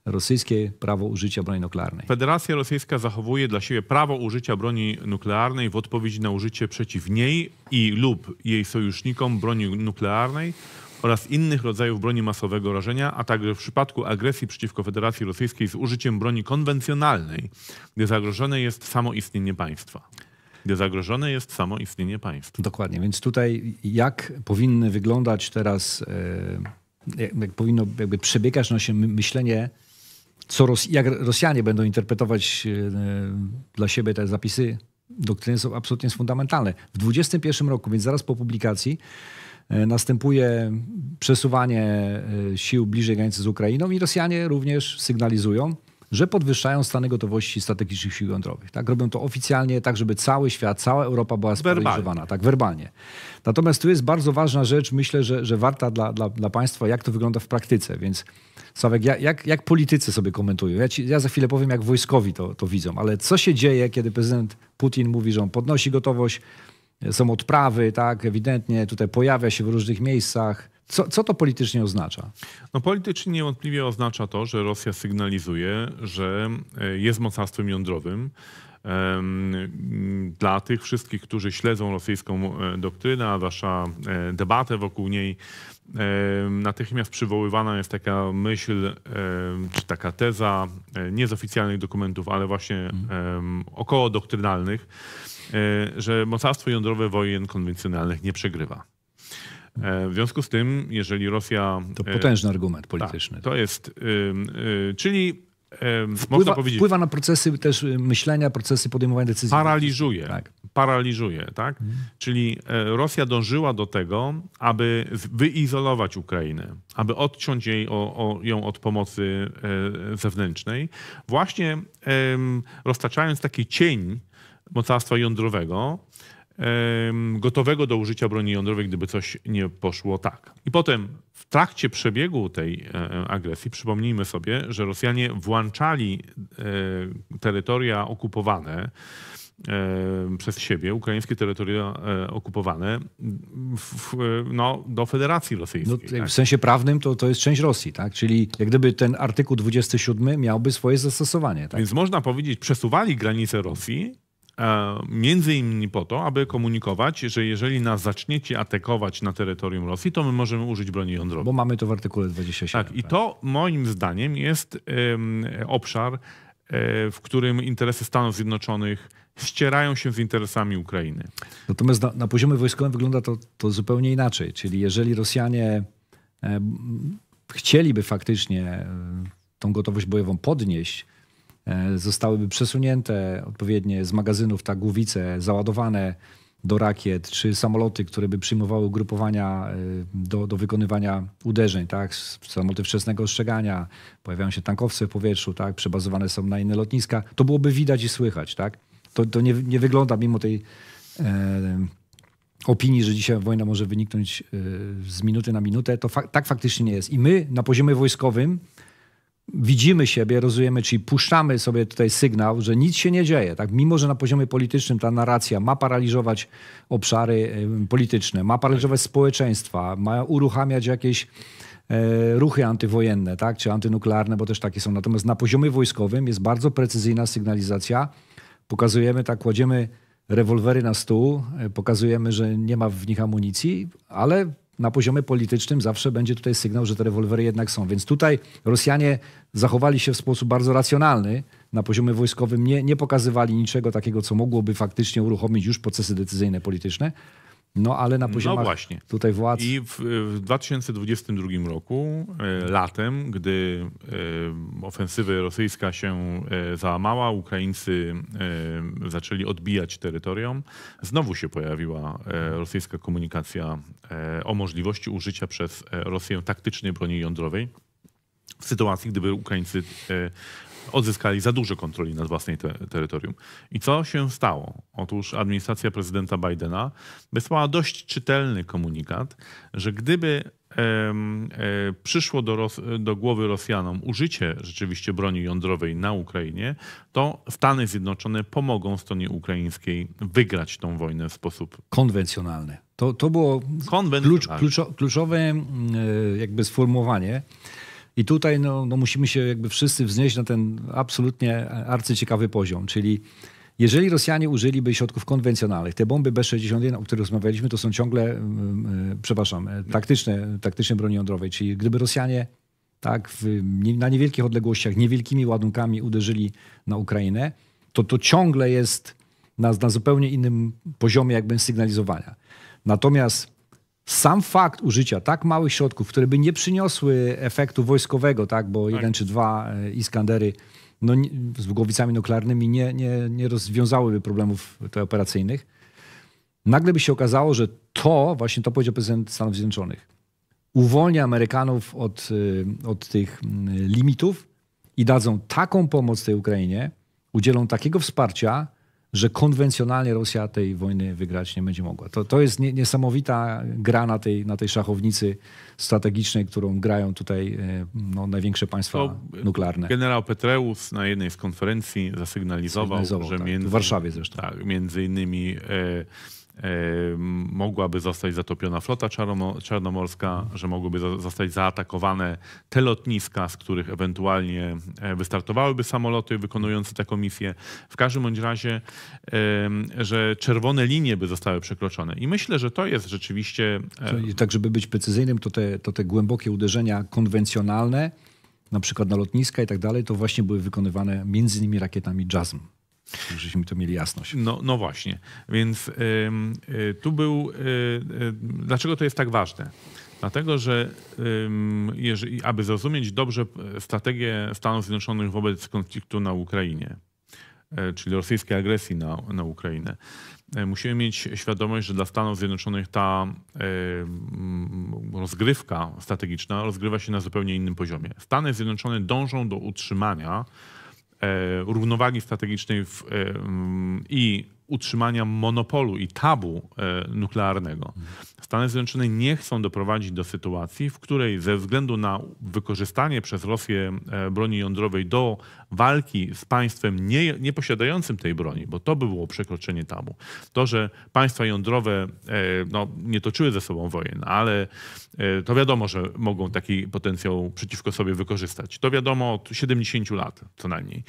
Rosyjskiej prawo użycia broni nuklearnej. Federacja Rosyjska zachowuje dla siebie prawo użycia broni nuklearnej w odpowiedzi na użycie przeciw niej i lub jej sojusznikom broni nuklearnej oraz innych rodzajów broni masowego rażenia, a także w przypadku agresji przeciwko Federacji Rosyjskiej z użyciem broni konwencjonalnej, gdy zagrożone jest samoistnienie państwa gdy zagrożone jest samo istnienie państw. Dokładnie, więc tutaj jak powinny wyglądać teraz, e, jak powinno jakby przebiegać się myślenie, co Ros jak Rosjanie będą interpretować e, dla siebie te zapisy doktryny są absolutnie fundamentalne. W 2021 roku, więc zaraz po publikacji, e, następuje przesuwanie sił bliżej granicy z Ukrainą i Rosjanie również sygnalizują, że podwyższają stany gotowości strategicznych sił jądrowych. Tak? Robią to oficjalnie, tak żeby cały świat, cała Europa była sparaliżowana, tak werbalnie. Natomiast tu jest bardzo ważna rzecz, myślę, że, że warta dla, dla, dla Państwa, jak to wygląda w praktyce. Więc Sławek, ja, jak, jak politycy sobie komentują? Ja, ci, ja za chwilę powiem, jak wojskowi to, to widzą, ale co się dzieje, kiedy prezydent Putin mówi, że on podnosi gotowość, są odprawy, tak, ewidentnie tutaj pojawia się w różnych miejscach, co, co to politycznie oznacza? No, politycznie niewątpliwie oznacza to, że Rosja sygnalizuje, że e, jest mocarstwem jądrowym. Dla tych wszystkich, którzy śledzą rosyjską e, doktrynę, a zwłaszcza e, debatę wokół niej, Natychmiast przywoływana jest taka myśl, czy taka teza, nie z oficjalnych dokumentów, ale właśnie mhm. około doktrynalnych, że mocarstwo jądrowe wojen konwencjonalnych nie przegrywa. E, w związku z tym, jeżeli Rosja. To e, potężny argument polityczny. Tak, to jest. Y, czyli można powiedzieć. Wpływa na procesy też y, myślenia, procesy podejmowania decyzji. Paraliżuje. Tak. Paraliżuje, tak? Mhm. Czyli e, Rosja dążyła do tego, aby wyizolować Ukrainę, aby odciąć jej, o, o, ją od pomocy zewnętrznej, właśnie roztaczając taki cień mocarstwa jądrowego, gotowego do użycia broni jądrowej, gdyby coś nie poszło tak. I potem w trakcie przebiegu tej e, agresji przypomnijmy sobie, że Rosjanie włączali e, terytoria okupowane e, przez siebie, ukraińskie terytoria okupowane w, no, do Federacji Rosyjskiej. No, tak? W sensie prawnym to, to jest część Rosji, tak? Czyli jak gdyby ten artykuł 27 miałby swoje zastosowanie. Tak? Więc można powiedzieć, przesuwali granice Rosji Między innymi po to, aby komunikować, że jeżeli nas zaczniecie atakować na terytorium Rosji, to my możemy użyć broni jądrowej. Bo mamy to w artykule 27. Tak, i tak. to moim zdaniem jest obszar, e, w którym interesy Stanów Zjednoczonych ścierają się z interesami Ukrainy. Natomiast na, na poziomie wojskowym wygląda to, to zupełnie inaczej. Czyli jeżeli Rosjanie chcieliby faktycznie e, tą gotowość bojową podnieść, E, zostałyby przesunięte odpowiednie z magazynów ta głowice, załadowane do rakiet, czy samoloty, które by przyjmowały ugrupowania e, do, do wykonywania uderzeń, tak? samoloty wczesnego ostrzegania, pojawiają się tankowce w powietrzu, tak? przebazowane są na inne lotniska, to byłoby widać i słychać. Tak? To, to nie, nie wygląda mimo tej e, opinii, że dzisiaj wojna może wyniknąć e, z minuty na minutę, to fa tak faktycznie nie jest. I my na poziomie wojskowym widzimy siebie, rozumiemy, czyli puszczamy sobie tutaj sygnał, że nic się nie dzieje. Tak? Mimo, że na poziomie politycznym ta narracja ma paraliżować obszary polityczne, ma paraliżować tak. społeczeństwa, ma uruchamiać jakieś e, ruchy antywojenne tak? czy antynuklearne, bo też takie są. Natomiast na poziomie wojskowym jest bardzo precyzyjna sygnalizacja. Pokazujemy, tak kładziemy rewolwery na stół, e, pokazujemy, że nie ma w nich amunicji, ale na poziomie politycznym zawsze będzie tutaj sygnał, że te rewolwery jednak są. Więc tutaj Rosjanie zachowali się w sposób bardzo racjonalny. Na poziomie wojskowym nie, nie pokazywali niczego takiego, co mogłoby faktycznie uruchomić już procesy decyzyjne polityczne. No ale na poziomie no właśnie. tutaj władz... I w, w 2022 roku, e, latem, gdy e, ofensywa rosyjska się e, załamała, Ukraińcy zaczęli odbijać terytorium, znowu się pojawiła rosyjska komunikacja o możliwości użycia przez Rosję taktycznej broni jądrowej w sytuacji, gdyby Ukraińcy odzyskali za dużo kontroli nad własnym te terytorium. I co się stało? Otóż administracja prezydenta Bidena wysłała dość czytelny komunikat, że gdyby e, e, przyszło do, do głowy Rosjanom użycie rzeczywiście broni jądrowej na Ukrainie, to Stany Zjednoczone pomogą stronie ukraińskiej wygrać tą wojnę w sposób konwencjonalny. To, to było klucz, kluczo, kluczowe mm, e, jakby sformułowanie. I tutaj no, no musimy się jakby wszyscy wznieść na ten absolutnie arcyciekawy poziom, czyli jeżeli Rosjanie użyliby środków konwencjonalnych, te bomby B-61, o których rozmawialiśmy, to są ciągle, mm, mm, przepraszam, e, taktyczne, taktyczne broni jądrowej, czyli gdyby Rosjanie tak, w, na niewielkich odległościach, niewielkimi ładunkami uderzyli na Ukrainę, to to ciągle jest na, na zupełnie innym poziomie jakby sygnalizowania. Natomiast sam fakt użycia tak małych środków, które by nie przyniosły efektu wojskowego, tak, bo tak. jeden czy dwa e, Iskandery no, z głowicami nuklearnymi nie, nie, nie rozwiązałyby problemów operacyjnych, nagle by się okazało, że to, właśnie to powiedział prezydent Stanów Zjednoczonych, uwolni Amerykanów od, e, od tych limitów i dadzą taką pomoc tej Ukrainie, udzielą takiego wsparcia, że konwencjonalnie Rosja tej wojny wygrać nie będzie mogła. To, to jest niesamowita gra na tej, na tej szachownicy strategicznej, którą grają tutaj e, no, największe państwa to nuklearne. Generał Petreus na jednej z konferencji zasygnalizował, zasygnalizował że tak, między, w Warszawie zresztą. Tak, między innymi e, mogłaby zostać zatopiona flota czarnomorska, że mogłyby zostać zaatakowane te lotniska, z których ewentualnie e, wystartowałyby samoloty wykonujące taką misję. W każdym bądź razie, że czerwone linie by zostały przekroczone. I myślę, że to jest rzeczywiście... E, tak, żeby być precyzyjnym, to te, to te głębokie uderzenia konwencjonalne, na przykład na lotniska i tak dalej, to właśnie były wykonywane między innymi rakietami JASM. Żeśmy to mieli jasność. No, no właśnie. Więc y, y, tu był. Y, dlaczego to jest tak ważne? Dlatego, że jeżeli, aby zrozumieć dobrze strategię Stanów Zjednoczonych wobec konfliktu na Ukrainie, czyli rosyjskiej agresji na, na Ukrainę, musimy mieć świadomość, że dla Stanów Zjednoczonych ta rozgrywka strategiczna rozgrywa się na zupełnie innym poziomie. Stany Zjednoczone dążą do utrzymania E, równowagi strategicznej w, e, i utrzymania monopolu i tabu e, nuklearnego. Stany Zjednoczone nie chcą doprowadzić do sytuacji, w której ze względu na wykorzystanie przez Rosję broni jądrowej do walki z państwem nie, nie posiadającym tej broni, bo to by było przekroczenie tabu. To, że państwa jądrowe e, no, nie toczyły ze sobą wojen, ale e, to wiadomo, że mogą taki potencjał przeciwko sobie wykorzystać. To wiadomo od 70 lat co najmniej.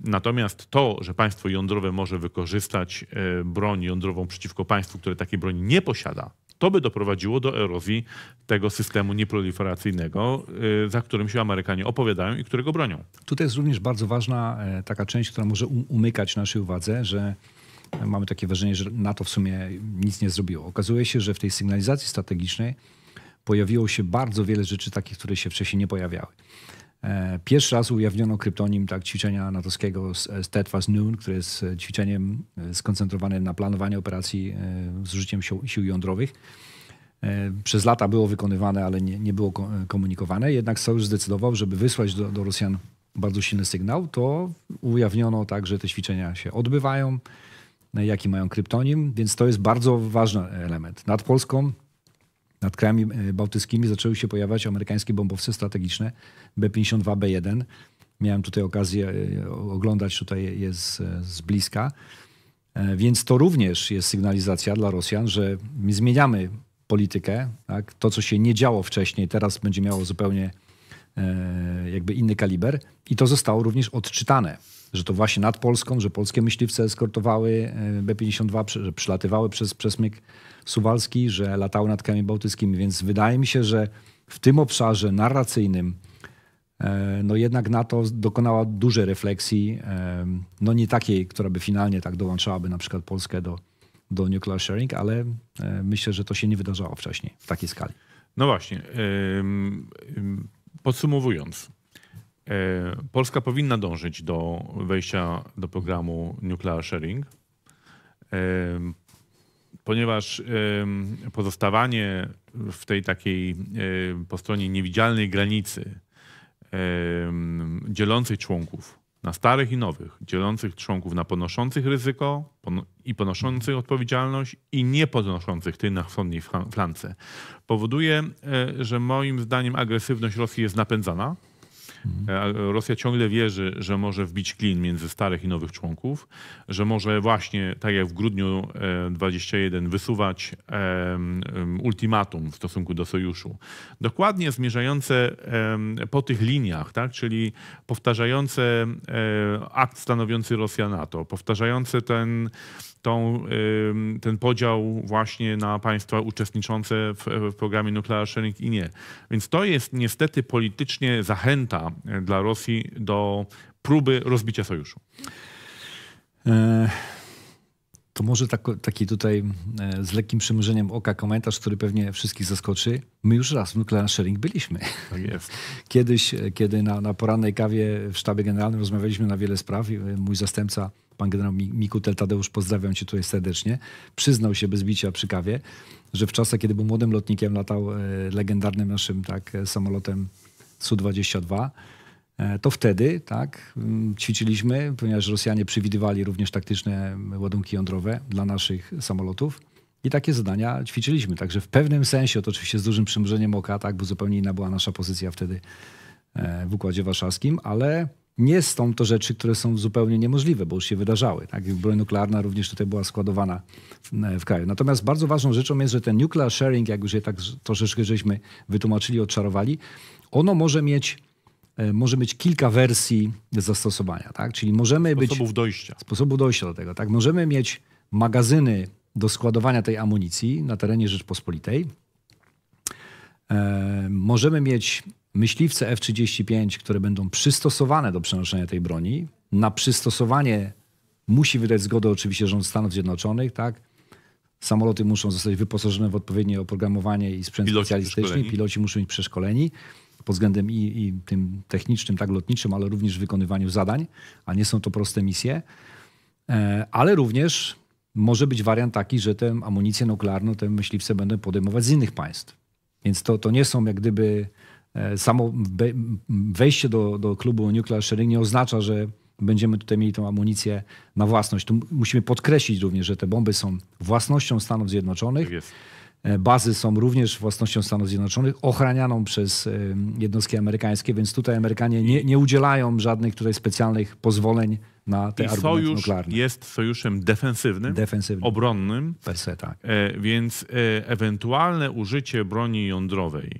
Natomiast to, że państwo jądrowe może wykorzystać e, broń jądrową przeciwko państwu, które takiej broni nie posiada, to by doprowadziło do erozji tego systemu nieproliferacyjnego, y, za którym się Amerykanie opowiadają i którego bronią. Tutaj jest również bardzo ważna e, taka część, która może um-, umykać naszej uwadze, że mamy takie wrażenie, że NATO w sumie nic nie zrobiło. Okazuje się, że w tej sygnalizacji strategicznej pojawiło się bardzo wiele rzeczy takich, które się wcześniej nie pojawiały. E, pierwszy raz ujawniono kryptonim tak, ćwiczenia natowskiego e, Steadfast Noon, które jest e, ćwiczeniem skoncentrowanym na planowaniu operacji z użyciem sił, sił jądrowych. Przez lata było wykonywane, ale nie, nie było komunikowane. Jednak Sojusz zdecydował, żeby wysłać do, do Rosjan bardzo silny sygnał, to ujawniono tak, że te ćwiczenia się odbywają, jaki mają kryptonim, więc to jest bardzo ważny element. Nad Polską nad krajami e, bałtyckimi zaczęły się pojawiać amerykańskie bombowce strategiczne B-52, B-1. Miałem tutaj okazję e, oglądać tutaj je z, z bliska. E, więc to również jest sygnalizacja dla Rosjan, że my zmieniamy politykę. Tak? To, co się nie działo wcześniej, teraz będzie miało zupełnie jakby inny kaliber. I to zostało również odczytane, że to właśnie nad Polską, że polskie myśliwce eskortowały B-52, że przylatywały przez, przez myk Suwalski, że latały nad krajami bałtyckimi, więc wydaje mi się, że w tym obszarze narracyjnym e, no jednak NATO dokonała dużej refleksji, e, no nie takiej, która by finalnie tak dołączałaby na przykład Polskę do, do nuclear sharing, ale e, myślę, że to się nie wydarzało wcześniej w takiej skali. No właśnie. Podsumowując, Polska powinna dążyć do wejścia do programu nuclear sharing ponieważ pozostawanie w tej takiej po stronie niewidzialnej granicy dzielących członków na starych i nowych, dzielących członków na ponoszących ryzyko i ponoszących odpowiedzialność i nie ponoszących tej na wschodniej flance, powoduje, e, że moim zdaniem agresywność Rosji jest napędzana Mhm. E, Rosja ciągle wierzy, że może wbić klin między starych i nowych członków, że może właśnie, tak jak w grudniu 21, e, wysuwać ultimatum w stosunku do sojuszu. Dokładnie zmierzające po tych liniach, tak? czyli powtarzające e, akt stanowiący Rosja-NATO, powtarzające ten tą, ten podział właśnie na państwa uczestniczące w, w programie Nuclear Sharing i nie. Więc to jest niestety politycznie zachęta e, dla Rosji do próby rozbicia sojuszu. E, to może tak, taki tutaj e, z lekkim przymrużeniem oka komentarz, który pewnie wszystkich zaskoczy. My już raz w Nuclear Sharing byliśmy. Tak jest. [laughs] Kiedyś, kiedy na, na porannej kawie w sztabie generalnym rozmawialiśmy na wiele spraw, mój zastępca pan generał Mikutel Tadeusz, pozdrawiam cię tutaj serdecznie, przyznał się bez bicia przy kawie, że w czasach, kiedy był młodym lotnikiem, latał e, legendarnym naszym tak, e, samolotem Su-22, e, to wtedy tak, mm, ćwiczyliśmy, ponieważ Rosjanie przewidywali również taktyczne mm, ładunki jądrowe dla naszych samolotów. I takie zadania ćwiczyliśmy. Także w pewnym sensie, to oczywiście z dużym przymrzeniem oka, tak, bo zupełnie inna była nasza pozycja wtedy w Układzie Warszawskim, ale nie są to rzeczy, które są zupełnie niemożliwe, bo już się wydarzały. Tak? Broń nuklearna również tutaj była składowana w, e, w, kraju. Natomiast bardzo ważną rzeczą jest, że ten nuclear sharing, jak już je tak troszeczkę żeśmy wytłumaczyli, odczarowali, ono może mieć, e, może mieć kilka wersji zastosowania. Tak? Czyli możemy sposobów być... dojścia. Sposobu dojścia do tego. Tak? Możemy mieć magazyny do składowania tej amunicji na terenie Rzeczpospolitej. E, możemy mieć myśliwce F-35, które będą przystosowane do przenoszenia tej broni, na przystosowanie musi wydać zgodę oczywiście rząd Stanów Zjednoczonych, tak? Samoloty muszą zostać wyposażone w odpowiednie oprogramowanie i sprzęt piloci specjalistyczny. Piloci muszą być przeszkoleni pod względem i, i tym technicznym, tak lotniczym, ale również w wykonywaniu zadań, a nie są to proste misje. E, ale również może być wariant taki, że tę amunicję nuklearną, te myśliwce będą podejmować z innych państw. Więc to, to nie są jak gdyby E, samo wejście do, do klubu Nuclear Sharing nie oznacza, że będziemy tutaj mieli tą amunicję na własność. Tu musimy podkreślić również, że te bomby są własnością Stanów Zjednoczonych. Tak jest. E, bazy są również własnością Stanów Zjednoczonych, ochranianą przez e, jednostki amerykańskie, więc tutaj Amerykanie nie, nie udzielają żadnych tutaj specjalnych pozwoleń na te I sojusz nuklearne. jest sojuszem defensywnym, defensywnym. obronnym. se, tak. więc ewentualne użycie broni jądrowej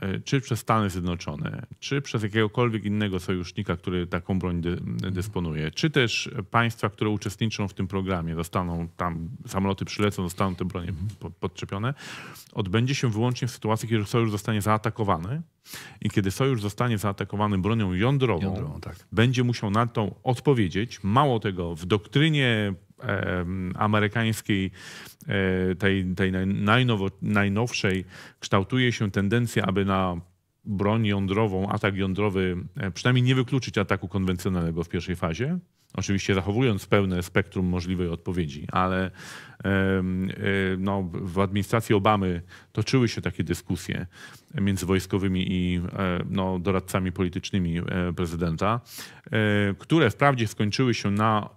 E, czy przez Stany Zjednoczone, czy przez jakiegokolwiek innego sojusznika, który taką broń dy, dysponuje, czy też państwa, które uczestniczą w tym programie, zostaną tam, samoloty przylecą, zostaną te bronie mhm. podczepione, odbędzie się wyłącznie w sytuacji, kiedy sojusz zostanie zaatakowany i kiedy sojusz zostanie zaatakowany bronią jądrową, tak. będzie musiał na to odpowiedzieć. Mało tego, w doktrynie amerykańskiej, e, tej, tej najnowo, najnowszej, kształtuje się tendencja, aby na broń jądrową, atak jądrowy, e, przynajmniej nie wykluczyć ataku konwencjonalnego w pierwszej fazie, Oczywiście zachowując pełne spektrum możliwej odpowiedzi, ale e, no, w administracji Obamy toczyły się takie dyskusje między wojskowymi i e, no, doradcami politycznymi e, prezydenta, które wprawdzie skończyły się na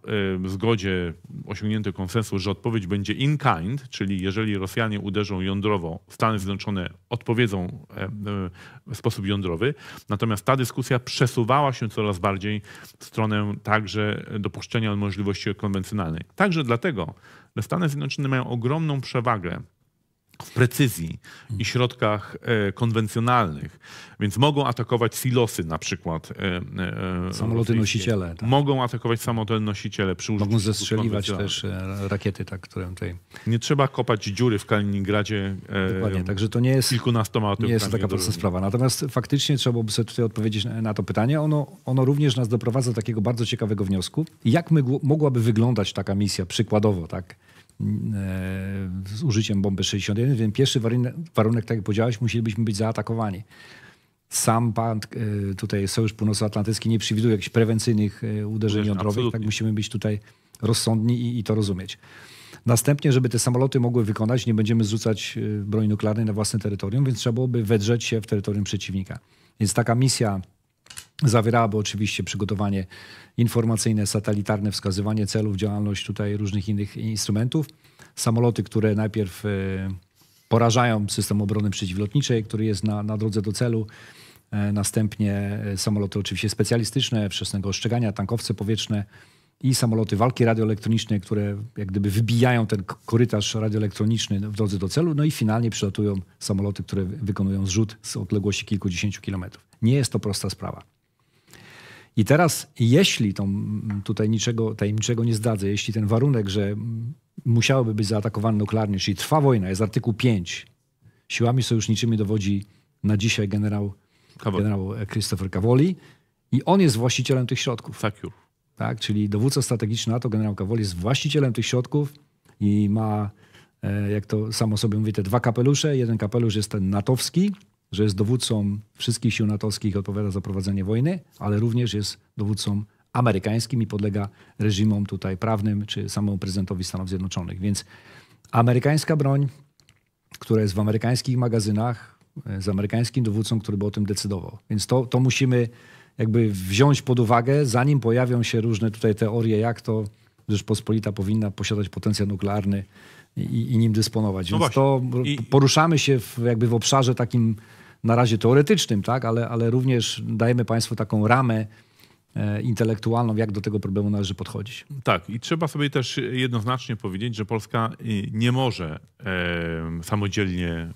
zgodzie, osiągnięty konsensus, że odpowiedź będzie in kind, czyli jeżeli Rosjanie uderzą jądrowo, Stany Zjednoczone odpowiedzą w sposób jądrowy. Natomiast ta dyskusja przesuwała się coraz bardziej w stronę także dopuszczenia możliwości konwencjonalnej. Także dlatego, że Stany Zjednoczone mają ogromną przewagę w precyzji i środkach e, konwencjonalnych, więc mogą atakować silosy na przykład. E, e, samoloty nosiciele. Tak. Mogą atakować samoloty nosiciele przy użyciu Mogą zestrzeliwać też rakiety, tak, które tutaj... Nie trzeba kopać dziury w Kaliningradzie Dokładnie, także to nie jest, nie jest taka prosta sprawa. Natomiast faktycznie trzeba byłoby sobie tutaj odpowiedzieć na to pytanie. Ono, ono również nas doprowadza do takiego bardzo ciekawego wniosku. Jak my, mogłaby wyglądać taka misja przykładowo, tak? E, z użyciem bomby 61. Więc pierwszy warunek, tak jak powiedziałeś, musielibyśmy być zaatakowani. Sam pan, e, tutaj Sojusz Północnoatlantycki nie przewiduje jakichś prewencyjnych e, uderzeń jądrowych. Tak musimy być tutaj rozsądni i, i to rozumieć. Następnie, żeby te samoloty mogły wykonać, nie będziemy zrzucać broni nuklearnej na własne terytorium, więc trzeba byłoby wedrzeć się w terytorium przeciwnika. Więc taka misja Zawierałaby oczywiście przygotowanie informacyjne, satelitarne, wskazywanie celów, działalność tutaj różnych innych instrumentów. Samoloty, które najpierw e, porażają system obrony przeciwlotniczej, który jest na, na drodze do celu. E, następnie e, samoloty oczywiście specjalistyczne, wczesnego ostrzegania, tankowce powietrzne i samoloty walki radioelektronicznej, które jak gdyby wybijają ten korytarz radioelektroniczny w drodze do celu. No i finalnie przylatują samoloty, które wykonują zrzut z odległości kilkudziesięciu kilometrów. Nie jest to prosta sprawa. I teraz, jeśli tą, tutaj niczego, tajemniczego nie zdradzę, jeśli ten warunek, że musiałoby być zaatakowany nuklearnie, czyli trwa wojna, jest artykuł 5, siłami sojuszniczymi dowodzi na dzisiaj generał, generał Christopher Cavoli i on jest właścicielem tych środków. Tak, już. Tak, czyli dowódca strategiczny NATO, generał Cavoli, jest właścicielem tych środków i ma, e, jak to samo sobie mówi, te dwa kapelusze. Jeden kapelusz jest ten natowski, że jest dowódcą wszystkich sił natowskich i odpowiada za prowadzenie wojny, ale również jest dowódcą amerykańskim i podlega reżimom tutaj prawnym czy samemu prezydentowi Stanów Zjednoczonych. Więc amerykańska broń, która jest w amerykańskich magazynach, e, z amerykańskim dowódcą, który by o tym decydował. Więc to, to musimy jakby wziąć pod uwagę, zanim pojawią się różne tutaj teorie, jak to Rzeczpospolita powinna posiadać potencjał nuklearny i, i nim dysponować. No Więc no to I... poruszamy się w, jakby w obszarze takim na razie teoretycznym, tak? ale, ale również dajemy Państwu taką ramę e, intelektualną, jak do tego problemu należy podchodzić. Tak, i trzeba sobie też jednoznacznie powiedzieć, że Polska y, nie może e, samodzielnie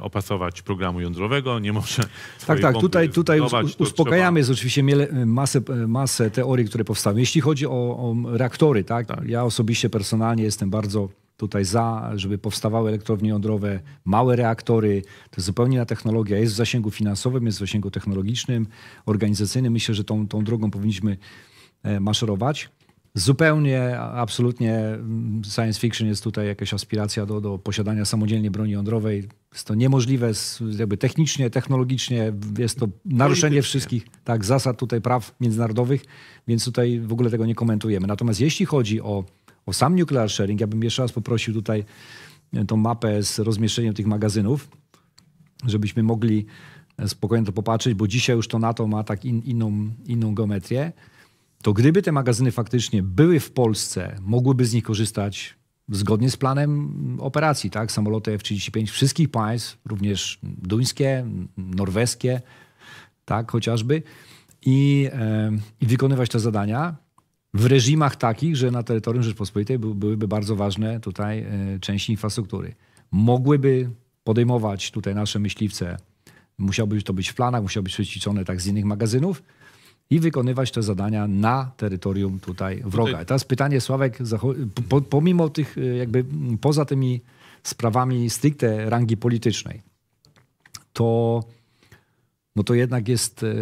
opasować programu jądrowego, nie może. Tak, tak, tutaj, tutaj uspokajamy trzeba... oczywiście e, masę, e, masę teorii, które powstały. Jeśli chodzi o, o reaktory, tak? tak, ja osobiście personalnie jestem bardzo tutaj za, żeby powstawały elektrownie jądrowe, małe reaktory. To jest zupełnie inna technologia. Jest w zasięgu finansowym, jest w zasięgu technologicznym, organizacyjnym. Myślę, że tą, tą drogą powinniśmy e, maszerować. Zupełnie, absolutnie mm, science fiction jest tutaj jakaś aspiracja do, do posiadania samodzielnie broni jądrowej. Jest to niemożliwe jakby technicznie, technologicznie. Jest to naruszenie wszystkich tak, zasad tutaj praw międzynarodowych, więc tutaj w ogóle tego nie komentujemy. Natomiast jeśli chodzi o o sam nuclear sharing. Ja bym jeszcze raz poprosił tutaj e, tą mapę z rozmieszczeniem tych magazynów, żebyśmy mogli e, spokojnie to popatrzeć, bo dzisiaj już to NATO ma tak in, inną, inną geometrię. To gdyby te magazyny faktycznie były w Polsce, mogłyby z nich korzystać zgodnie z planem operacji, tak? Samoloty F-35 wszystkich państw, również duńskie, norweskie, tak, chociażby, i, e, i wykonywać te zadania w reżimach takich, że na terytorium Rzeczpospolitej byłyby bardzo ważne tutaj e, części infrastruktury. Mogłyby podejmować tutaj nasze myśliwce, musiałby to być w planach, musiałby być przećwiczone tak z innych magazynów i wykonywać te zadania na terytorium tutaj wroga. I Teraz pytanie, Sławek, pomimo tych e, jakby, poza tymi sprawami stricte rangi politycznej, to no to jednak jest e,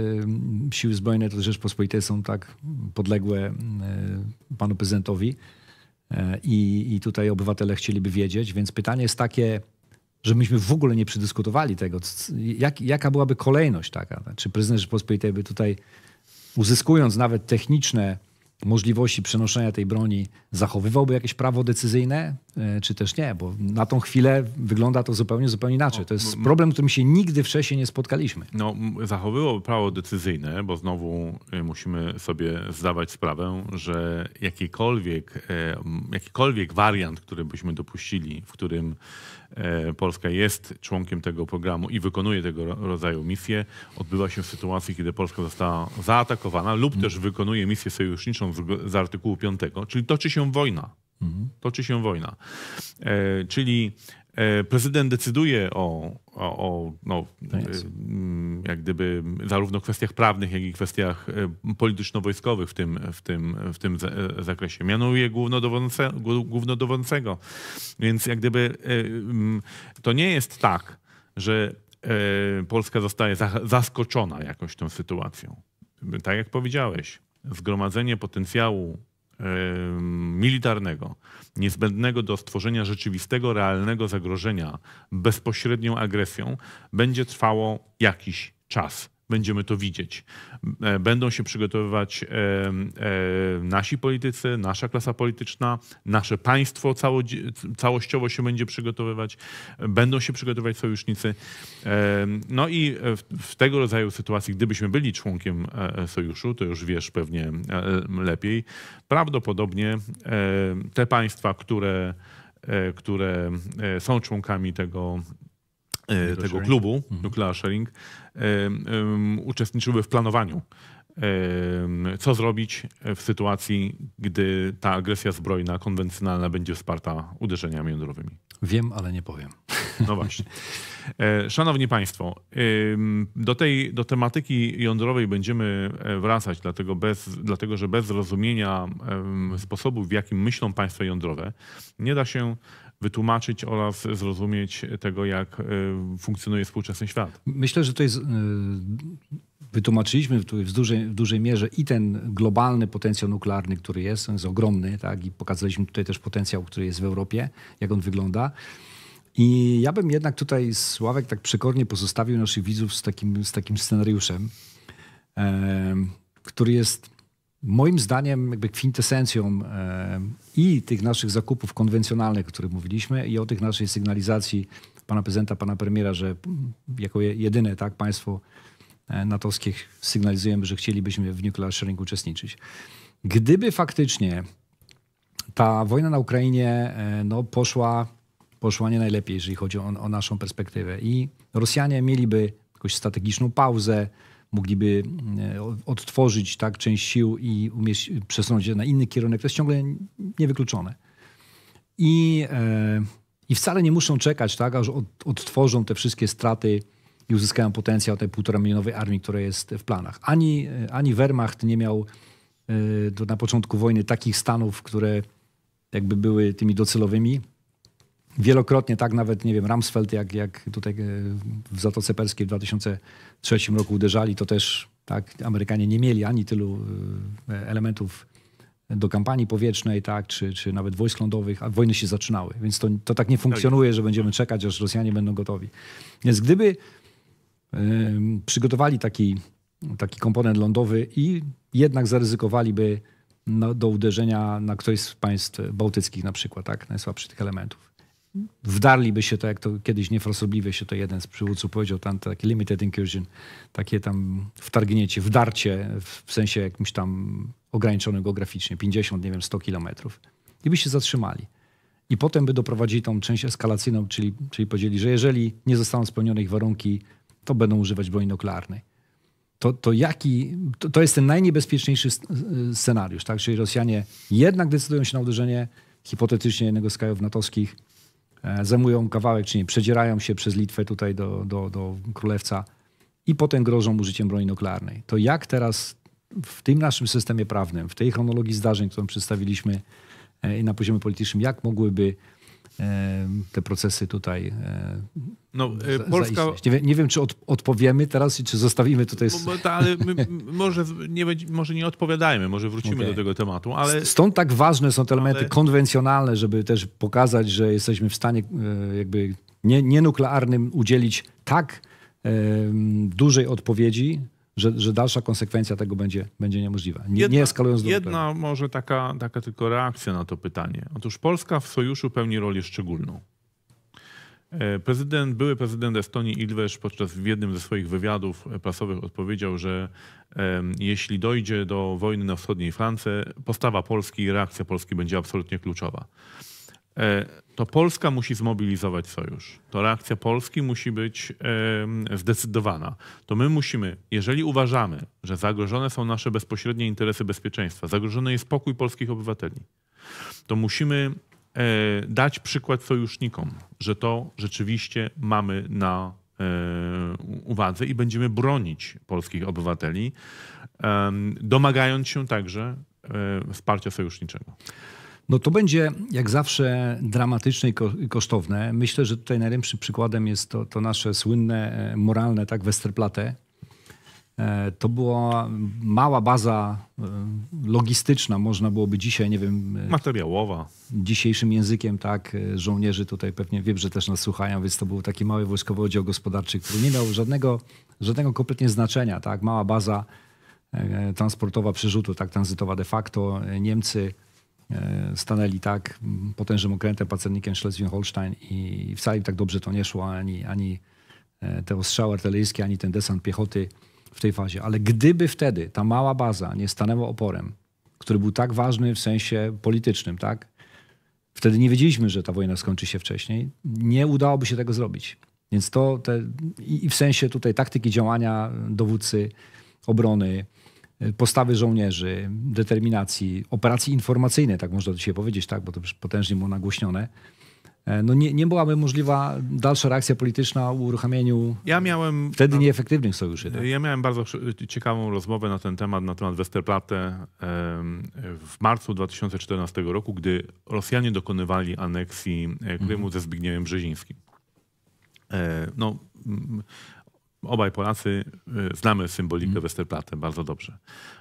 siły zbrojne Rzeczpospolitej są tak podległe e, panu prezydentowi e, i, i tutaj obywatele chcieliby wiedzieć, więc pytanie jest takie, że myśmy w ogóle nie przedyskutowali tego, jak, jaka byłaby kolejność taka. Czy znaczy, prezydent Rzeczpospolitej by tutaj uzyskując nawet techniczne możliwości przenoszenia tej broni zachowywałby jakieś prawo decyzyjne, e, czy też nie? Bo na tą chwilę wygląda to zupełnie, zupełnie inaczej. To jest no, problem, którym się nigdy wcześniej nie spotkaliśmy. No, zachowywałoby prawo decyzyjne, bo znowu e, musimy sobie zdawać sprawę, że jakikolwiek, e, jakikolwiek wariant, który byśmy dopuścili, w którym E, Polska jest członkiem tego programu i wykonuje tego rodzaju misje. Odbywa się w sytuacji, kiedy Polska została zaatakowana lub mhm. też wykonuje misję sojuszniczą z, artykułu 5, czyli toczy się wojna. Mhm. Toczy się wojna. E, czyli E, prezydent decyduje o, o, o no, e, mm, jak gdyby zarówno kwestiach prawnych, jak i kwestiach e, polityczno-wojskowych w tym, w tym, w tym zakresie. Mianuje głównodowodzące, głównodowodzącego. Więc jak gdyby mm, to nie jest tak, że Polska zostaje zaskoczona jakoś tą sytuacją. Tak jak powiedziałeś, zgromadzenie potencjału militarnego, niezbędnego do stworzenia rzeczywistego, realnego zagrożenia bezpośrednią agresją, będzie trwało jakiś czas będziemy to widzieć. E, będą się przygotowywać e, e, nasi politycy, nasza klasa polityczna, nasze państwo cało, całościowo się będzie przygotowywać, będą się przygotowywać sojusznicy. No i w, w tego rodzaju sytuacji, gdybyśmy byli członkiem sojuszu, to już wiesz pewnie lepiej, prawdopodobnie te państwa, które, które są członkami tego, tego klubu, Nuclear mhm. Sharing, uczestniczyły w planowaniu co zrobić w sytuacji, gdy ta agresja zbrojna, konwencjonalna będzie wsparta uderzeniami jądrowymi. Wiem, ale nie powiem. No [laughs] właśnie. E, szanowni Państwo, do tej do tematyki jądrowej będziemy e, wracać, dlatego, bez, dlatego że bez zrozumienia sposobu, w jakim myślą państwa jądrowe, nie da się wytłumaczyć oraz zrozumieć tego, jak e, funkcjonuje współczesny świat. Myślę, że to jest e, wytłumaczyliśmy w dużej, w dużej mierze i ten globalny potencjał nuklearny, który jest, on jest ogromny, tak? I pokazaliśmy tutaj też potencjał, który jest w Europie, jak on wygląda. I ja bym jednak tutaj, Sławek, tak przekornie pozostawił naszych widzów z takim, z takim scenariuszem, e, który jest moim zdaniem jakby kwintesencją e, i tych naszych zakupów konwencjonalnych, o których mówiliśmy, i o tych naszej sygnalizacji pana prezydenta, pana premiera, że jako jedyne tak, państwo e, natowskie sygnalizujemy, że chcielibyśmy w nuclear sharing uczestniczyć. Gdyby faktycznie ta wojna na Ukrainie e, no, poszła, poszła nie najlepiej, jeżeli chodzi o, o naszą perspektywę i Rosjanie mieliby jakąś strategiczną pauzę, mogliby e, odtworzyć tak część sił i umieść, przesunąć je na inny kierunek, to jest ciągle niewykluczone. I, e, i wcale nie muszą czekać, tak, aż od, odtworzą te wszystkie straty i uzyskają potencjał tej półtora milionowej armii, która jest w planach. Ani, e, ani Wehrmacht nie miał na początku wojny takich stanów, które jakby były tymi docelowymi. Wielokrotnie, tak nawet, nie wiem, Ramsfeld, jak, jak tutaj w Zatoce Perskiej w 2000 Trzecim roku uderzali, to też tak, Amerykanie nie mieli ani tylu e, elementów do kampanii powietrznej, tak, czy, czy nawet wojsk lądowych, a wojny się zaczynały. Więc to, to tak nie tak. funkcjonuje, że będziemy czekać, aż Rosjanie będą gotowi. Więc gdyby y, przygotowali taki, taki komponent lądowy i jednak zaryzykowaliby no, do uderzenia na któreś z państw bałtyckich na przykład, tak, najsłabszy tych elementów, wdarliby się to, tak jak to kiedyś niefrasobliwie się to jeden z przywódców powiedział, tam takie limited incursion, takie tam wtargnięcie, wdarcie w sensie jakimś tam ograniczonym geograficznie, 50, nie wiem, 100 kilometrów. I by się zatrzymali. I potem by doprowadzili tą część eskalacyjną, czyli, czyli powiedzieli, że jeżeli nie zostaną spełnione ich warunki, to będą używać broni nuklearnej. To, to, jaki, to, to jest ten najniebezpieczniejszy scenariusz, tak? Czyli Rosjanie jednak decydują się na uderzenie hipotetycznie jednego z krajów natowskich, E, zajmują kawałek, czy nie? przedzierają się przez Litwę tutaj do, do, do Królewca i potem grożą użyciem broni nuklearnej. To jak teraz w tym naszym systemie prawnym, w tej chronologii zdarzeń, którą przedstawiliśmy e, na poziomie politycznym, jak mogłyby te procesy tutaj e, no, e, Polska... Nie, nie, wiem, czy od, odpowiemy teraz czy zostawimy tutaj... Ta, ale może, nie, może nie odpowiadajmy, może wrócimy okay. do tego tematu, ale... Stąd tak ważne są te elementy ale... konwencjonalne, żeby też pokazać, że jesteśmy w stanie e, jakby nie, nienuklearnym udzielić tak dużej odpowiedzi, że, że dalsza konsekwencja tego będzie, będzie niemożliwa. Nie, jedna, nie eskalując do Jedna tego. może taka, taka tylko reakcja na to pytanie. Otóż Polska w sojuszu pełni rolę szczególną. E, prezydent, były prezydent Estonii Ilves podczas w jednym ze swoich wywiadów prasowych odpowiedział, że um, jeśli dojdzie do wojny na wschodniej Francji, postawa Polski i reakcja Polski będzie absolutnie kluczowa. E, to Polska musi zmobilizować sojusz. To reakcja Polski musi być zdecydowana. To my musimy, jeżeli uważamy, że zagrożone są nasze bezpośrednie interesy bezpieczeństwa, zagrożony jest pokój polskich obywateli, to musimy e, dać przykład sojusznikom, że to rzeczywiście mamy na e, uwadze i będziemy bronić polskich obywateli, domagając się także wsparcia sojuszniczego. No to będzie jak zawsze dramatyczne i kosztowne. Myślę, że tutaj najlepszym przykładem jest to, to nasze słynne, e, moralne, tak, Westerplatte. E, to była mała baza e, logistyczna, można byłoby dzisiaj, nie wiem. Materiałowa. Dzisiejszym językiem, tak. Żołnierzy tutaj pewnie wiem, że też nas słuchają, więc to był taki mały wojskowy oddział gospodarczy, który nie miał żadnego, żadnego kompletnie znaczenia, tak. Mała baza transportowa przerzutu, tak, tranzytowa de facto. Niemcy E, stanęli tak mm, potężnym okrętem, pacernikiem Schleswig-Holstein i wcale im tak dobrze to nie szło, ani, ani e, te ostrzały artyleryjskie, ani ten desant piechoty w tej fazie. Ale gdyby wtedy ta mała baza nie stanęła oporem, który był tak ważny w sensie politycznym, tak? Wtedy nie wiedzieliśmy, że ta wojna skończy się wcześniej. Nie udałoby się tego zrobić. Więc to te, i w sensie tutaj taktyki działania dowódcy obrony, postawy żołnierzy, determinacji, operacji informacyjnej, tak można dzisiaj powiedzieć, tak, bo to potężnie mu nagłośnione. E, no nie, nie byłaby możliwa dalsza reakcja polityczna u uruchamieniu ja miałem, wtedy no, nieefektywnych sojuszy. Tak? Ja miałem bardzo ciekawą rozmowę na ten temat, na temat Westerplatte w marcu 2014 roku, gdy Rosjanie dokonywali aneksji e, Krymu mhm. ze Zbigniewem Brzezińskim. E, no, obaj Polacy y, znamy symbolikę mm. Westerplatte bardzo dobrze.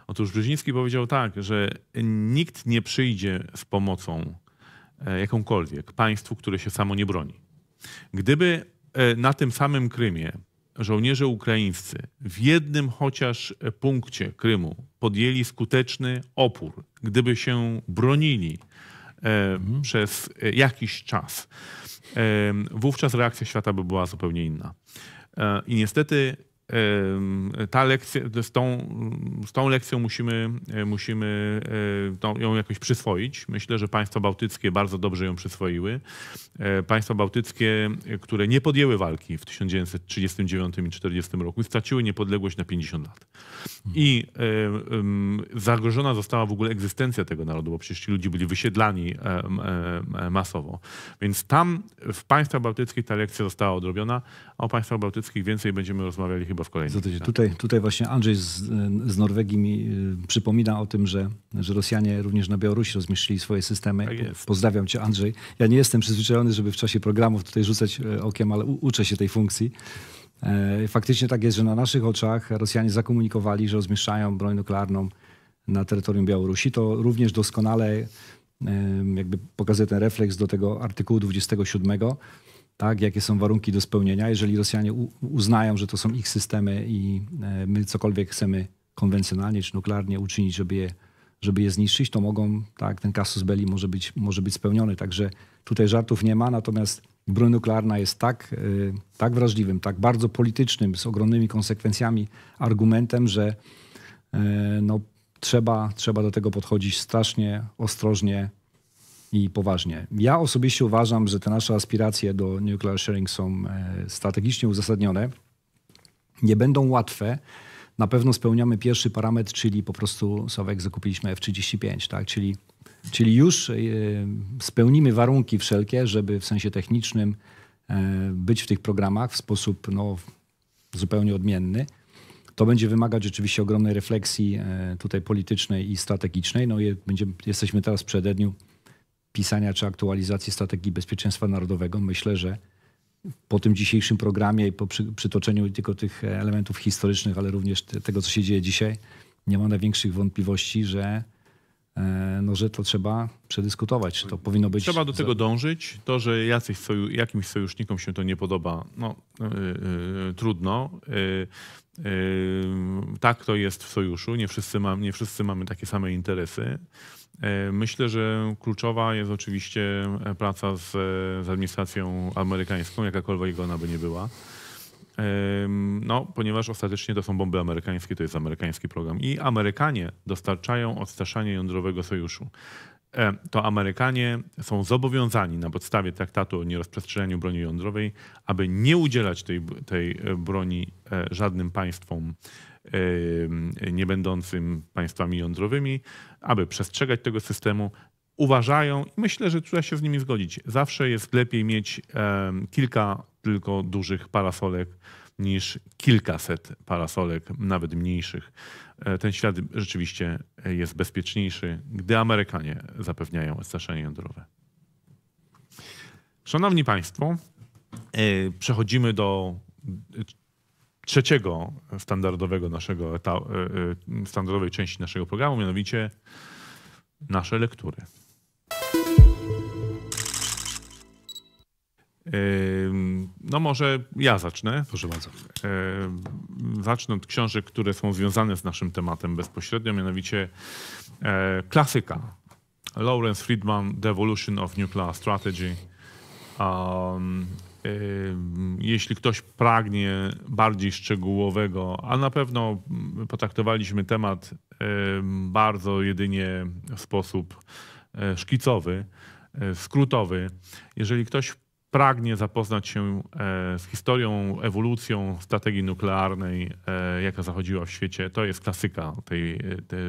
Otóż Brzeziński powiedział tak, że nikt nie przyjdzie z pomocą e, jakąkolwiek państwu, które się samo nie broni. Gdyby e, na tym samym Krymie żołnierze ukraińscy w jednym chociaż e, punkcie Krymu podjęli skuteczny opór, gdyby się bronili mm. przez jakiś czas, wówczas reakcja świata by była zupełnie inna. E, I niestety ta lekcja, z tą, z tą lekcją musimy, e, musimy e, ją jakoś przyswoić. Myślę, że państwa bałtyckie bardzo dobrze ją przyswoiły. E, państwa bałtyckie, które nie podjęły walki w 1939 i 1940 roku, straciły niepodległość na 50 lat. Mhm. I zagrożona została w ogóle egzystencja tego narodu, bo przecież ci ludzie byli wysiedlani masowo. Więc tam w państwach bałtyckich ta lekcja została odrobiona, a o państwach bałtyckich więcej będziemy rozmawiali chyba albo w kolejnych. tak. Tutaj, tutaj właśnie Andrzej z, z Norwegii mi y, przypomina o tym, że, że Rosjanie również na Białorusi rozmieszczyli swoje systemy. Tak Pozdrawiam cię Andrzej. Ja nie jestem przyzwyczajony, żeby w czasie programów tutaj rzucać e, okiem, ale u, uczę się tej funkcji. E, faktycznie tak jest, że na naszych oczach Rosjanie zakomunikowali, że rozmieszczają broń nuklearną na terytorium Białorusi. To również doskonale jakby pokazuje ten refleks do tego artykułu 27 tak, jakie są warunki do spełnienia. Jeżeli Rosjanie uznają, że to są ich systemy i e, my cokolwiek chcemy konwencjonalnie czy nuklearnie uczynić, żeby je, żeby je zniszczyć, to mogą, tak, ten kasus belli może być, może być spełniony. Także tutaj żartów nie ma, natomiast broń nuklearna jest tak, e, tak wrażliwym, tak bardzo politycznym, z ogromnymi konsekwencjami argumentem, że e, no, trzeba, trzeba do tego podchodzić strasznie ostrożnie, i poważnie. Ja osobiście uważam, że te nasze aspiracje do nuclear sharing są e, strategicznie uzasadnione. Nie będą łatwe. Na pewno spełniamy pierwszy parametr, czyli po prostu Sławek zakupiliśmy F-35, tak? czyli, czyli już e, spełnimy warunki wszelkie, żeby w sensie technicznym e, być w tych programach w sposób no, zupełnie odmienny. To będzie wymagać oczywiście ogromnej refleksji tutaj politycznej i strategicznej. No, będziemy, jesteśmy teraz w przededniu pisania czy aktualizacji strategii bezpieczeństwa narodowego, myślę, że po tym dzisiejszym programie i po przytoczeniu tylko tych elementów historycznych, ale również tego, co się dzieje dzisiaj, nie ma największych wątpliwości, że, e, no, że to trzeba przedyskutować. to tak. powinno być. Trzeba do tego dążyć. To, że jacyś soju, jakimś sojusznikom się to nie podoba, no yy, yy, trudno. Yy, tak to jest w sojuszu. Nie wszyscy, ma, nie wszyscy mamy takie same interesy. E, myślę, że kluczowa jest oczywiście e, praca z, e, z administracją amerykańską, jakakolwiek ona by nie była. No, ponieważ ostatecznie to są bomby amerykańskie, to jest amerykański program. I Amerykanie dostarczają odstraszanie jądrowego sojuszu. To Amerykanie są zobowiązani na podstawie traktatu o nierozprzestrzenianiu broni jądrowej, aby nie udzielać tej, tej broni żadnym państwom nie będącym państwami jądrowymi, aby przestrzegać tego systemu, uważają, i myślę, że trzeba się z nimi zgodzić, zawsze jest lepiej mieć kilka tylko dużych parasolek niż kilkaset parasolek, nawet mniejszych. E, ten świat rzeczywiście jest bezpieczniejszy, gdy Amerykanie zapewniają odstraszenie jądrowe. Szanowni Państwo, e, przechodzimy do trzeciego standardowego naszego e, e, standardowej części naszego programu, mianowicie nasze lektury. No może ja zacznę. Proszę bardzo. Zacznę od książek, które są związane z naszym tematem bezpośrednio, mianowicie e, klasyka. Lawrence Friedman, Devolution of Nuclear Strategy. Um, jeśli ktoś pragnie bardziej szczegółowego, a na pewno mm, potraktowaliśmy temat bardzo jedynie w sposób e, szkicowy, e, skrótowy. Jeżeli ktoś pragnie zapoznać się e, z historią, ewolucją strategii nuklearnej, jaka zachodziła w świecie, to jest klasyka tej, tej,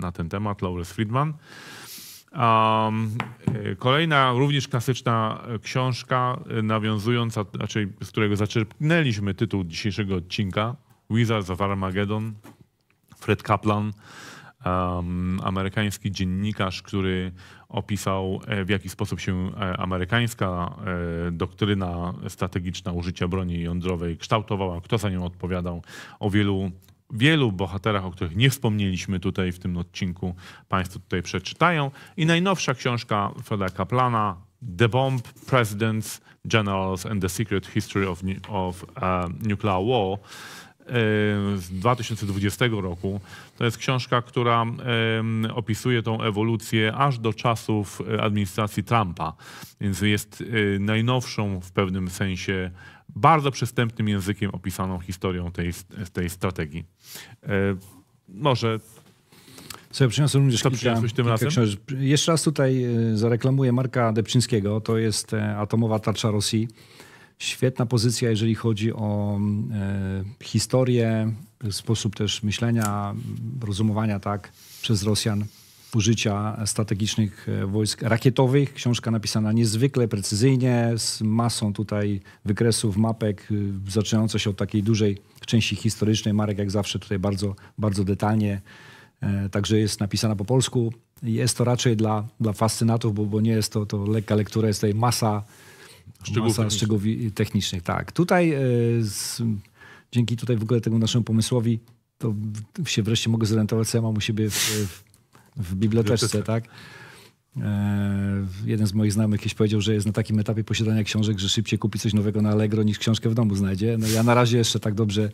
na ten temat, Lawrence Friedman. Um, kolejna, również klasyczna e, książka e, nawiązująca, znaczy z którego zaczerpnęliśmy tytuł dzisiejszego odcinka, Wizards of Armageddon, Fred Kaplan, um, amerykański dziennikarz, który opisał, w jaki sposób się amerykańska doktryna strategiczna użycia broni jądrowej kształtowała, kto za nią odpowiadał. O wielu wielu bohaterach, o których nie wspomnieliśmy tutaj w tym odcinku, Państwo tutaj przeczytają. I najnowsza książka Freda Kaplana, The Bomb, Presidents, Generals and the Secret History of, of uh, Nuclear War e, z 2020 roku. To jest książka, która opisuje tą ewolucję aż do czasów e, administracji Trumpa, więc jest najnowszą w pewnym sensie bardzo przystępnym językiem opisaną historią tej, tej strategii. E, może ja przyniosłem również to kilka, tym kilka Jeszcze raz tutaj e, zareklamuję Marka Depczyńskiego. To jest e, Atomowa Tarcza Rosji. Świetna pozycja, jeżeli chodzi o mm, e, historię, sposób też myślenia, rozumowania tak przez Rosjan współżycia strategicznych e, wojsk rakietowych. Książka napisana niezwykle precyzyjnie, z masą tutaj wykresów, mapek, y, zaczynająca się od takiej dużej części historycznej. Marek jak zawsze tutaj bardzo, bardzo detalnie, e, także jest napisana po polsku. Jest to raczej dla, dla fascynatów, bo, bo nie jest to, to lekka lektura, jest tutaj masa szczegółów, masa technicznych. szczegółów y, technicznych. Tak, tutaj e, z, dzięki tutaj w ogóle temu naszemu pomysłowi to się wreszcie mogę zorientować, co ja mam u siebie w, w w biblioteczce, tak? E, jeden z moich znajomych kiedyś powiedział, że jest na takim etapie posiadania książek, że szybciej kupi coś nowego na Allegro niż książkę w domu znajdzie. No ja na razie jeszcze tak dobrze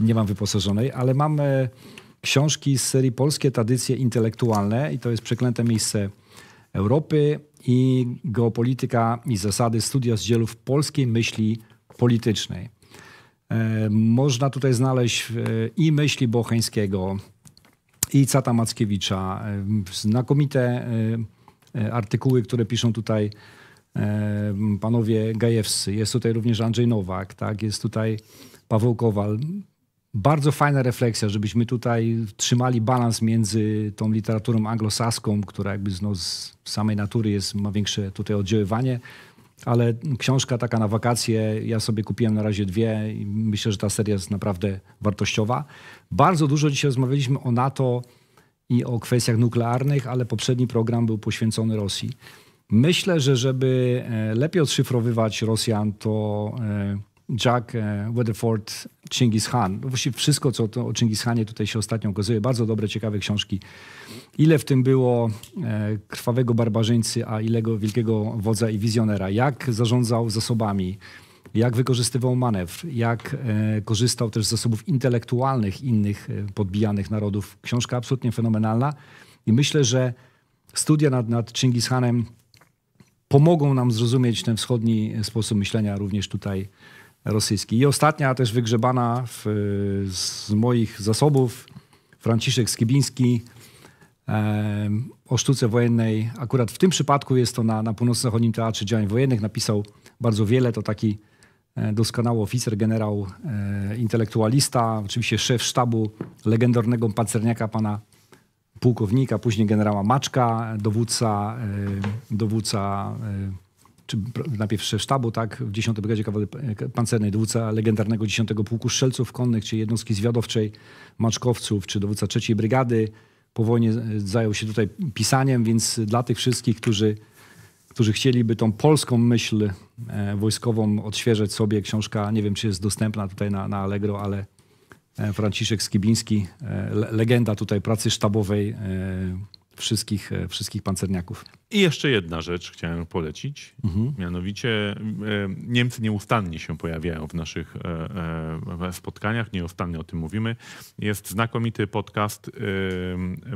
nie mam wyposażonej, ale mam e, książki z serii Polskie Tradycje Intelektualne i to jest Przeklęte Miejsce Europy i Geopolityka i Zasady Studia z dzielów polskiej myśli politycznej. E, można tutaj znaleźć i myśli Bocheńskiego, i Cata Mackiewicza. E, znakomite e, e, artykuły, które piszą tutaj panowie gajewscy. Jest tutaj również Andrzej Nowak, tak? jest tutaj Paweł Kowal. Bardzo fajna refleksja, żebyśmy tutaj trzymali balans między tą literaturą anglosaską, która jakby no z samej natury jest, ma większe tutaj oddziaływanie, ale książka taka na wakacje, ja sobie kupiłem na razie dwie i myślę, że ta seria jest naprawdę wartościowa. Bardzo dużo dzisiaj rozmawialiśmy o NATO i o kwestiach nuklearnych, ale poprzedni program był poświęcony Rosji. Myślę, że żeby e, lepiej odszyfrowywać Rosjan, to e, Jack e, Weatherford, Chingis Khan. No właściwie wszystko, co to o Chingis Khanie tutaj się ostatnio okazuje. Bardzo dobre, ciekawe książki. Ile w tym było e, krwawego barbarzyńcy, a ilego wielkiego wodza i wizjonera. Jak zarządzał zasobami, jak wykorzystywał manewr, jak e, korzystał też z zasobów intelektualnych innych podbijanych narodów. Książka absolutnie fenomenalna i myślę, że studia nad, nad Chingis Khanem pomogą nam zrozumieć ten wschodni sposób myślenia również tutaj rosyjski. I ostatnia też wygrzebana w, z moich zasobów, Franciszek Skibiński e, o sztuce wojennej. Akurat w tym przypadku jest to na, na Północno-Zachodnim Teatrze Działań Wojennych. Napisał bardzo wiele, to taki e, doskonały oficer, generał, e, intelektualista, oczywiście szef sztabu legendarnego pancerniaka pana pułkownika, później generała Maczka, dowódca, e, dowódca e, czy najpierw sztabu, tak, w 10 Brygadzie e, Pancernej, dowódca legendarnego 10 Pułku Strzelców Konnych, czy jednostki zwiadowczej Maczkowców, czy dowódca trzeciej Brygady. Po wojnie e, zajął się tutaj pisaniem, więc dla tych wszystkich, którzy, którzy chcieliby tą polską myśl e, wojskową odświeżać sobie, książka, nie wiem, czy jest dostępna tutaj na, na Allegro, ale Franciszek Skibiński, legenda tutaj pracy sztabowej wszystkich, e, wszystkich pancerniaków. I jeszcze jedna rzecz chciałem polecić, mhm. mianowicie e, Niemcy nieustannie się pojawiają w naszych e, spotkaniach, nieustannie o tym mówimy. Jest znakomity podcast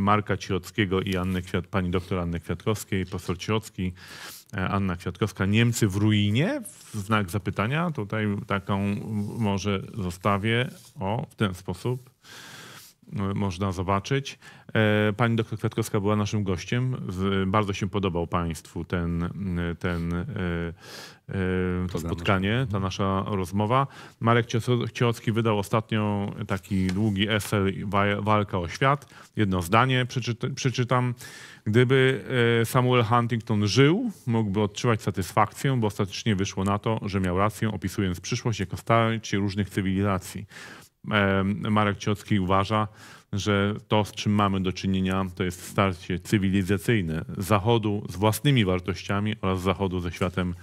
Marka Cirockiego i Anny Kwiat, pani doktor Anny Kwiatkowskiej, profesor Cirocki, Anna Kwiatkowska, Niemcy w ruinie? Znak zapytania. Tutaj taką może zostawię o w ten sposób można zobaczyć. E, pani doktor Kwiatkowska była naszym gościem. Bardzo się podobał Państwu ten, ten to e, e, spotkanie, ta nasza rozmowa. Marek Ciocki wydał ostatnio taki długi esel Walka o świat. Jedno zdanie przeczytam. Gdyby Samuel Huntington żył, mógłby odczuwać satysfakcję, bo ostatecznie wyszło na to, że miał rację opisując przyszłość jako starcie różnych cywilizacji. E, Marek Ciocki uważa, że to, z czym mamy do czynienia, to jest starcie cywilizacyjne Zachodu z własnymi wartościami oraz Zachodu ze światem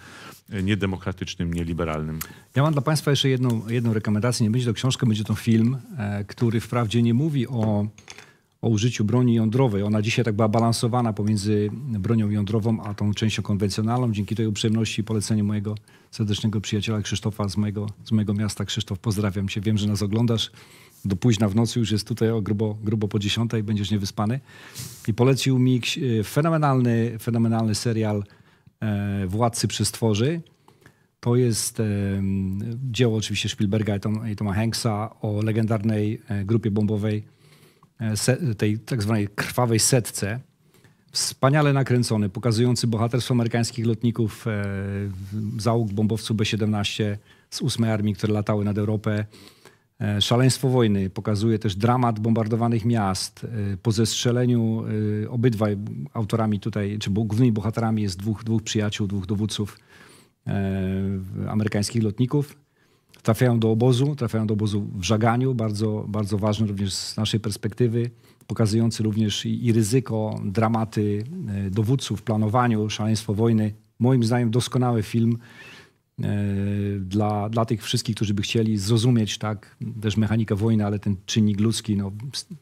e, niedemokratycznym, nieliberalnym. Ja mam dla Państwa jeszcze jedną, jedną rekomendację. Nie będzie to książka, będzie to film, e, który wprawdzie nie mówi o o użyciu broni jądrowej. Ona dzisiaj tak była balansowana pomiędzy bronią jądrową a tą częścią konwencjonalną. Dzięki tej uprzejmości i poleceniu mojego serdecznego przyjaciela Krzysztofa z mojego, z mojego miasta. Krzysztof, pozdrawiam cię. Wiem, że nas oglądasz. Do późna w nocy już jest tutaj o grubo, grubo po dziesiątej, będziesz niewyspany. I polecił mi e, fenomenalny, fenomenalny serial e, Władcy Przestworzy. To jest e, dzieło oczywiście Spielberga i, i Toma Hanksa o legendarnej e, grupie bombowej E, tej tak zwanej krwawej setce, wspaniale nakręcony, pokazujący bohaterstwo amerykańskich lotników e, załóg bombowców B-17 z 8 armii, które latały nad Europę. E, szaleństwo wojny pokazuje też dramat bombardowanych miast. po zestrzeleniu obydwaj autorami tutaj, czy głównymi bohaterami jest dwóch, dwóch przyjaciół, dwóch dowódców amerykańskich lotników trafiają do obozu, trafiają do obozu w żaganiu, bardzo, bardzo ważny również z naszej perspektywy, pokazujący również i, i ryzyko, dramaty e, dowódców, planowaniu, szaleństwo wojny. Moim zdaniem doskonały film E, dla, dla tych wszystkich, którzy by chcieli zrozumieć, tak, też mechanika wojny, ale ten czynnik ludzki, no,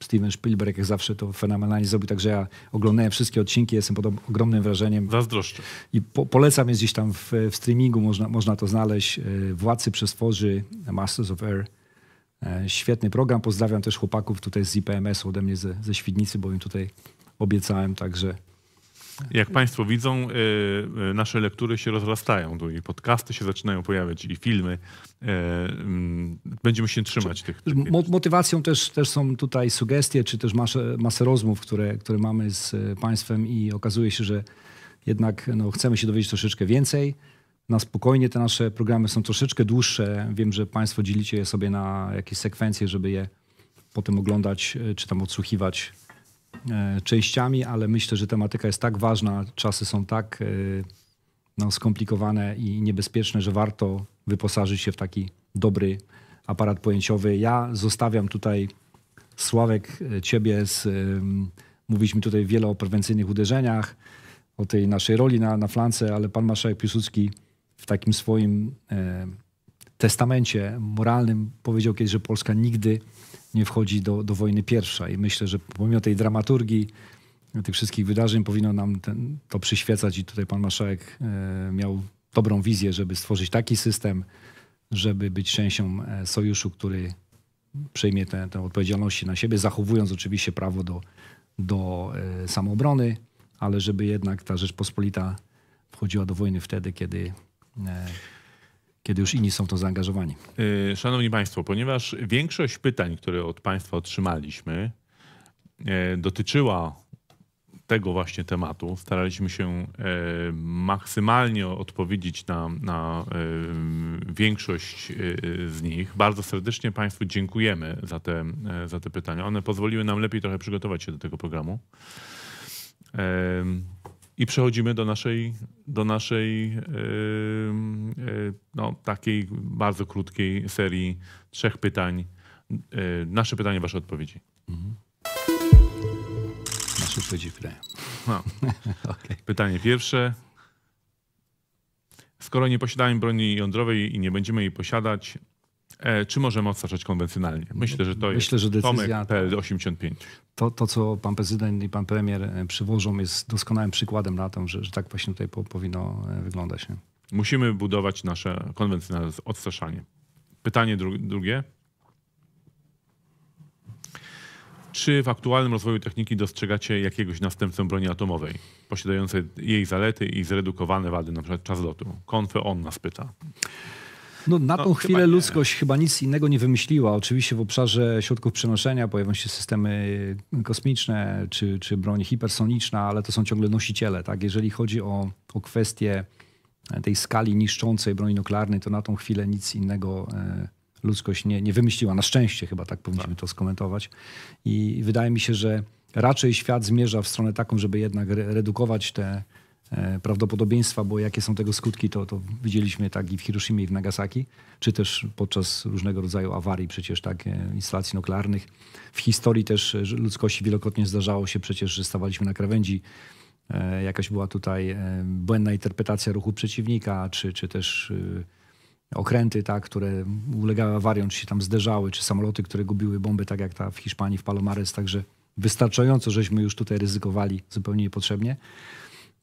Steven Spielberg jak zawsze to fenomenalnie zrobił, także ja oglądałem wszystkie odcinki, jestem pod ogromnym wrażeniem. Zazdroszczę. I po, polecam, jest gdzieś tam w, w, streamingu, można, można to znaleźć, e, Władcy Przestworzy, Masters of Air, e, świetny program, pozdrawiam też chłopaków tutaj z IPMS ode mnie ze, ze Świdnicy, bo im tutaj obiecałem, także jak Państwo widzą, y, y, nasze lektury się rozrastają, i podcasty się zaczynają pojawiać, i filmy. E, mm, będziemy się trzymać czy, tych, tych. Motywacją też, też są tutaj sugestie, czy też masę, masę rozmów, które, które mamy z y, Państwem, i okazuje się, że jednak no, chcemy się dowiedzieć troszeczkę więcej. Na spokojnie te nasze programy są troszeczkę dłuższe. Wiem, że Państwo dzielicie je sobie na jakieś sekwencje, żeby je potem oglądać czy tam odsłuchiwać E, częściami, ale myślę, że tematyka jest tak ważna, czasy są tak e, no, skomplikowane i niebezpieczne, że warto wyposażyć się w taki dobry aparat pojęciowy. Ja zostawiam tutaj Sławek e, ciebie z mówiliśmy tutaj wiele o prewencyjnych uderzeniach, o tej naszej roli na, na flance, ale pan marszałek Piłsudski w takim swoim e, testamencie moralnym powiedział kiedyś, że Polska nigdy nie wchodzi do, do wojny pierwsza. I myślę, że pomimo tej dramaturgii, tych wszystkich wydarzeń powinno nam ten, to przyświecać i tutaj pan marszałek e, miał dobrą wizję, żeby stworzyć taki system, żeby być częścią e, sojuszu, który przejmie tę, odpowiedzialność na siebie, zachowując oczywiście prawo do, do e, samoobrony, ale żeby jednak ta Rzeczpospolita wchodziła do wojny wtedy, kiedy kiedy już inni są w to zaangażowani. E, szanowni Państwo, ponieważ większość pytań, które od Państwa otrzymaliśmy, e, dotyczyła tego właśnie tematu. Staraliśmy się e, maksymalnie odpowiedzieć na, na większość z nich. Bardzo serdecznie Państwu dziękujemy za te, za te pytania. One pozwoliły nam lepiej trochę przygotować się do tego programu i przechodzimy do naszej, do naszej e, no, takiej bardzo krótkiej serii trzech pytań. E, nasze pytanie, wasze odpowiedzi. Mhm. Nasze odpowiedzi No. [laughs] okay. Pytanie pierwsze. Skoro nie posiadamy broni jądrowej i nie będziemy jej posiadać, E, czy możemy odstraszać konwencjonalnie? Myślę, że to Myślę, jest że decyzja, Tomek PL85. To, to, co pan prezydent i pan premier e, przywożą, jest doskonałym przykładem na to, że, że tak właśnie tutaj po, powinno e, wyglądać. Nie? Musimy budować nasze konwencjonalne odstraszanie. Pytanie dru drugie. Czy w aktualnym rozwoju techniki dostrzegacie jakiegoś następcę broni atomowej, posiadającej jej zalety i zredukowane wady, np. czas lotu? Konfe on nas pyta. No na no, tą chwilę ludzkość chyba nic innego nie wymyśliła. Oczywiście w obszarze środków przenoszenia pojawią się systemy kosmiczne czy, czy broń hipersoniczna, ale to są ciągle nosiciele. Tak? Jeżeli chodzi o, o kwestię tej skali niszczącej broni nuklearnej, to na tą chwilę nic innego e, ludzkość nie, nie wymyśliła. Na szczęście chyba tak powinniśmy tak. to skomentować. I wydaje mi się, że raczej świat zmierza w stronę taką, żeby jednak redukować te E, prawdopodobieństwa, bo jakie są tego skutki, to, to widzieliśmy tak i w Hiroshima i w Nagasaki, czy też podczas różnego rodzaju awarii przecież, tak, e, instalacji nuklearnych. W historii też e, ludzkości wielokrotnie zdarzało się przecież, że stawaliśmy na krawędzi jakaś była tutaj błędna interpretacja ruchu przeciwnika, czy, czy też okręty, tak, które ulegały awariom, czy się tam zderzały, czy samoloty, które gubiły bomby, tak jak ta w Hiszpanii, w Palomares. Także wystarczająco żeśmy już tutaj ryzykowali zupełnie niepotrzebnie.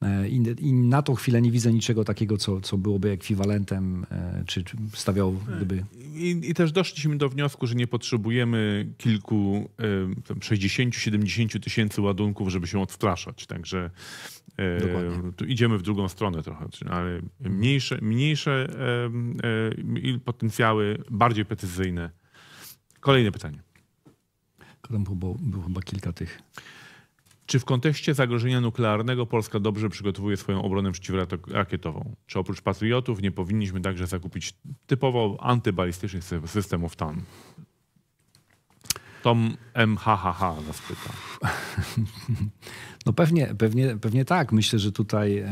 E, I, I, na tą chwilę nie widzę niczego takiego, co, co byłoby ekwiwalentem, e, czy, czy stawiał gdyby. I, I, też doszliśmy do wniosku, że nie potrzebujemy kilku, 60-70 e, tysięcy ładunków, żeby się odstraszać. Także tu idziemy w drugą stronę trochę, ale mniejsze, mniejsze potencjały, bardziej precyzyjne. Kolejne pytanie. Kolejne było, było chyba kilka tych. Czy w kontekście zagrożenia nuklearnego Polska dobrze przygotowuje swoją obronę przeciwrakietową? Czy oprócz patriotów nie powinniśmy także zakupić typowo antybalistycznych systemów TAN? Tom MHHH nas pyta. [laughs] No pewnie, pewnie, pewnie tak. Myślę, że tutaj yy,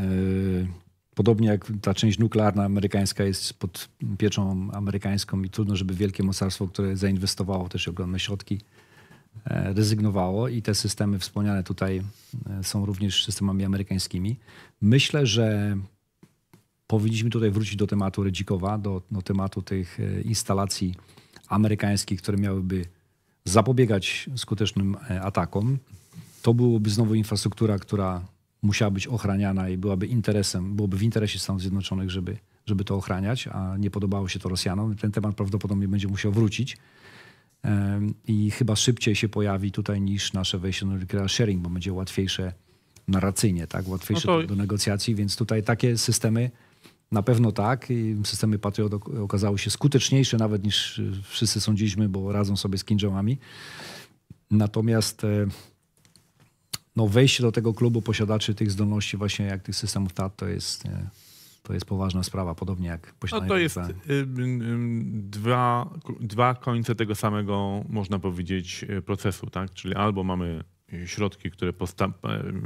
podobnie jak ta część nuklearna amerykańska jest pod pieczą amerykańską i trudno, żeby wielkie mocarstwo, które zainwestowało też ogromne środki, E, rezygnowało i te systemy wspomniane tutaj e, są również systemami amerykańskimi. Myślę, że powinniśmy tutaj wrócić do tematu Redzikowa, do, do tematu tych e, instalacji amerykańskich, które miałyby zapobiegać skutecznym atakom. To byłoby znowu infrastruktura, która musiała być ochraniana i byłaby interesem, byłoby w interesie Stanów Zjednoczonych, żeby, żeby to ochraniać, a nie podobało się to Rosjanom. Ten temat prawdopodobnie będzie musiał wrócić i chyba szybciej się pojawi tutaj niż nasze wejście do sharing, bo będzie łatwiejsze narracyjnie, tak? łatwiejsze no to... do negocjacji, więc tutaj takie systemy na pewno tak. I systemy Patriot okazały się skuteczniejsze nawet niż e, wszyscy sądziliśmy, bo radzą sobie z kinżołami. Natomiast e, no, wejście do tego klubu posiadaczy tych zdolności właśnie jak tych systemów TAT to jest e, to jest poważna sprawa, podobnie jak no posiadanie... No to jest y, y, y, dwa, dwa końce tego samego, można powiedzieć, procesu, tak? Czyli albo mamy środki, które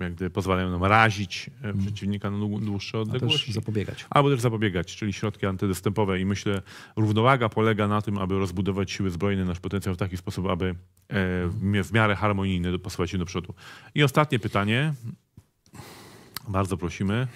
jakby pozwalają nam razić mhm. przeciwnika na dłuższe odległości. Też zapobiegać. Albo też zapobiegać, czyli środki antydostępowe. I myślę, równowaga polega na tym, aby rozbudować siły zbrojne, nasz potencjał w taki sposób, aby e, mhm. w miarę harmonijny dopasować się do przodu. I ostatnie pytanie. Bardzo prosimy.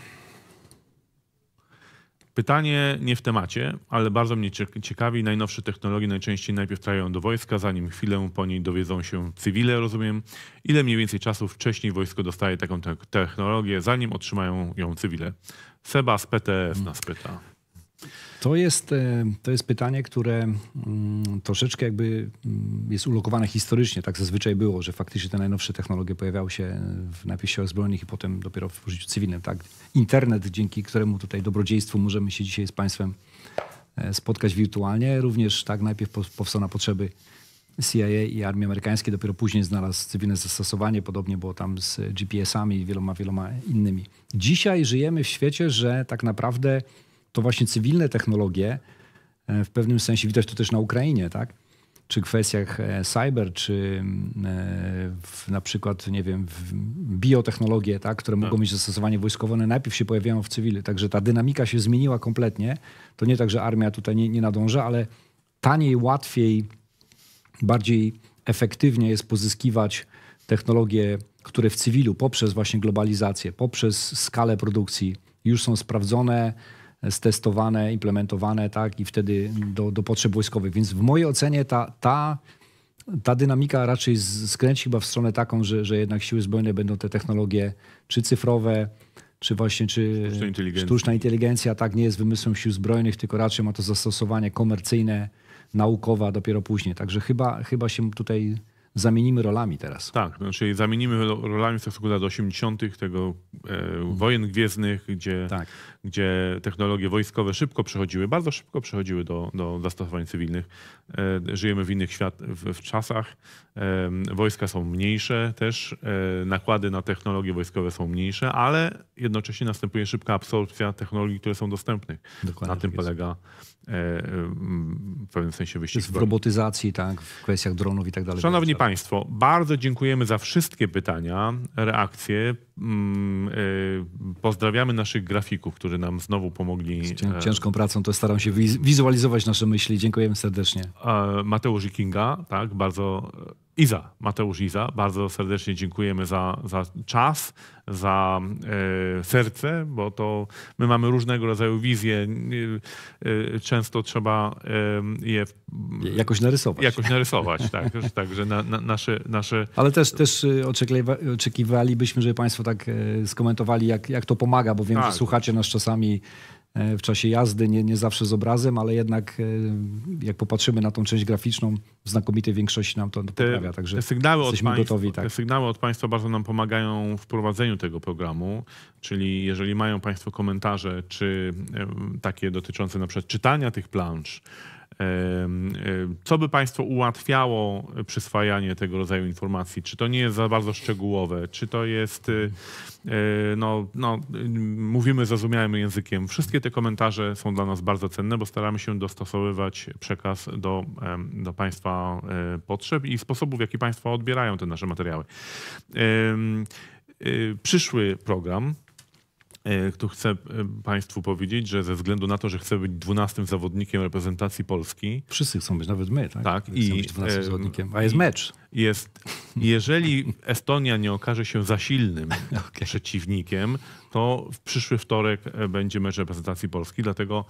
Pytanie nie w temacie, ale bardzo mnie ciekawi. Najnowsze technologie najczęściej najpierw trafiają do wojska, zanim chwilę po niej dowiedzą się cywile, rozumiem. Ile mniej więcej czasu wcześniej wojsko dostaje taką te technologię, zanim otrzymają ją cywile? Seba z PTS nas pyta. To jest, e, to jest pytanie, które mm, troszeczkę jakby mm, jest ulokowane historycznie. Tak zazwyczaj było, że faktycznie te najnowsze technologie pojawiały się w najpierw siłach zbrojnych i potem dopiero w życiu cywilnym. Tak? Internet, dzięki któremu tutaj dobrodziejstwu możemy się dzisiaj z państwem e, spotkać wirtualnie. Również tak najpierw powstał na potrzeby CIA i armii amerykańskiej, dopiero później znalazł cywilne zastosowanie. Podobnie było tam z GPS-ami i wieloma, wieloma innymi. Dzisiaj żyjemy w świecie, że tak naprawdę to właśnie cywilne technologie e, w pewnym sensie widać to też na Ukrainie, tak? Czy w kwestiach e, cyber, czy mm, e, w, na przykład, nie wiem, biotechnologie, tak, które mogą tak. mieć zastosowanie wojskowe, one najpierw się pojawiają w cywilu. Także ta dynamika się zmieniła kompletnie. To nie tak, że armia tutaj nie, nie nadąża, ale taniej, łatwiej, bardziej efektywnie jest pozyskiwać technologie, które w cywilu poprzez właśnie globalizację, poprzez skalę produkcji już są sprawdzone, stestowane, implementowane, tak, i wtedy do, do potrzeb wojskowych. Więc w mojej ocenie ta, ta, ta dynamika raczej skręci chyba w stronę taką, że, że jednak siły zbrojne będą te technologie czy cyfrowe, czy właśnie czy sztuczna inteligencja. sztuczna inteligencja tak nie jest wymysłem sił zbrojnych, tylko raczej ma to zastosowanie komercyjne, naukowe, a dopiero później. Także chyba, chyba się tutaj zamienimy rolami teraz. Tak, znaczy zamienimy rolami w stosunku do lat 80., tego e, wojen gwiezdnych, gdzie, tak. gdzie technologie wojskowe szybko przechodziły, bardzo szybko przechodziły do, do zastosowań cywilnych. E, żyjemy w innych świat, w, w czasach. E, wojska są mniejsze też, e, nakłady na technologie wojskowe są mniejsze, ale jednocześnie następuje szybka absorpcja technologii, które są dostępne. Dokładnie na tym tak polega. Jest E, e, w pewnym sensie wyścigowej. W robotyzacji, tak, w kwestiach dronów i tak dalej. Szanowni Państwo, bardzo dziękujemy za wszystkie pytania, reakcje. Mm, y, pozdrawiamy naszych grafików, którzy nam znowu pomogli. Z e, ciężką pracą to staram się wizualizować nasze myśli. Dziękujemy serdecznie. Mateusz Kinga, tak, bardzo. E, Iza, Mateusz Iza, bardzo serdecznie dziękujemy za, za czas, za e, serce, bo to my mamy różnego rodzaju wizje. Y, e, często trzeba e, je jakoś narysować. Jakoś narysować, [laughs] tak. Także na, na, nasze, nasze. Ale też, też y, oczekiwalibyśmy, żeby Państwo Państwo tak e, skomentowali, jak, jak to pomaga, bo wiem, tak. że słuchacie nas czasami e, w czasie jazdy, nie, nie zawsze z obrazem, ale jednak e, jak popatrzymy na tą część graficzną, w znakomitej większości nam to poprawia. Także te sygnały jesteśmy od państwa, gotowi. Tak. Te sygnały od Państwa bardzo nam pomagają w prowadzeniu tego programu, czyli jeżeli mają Państwo komentarze, czy takie dotyczące na przykład czytania tych plansz, co by Państwo ułatwiało przyswajanie tego rodzaju informacji? Czy to nie jest za bardzo szczegółowe? Czy to jest, y, y, no, no, mówimy zrozumiałym językiem. Wszystkie te komentarze są dla nas bardzo cenne, bo staramy się dostosowywać przekaz do, do Państwa e, potrzeb i sposobów, w jaki Państwo odbierają te nasze materiały. Y, przyszły program E, tu chcę e, Państwu powiedzieć, że ze względu na to, że chcę być 12 zawodnikiem reprezentacji Polski. Wszyscy chcą być, nawet my, tak? tak i, chcą być 12 e, zawodnikiem. A jest mecz. Jest, jeżeli Estonia nie okaże się za silnym [laughs] okay. przeciwnikiem, to w przyszły wtorek e, będzie mecz reprezentacji Polski, dlatego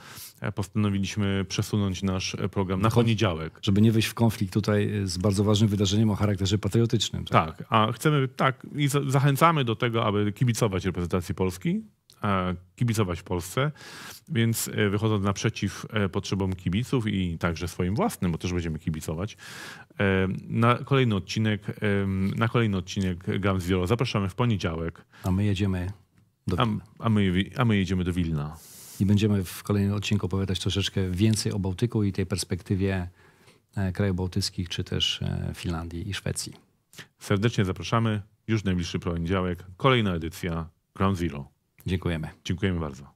postanowiliśmy przesunąć nasz program na poniedziałek. Żeby nie wejść w konflikt tutaj z bardzo ważnym wydarzeniem o charakterze patriotycznym. Tak, tak a chcemy, tak, i zachęcamy do tego, aby kibicować reprezentacji Polski E, kibicować Polsce, więc e, wychodząc naprzeciw e, potrzebom kibiców i także swoim własnym, bo też będziemy kibicować, na kolejny odcinek, na kolejny odcinek Gram z zapraszamy w poniedziałek. A my jedziemy do Wilna. A, a, my, a my jedziemy do Wilna. I będziemy w kolejnym odcinku opowiadać troszeczkę więcej o Bałtyku i tej perspektywie krajów bałtyckich, czy też Finlandii i Szwecji. Serdecznie zapraszamy. Już najbliższy poniedziałek, kolejna edycja Ground Zero. Dziękujemy. Dziękujemy bardzo.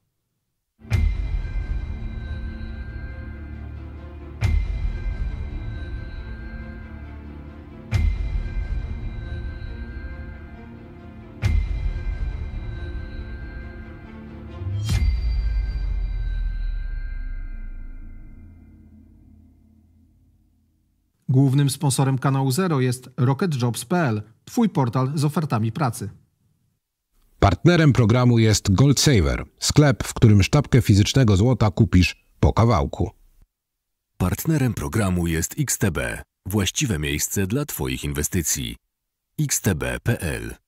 Głównym sponsorem kanału Zero jest RocketJobs.pl, Twój portal z ofertami pracy. Partnerem programu jest GoldSaver, sklep, w którym sztabkę fizycznego złota kupisz po kawałku. Partnerem programu jest XTB, właściwe miejsce dla Twoich inwestycji. xtb.pl